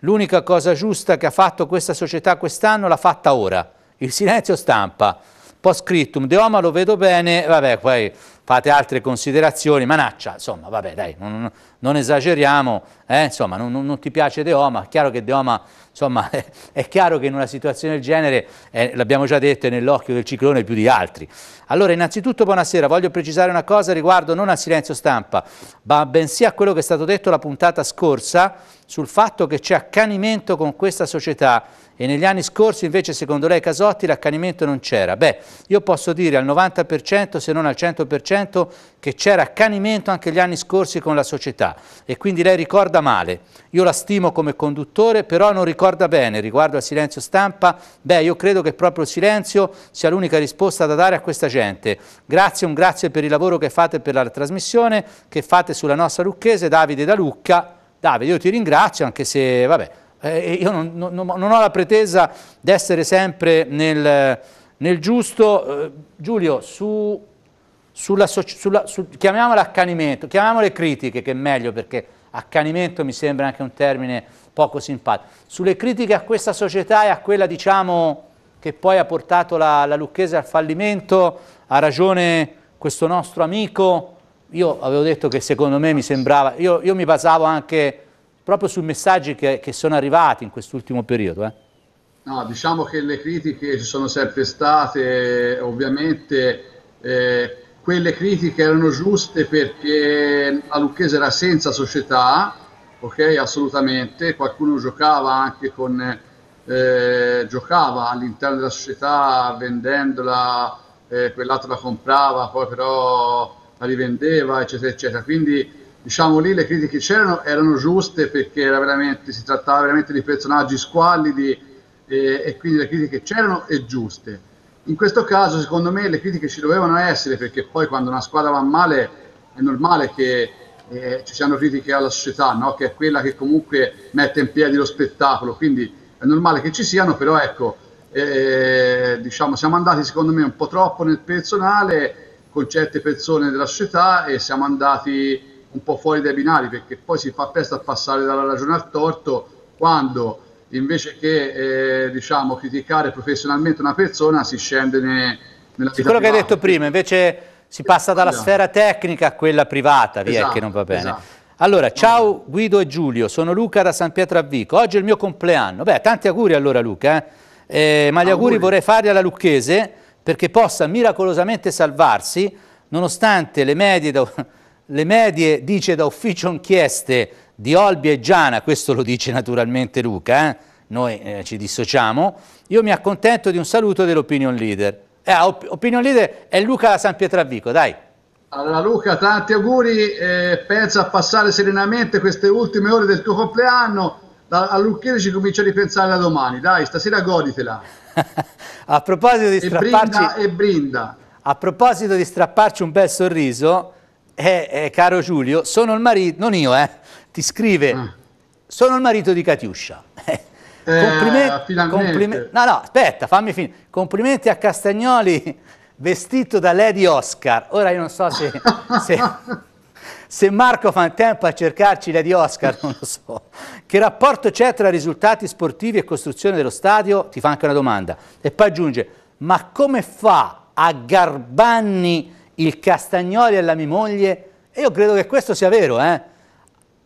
L'unica cosa giusta che ha fatto questa società quest'anno l'ha fatta ora. Il silenzio stampa. Post scriptum, Oma lo vedo bene, vabbè, poi fate altre considerazioni, Manaccia, insomma, vabbè, dai, non, non esageriamo, eh? insomma, non, non, ti piace De Oma, chiaro che De Oma, insomma, è, [LAUGHS] è chiaro che in una situazione del genere, eh, l'abbiamo già detto, è nell'occhio del ciclone più di altri. Allora, innanzitutto, buonasera, voglio precisare una cosa riguardo non al silenzio stampa, ma bensì a quello che è stato detto la puntata scorsa sul fatto che c'è accanimento con questa società e negli anni scorsi invece secondo lei Casotti l'accanimento non c'era. Beh, io posso dire al 90% se non al 100% che c'era accanimento anche gli anni scorsi con la società e quindi lei ricorda male. Io la stimo come conduttore però non ricorda bene riguardo al silenzio stampa. Beh, io credo che proprio il silenzio sia l'unica risposta da dare a questa gente. Grazie, un grazie per il lavoro che fate per la trasmissione, che fate sulla nostra lucchese. Davide da Lucca. Davide, io ti ringrazio anche se, vabbè, eh, io non, non, non, ho la pretesa di essere sempre nel, nel giusto. Eh, Giulio, su, sulla, sulla, su, chiamiamola accanimento, chiamiamole critiche, che è meglio perché accanimento mi sembra anche un termine poco simpatico. Sulle critiche a questa società e a quella, diciamo, che poi ha portato la, la Lucchese al fallimento, ha ragione questo nostro amico. Io avevo detto che secondo me mi sembrava, io, io mi basavo anche proprio sui messaggi che, che sono arrivati in quest'ultimo periodo. Eh. No, diciamo che le critiche ci sono sempre state, ovviamente eh, quelle critiche erano giuste perché la Lucchese era senza società, ok, assolutamente, qualcuno giocava anche con... Eh, giocava all'interno della società vendendola, eh, quell'altro la comprava, poi però la rivendeva, eccetera, eccetera. Quindi diciamo lì le critiche c'erano, erano giuste perché era si trattava veramente di personaggi squallidi e, eh, e quindi le critiche c'erano e giuste. In questo caso secondo me le critiche ci dovevano essere perché poi quando una squadra va male è normale che eh, ci siano critiche alla società, no? che è quella che comunque mette in piedi lo spettacolo, quindi è normale che ci siano, però ecco, eh, diciamo, siamo andati secondo me un po' troppo nel personale con certe persone della società e siamo andati un po' fuori dai binari perché poi si fa presto a passare dalla ragione al torto quando invece che eh, diciamo, criticare professionalmente una persona si scende ne, nella sì, quello privata. che hai detto prima, invece si passa dalla esatto. sfera tecnica a quella privata, via esatto, che non va bene. Esatto. Allora, ciao Guido e Giulio, sono Luca da San Pietro a Vico, oggi è il mio compleanno. Beh, tanti auguri allora Luca, eh? Eh, ma gli auguri, auguri vorrei fargli alla Lucchese perché possa miracolosamente salvarsi nonostante le medie da le medie, dice da ufficio inchieste di Olbia e Giana, questo lo dice naturalmente Luca, eh? noi eh, ci dissociamo, io mi accontento di un saluto dell'opinion leader. Eh, op opinion leader è Luca San Pietravico, dai. Allora Luca, tanti auguri, eh, pensa a passare serenamente queste ultime ore del tuo compleanno, da, a Lucchini ci comincia a ripensare da domani, dai, stasera goditela. [LAUGHS] a proposito di strapparci... E brinda, e brinda. A proposito di strapparci un bel sorriso, eh, eh, caro Giulio, sono il marito, non io, eh, ti scrive, ah. sono il marito di Catiuscia. complimenti, eh, eh, complimenti, eh, no, no, aspetta, fammi finire. Complimenti a Castagnoli vestito da Lady Oscar. Ora io non so se, se, [LAUGHS] se Marco fa in tempo a cercarci Lady Oscar, non lo so. Che rapporto c'è tra risultati sportivi e costruzione dello stadio? Ti fa anche una domanda. E poi aggiunge, ma come fa a Garbanni il Castagnoli alla mia moglie, e io credo che questo sia vero, eh?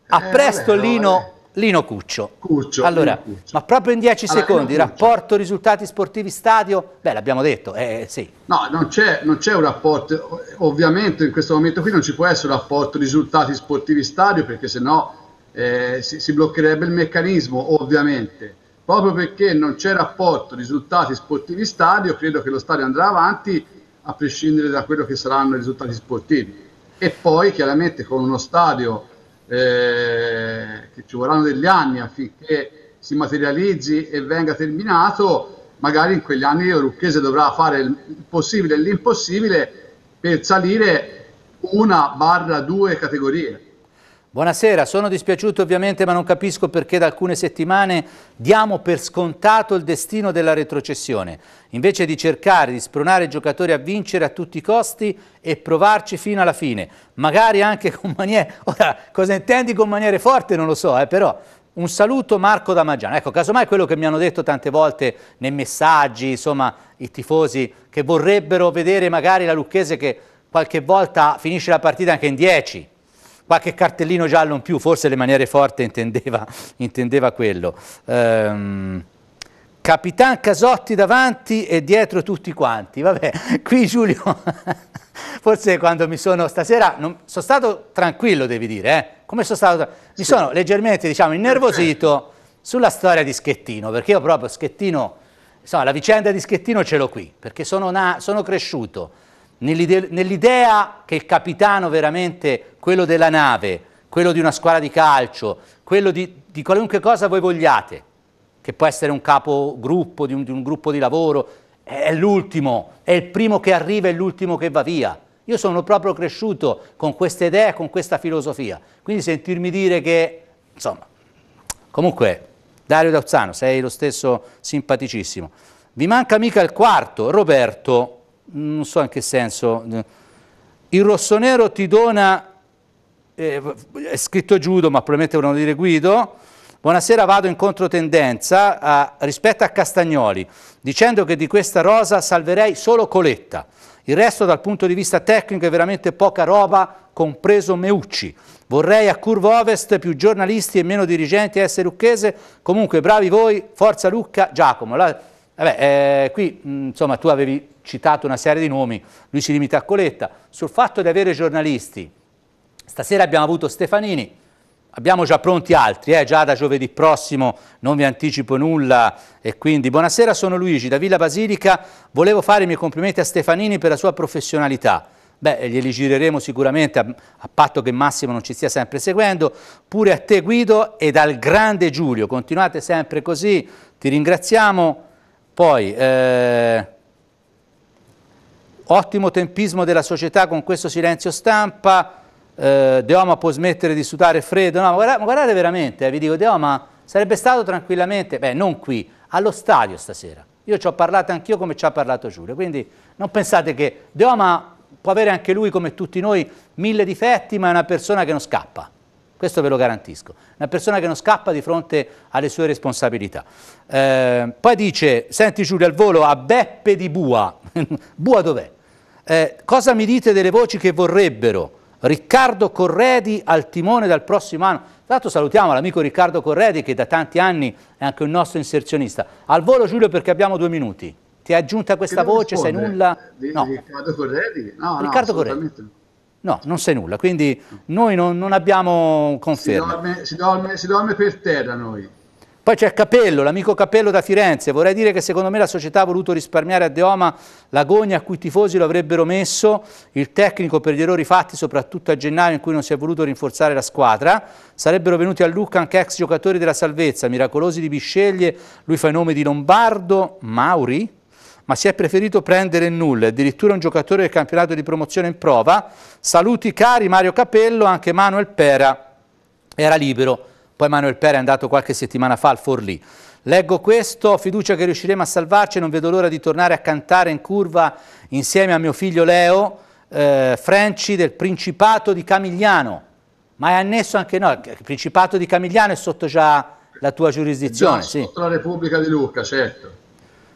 A eh, presto vabbè, Lino, vabbè. Lino Cuccio. Cuccio. Allora, Cuccio. ma proprio in 10 allora, secondi, rapporto risultati sportivi stadio, beh l'abbiamo detto, eh, eh sì. No, non c'è, un rapporto, ovviamente in questo momento qui non ci può essere un rapporto risultati sportivi stadio perché sennò eh, si, si bloccherebbe il meccanismo, ovviamente. Proprio perché non c'è rapporto risultati sportivi stadio, credo che lo stadio andrà avanti a prescindere da quello che saranno i risultati sportivi. E poi chiaramente con uno stadio eh, che ci vorranno degli anni affinché si materializzi e venga terminato, magari in quegli anni il Lucchese dovrà fare il possibile e l'impossibile per salire una barra due categorie. Buonasera, sono dispiaciuto ovviamente ma non capisco perché da alcune settimane diamo per scontato il destino della retrocessione, invece di cercare di spronare i giocatori a vincere a tutti i costi e provarci fino alla fine, magari anche con maniere, [LAUGHS] ora cosa intendi con maniere forte non lo so, eh, però un saluto Marco Damagiano, ecco casomai quello che mi hanno detto tante volte nei messaggi, insomma i tifosi che vorrebbero vedere magari la Lucchese che qualche volta finisce la partita anche in 10 qualche cartellino giallo in più, forse le maniere forti intendeva, [LAUGHS] intendeva quello. Ehm, Capitan Casotti davanti e dietro tutti quanti. Vabbè, [LAUGHS] qui Giulio, [LAUGHS] forse quando mi sono stasera, non, sono stato tranquillo, devi dire, eh? come sono stato, mi sono leggermente, diciamo, innervosito sulla storia di Schettino, perché io proprio Schettino, insomma, la vicenda di Schettino ce l'ho qui, perché sono, una, sono cresciuto nell'idea che il capitano veramente, quello della nave, quello di una squadra di calcio, quello di, di qualunque cosa voi vogliate, che può essere un capogruppo di un, di un gruppo di lavoro, è l'ultimo, è il primo che arriva e l'ultimo che va via. Io sono proprio cresciuto con queste idee, con questa filosofia. Quindi sentirmi dire che, insomma, comunque, Dario Dauzano, sei lo stesso simpaticissimo. Vi manca mica il quarto, Roberto non so in che senso, il rossonero ti dona, eh, è scritto Giudo ma probabilmente vorranno dire Guido, buonasera vado in controtendenza a, rispetto a Castagnoli, dicendo che di questa rosa salverei solo Coletta, il resto dal punto di vista tecnico è veramente poca roba, compreso Meucci. Vorrei a Curva Ovest più giornalisti e meno dirigenti a essere lucchese, comunque bravi voi, forza Lucca, Giacomo. La, vabbè, eh, qui mh, mm, insomma tu avevi citato una serie di nomi, lui si limita a Coletta, sul fatto di avere giornalisti. Stasera abbiamo avuto Stefanini, abbiamo già pronti altri, eh, già da giovedì prossimo non vi anticipo nulla e quindi buonasera, sono Luigi da Villa Basilica, volevo fare i miei complimenti a Stefanini per la sua professionalità. Beh, glieli gireremo sicuramente, a, a, patto che Massimo non ci stia sempre seguendo. Pure a te Guido e dal grande Giulio, continuate sempre così, ti ringraziamo. Poi... Eh... Ottimo tempismo della società con questo silenzio stampa. Eh, Deoma può smettere di sudare freddo. No, ma guardate, ma guardate veramente, eh, vi dico, Deoma sarebbe stato tranquillamente, beh, non qui, allo stadio stasera. Io ci ho parlato anch'io come ci ha parlato Giulio, quindi non pensate che Deoma può avere anche lui, come tutti noi, mille difetti, ma è una persona che non scappa. Questo ve lo garantisco. Una persona che non scappa di fronte alle sue responsabilità. Eh, poi dice, senti Giulio al volo, a Beppe di Bua. [LAUGHS] Bua dov'è? Eh, cosa mi dite delle voci che vorrebbero? Riccardo Corredi al timone dal prossimo anno. Tra l'altro salutiamo l'amico Riccardo Corredi che da tanti anni è anche un nostro inserzionista. Al volo Giulio perché abbiamo due minuti. Ti è aggiunta questa voce, rispondere. sai nulla? Di, no. Riccardo Corredi? No, Riccardo no, Corredi. No, non sai nulla, quindi noi non, non abbiamo conferma. Si dorme, si, dorme, si dorme per terra noi. Poi c'è Capello, l'amico Capello da Firenze. Vorrei dire che secondo me la società ha voluto risparmiare a Deoma l'agonia a cui i tifosi lo avrebbero messo, il tecnico per gli errori fatti soprattutto a gennaio in cui non si è voluto rinforzare la squadra. Sarebbero venuti a Lucca anche ex giocatori della salvezza, miracolosi di Bisceglie, lui fa il nome di Lombardo, Mauri, ma si è preferito prendere nulla, addirittura un giocatore del campionato di promozione in prova. Saluti cari Mario Capello, anche Manuel Pera era libero poi Manuel Pere è andato qualche settimana fa al Forlì. Leggo questo, ho fiducia che riusciremo a salvarci, non vedo l'ora di tornare a cantare in curva insieme a mio figlio Leo, eh, Franci del Principato di Camigliano. Ma è annesso anche noi, il Principato di Camigliano è sotto già la tua giurisdizione. Già, sì. la Repubblica di Lucca, certo.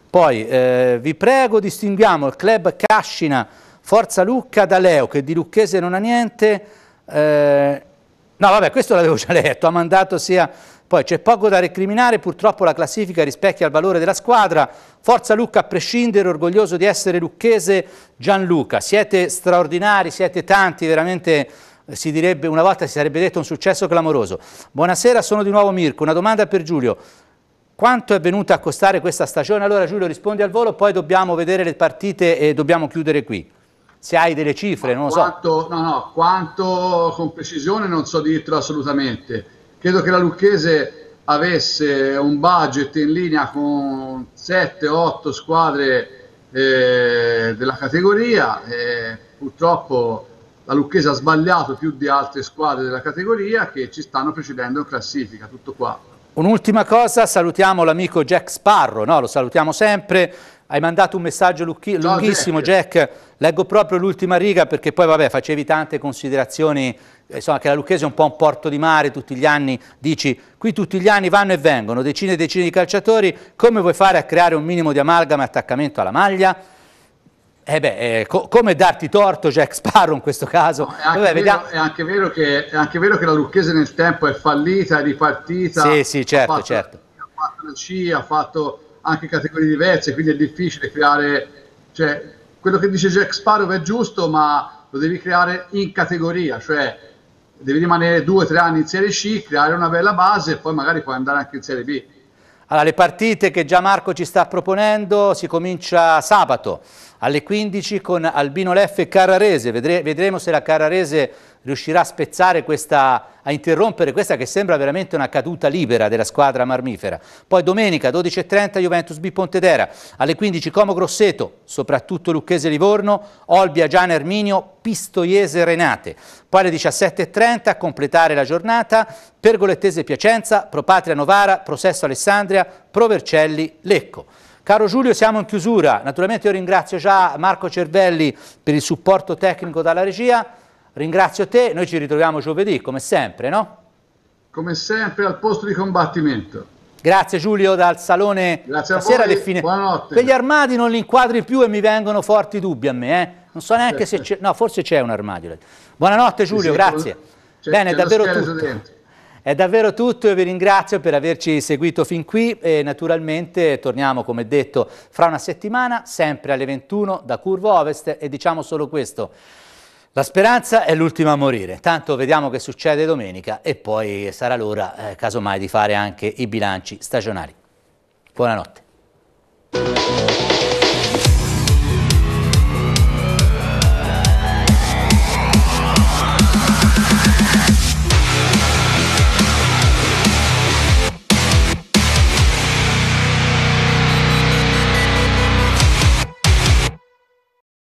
Poi eh, vi prego distinguiamo il club Cascina Forza Lucca da Leo che di Lucchese non ha niente. Eh, No, vabbè, questo l'avevo già letto, ha mandato sia... Poi c'è poco da recriminare, purtroppo la classifica rispecchia il valore della squadra. Forza Lucca a prescindere, orgoglioso di essere lucchese Gianluca. Siete straordinari, siete tanti, veramente eh, si direbbe, una volta si sarebbe detto un successo clamoroso. Buonasera, sono di nuovo Mirko. Una domanda per Giulio. Quanto è venuta a costare questa stagione? Allora Giulio rispondi al volo, poi dobbiamo vedere le partite e dobbiamo chiudere qui se hai delle cifre, non quanto, lo so. No, no, quanto con precisione non so dirtelo assolutamente. Credo che la Lucchese avesse un budget in linea con 7-8 squadre eh, della categoria. Eh, purtroppo la Lucchese ha sbagliato più di altre squadre della categoria che ci stanno precedendo in classifica, tutto qua. Un'ultima cosa, salutiamo l'amico Jack Sparro, no? lo salutiamo sempre, hai mandato un messaggio lunghissimo, Jack. Leggo proprio l'ultima riga perché poi, vabbè, facevi tante considerazioni. Insomma, che la Lucchese è un po' un porto di mare tutti gli anni. Dici, qui tutti gli anni vanno e vengono decine e decine di calciatori. Come vuoi fare a creare un minimo di amalgama e attaccamento alla maglia? E eh beh, eh, co come darti torto Jack Sparrow in questo caso? No, è, anche Vabbè, vero, è, anche che, è, anche vero, che, la Lucchese nel tempo è fallita, è ripartita. Sì, sì, certo, ha fatto, certo. Ha fatto la C, ha fatto anche categorie diverse, quindi è difficile creare, cioè, quello che dice Jack Sparrow è giusto, ma lo devi creare in categoria, cioè devi rimanere due o tre anni in Serie C, creare una bella base e poi magari puoi andare anche in Serie B. Allora, le partite che già Marco ci sta proponendo si comincia sabato alle 15 con Albino Leff e Carrarese. Vedre vedremo se la Carrarese riuscirà a spezzare questa, a interrompere questa che sembra veramente una caduta libera della squadra marmifera. Poi domenica 12.30 Juventus B Pontedera, alle 15 Como Grosseto, soprattutto Lucchese Livorno, Olbia Gian Erminio, Pistoiese Renate. Poi alle 17.30 a completare la giornata Pergolettese Piacenza, Propatria Novara, Processo Alessandria, Provercelli Lecco. Caro Giulio, siamo in chiusura. Naturalmente io ringrazio già Marco Cervelli per il supporto tecnico dalla regia. Ringrazio te, noi ci ritroviamo giovedì, come sempre, no? Come sempre al posto di combattimento. Grazie Giulio dal salone Grazie stasera a voi, fine... buonanotte. Quegli armadi non li inquadri più e mi vengono forti dubbi a me, eh? Non so neanche se c'è... No, forse c'è un armadio. Buonanotte Giulio, sì, sì, grazie. Bene, è davvero tutto. È davvero tutto, e vi ringrazio per averci seguito fin qui e naturalmente torniamo come detto fra una settimana sempre alle 21 da Curvo Ovest e diciamo solo questo. La speranza è l'ultima a morire, tanto vediamo che succede domenica e poi sarà l'ora, eh, casomai, di fare anche i bilanci stagionali. Buonanotte.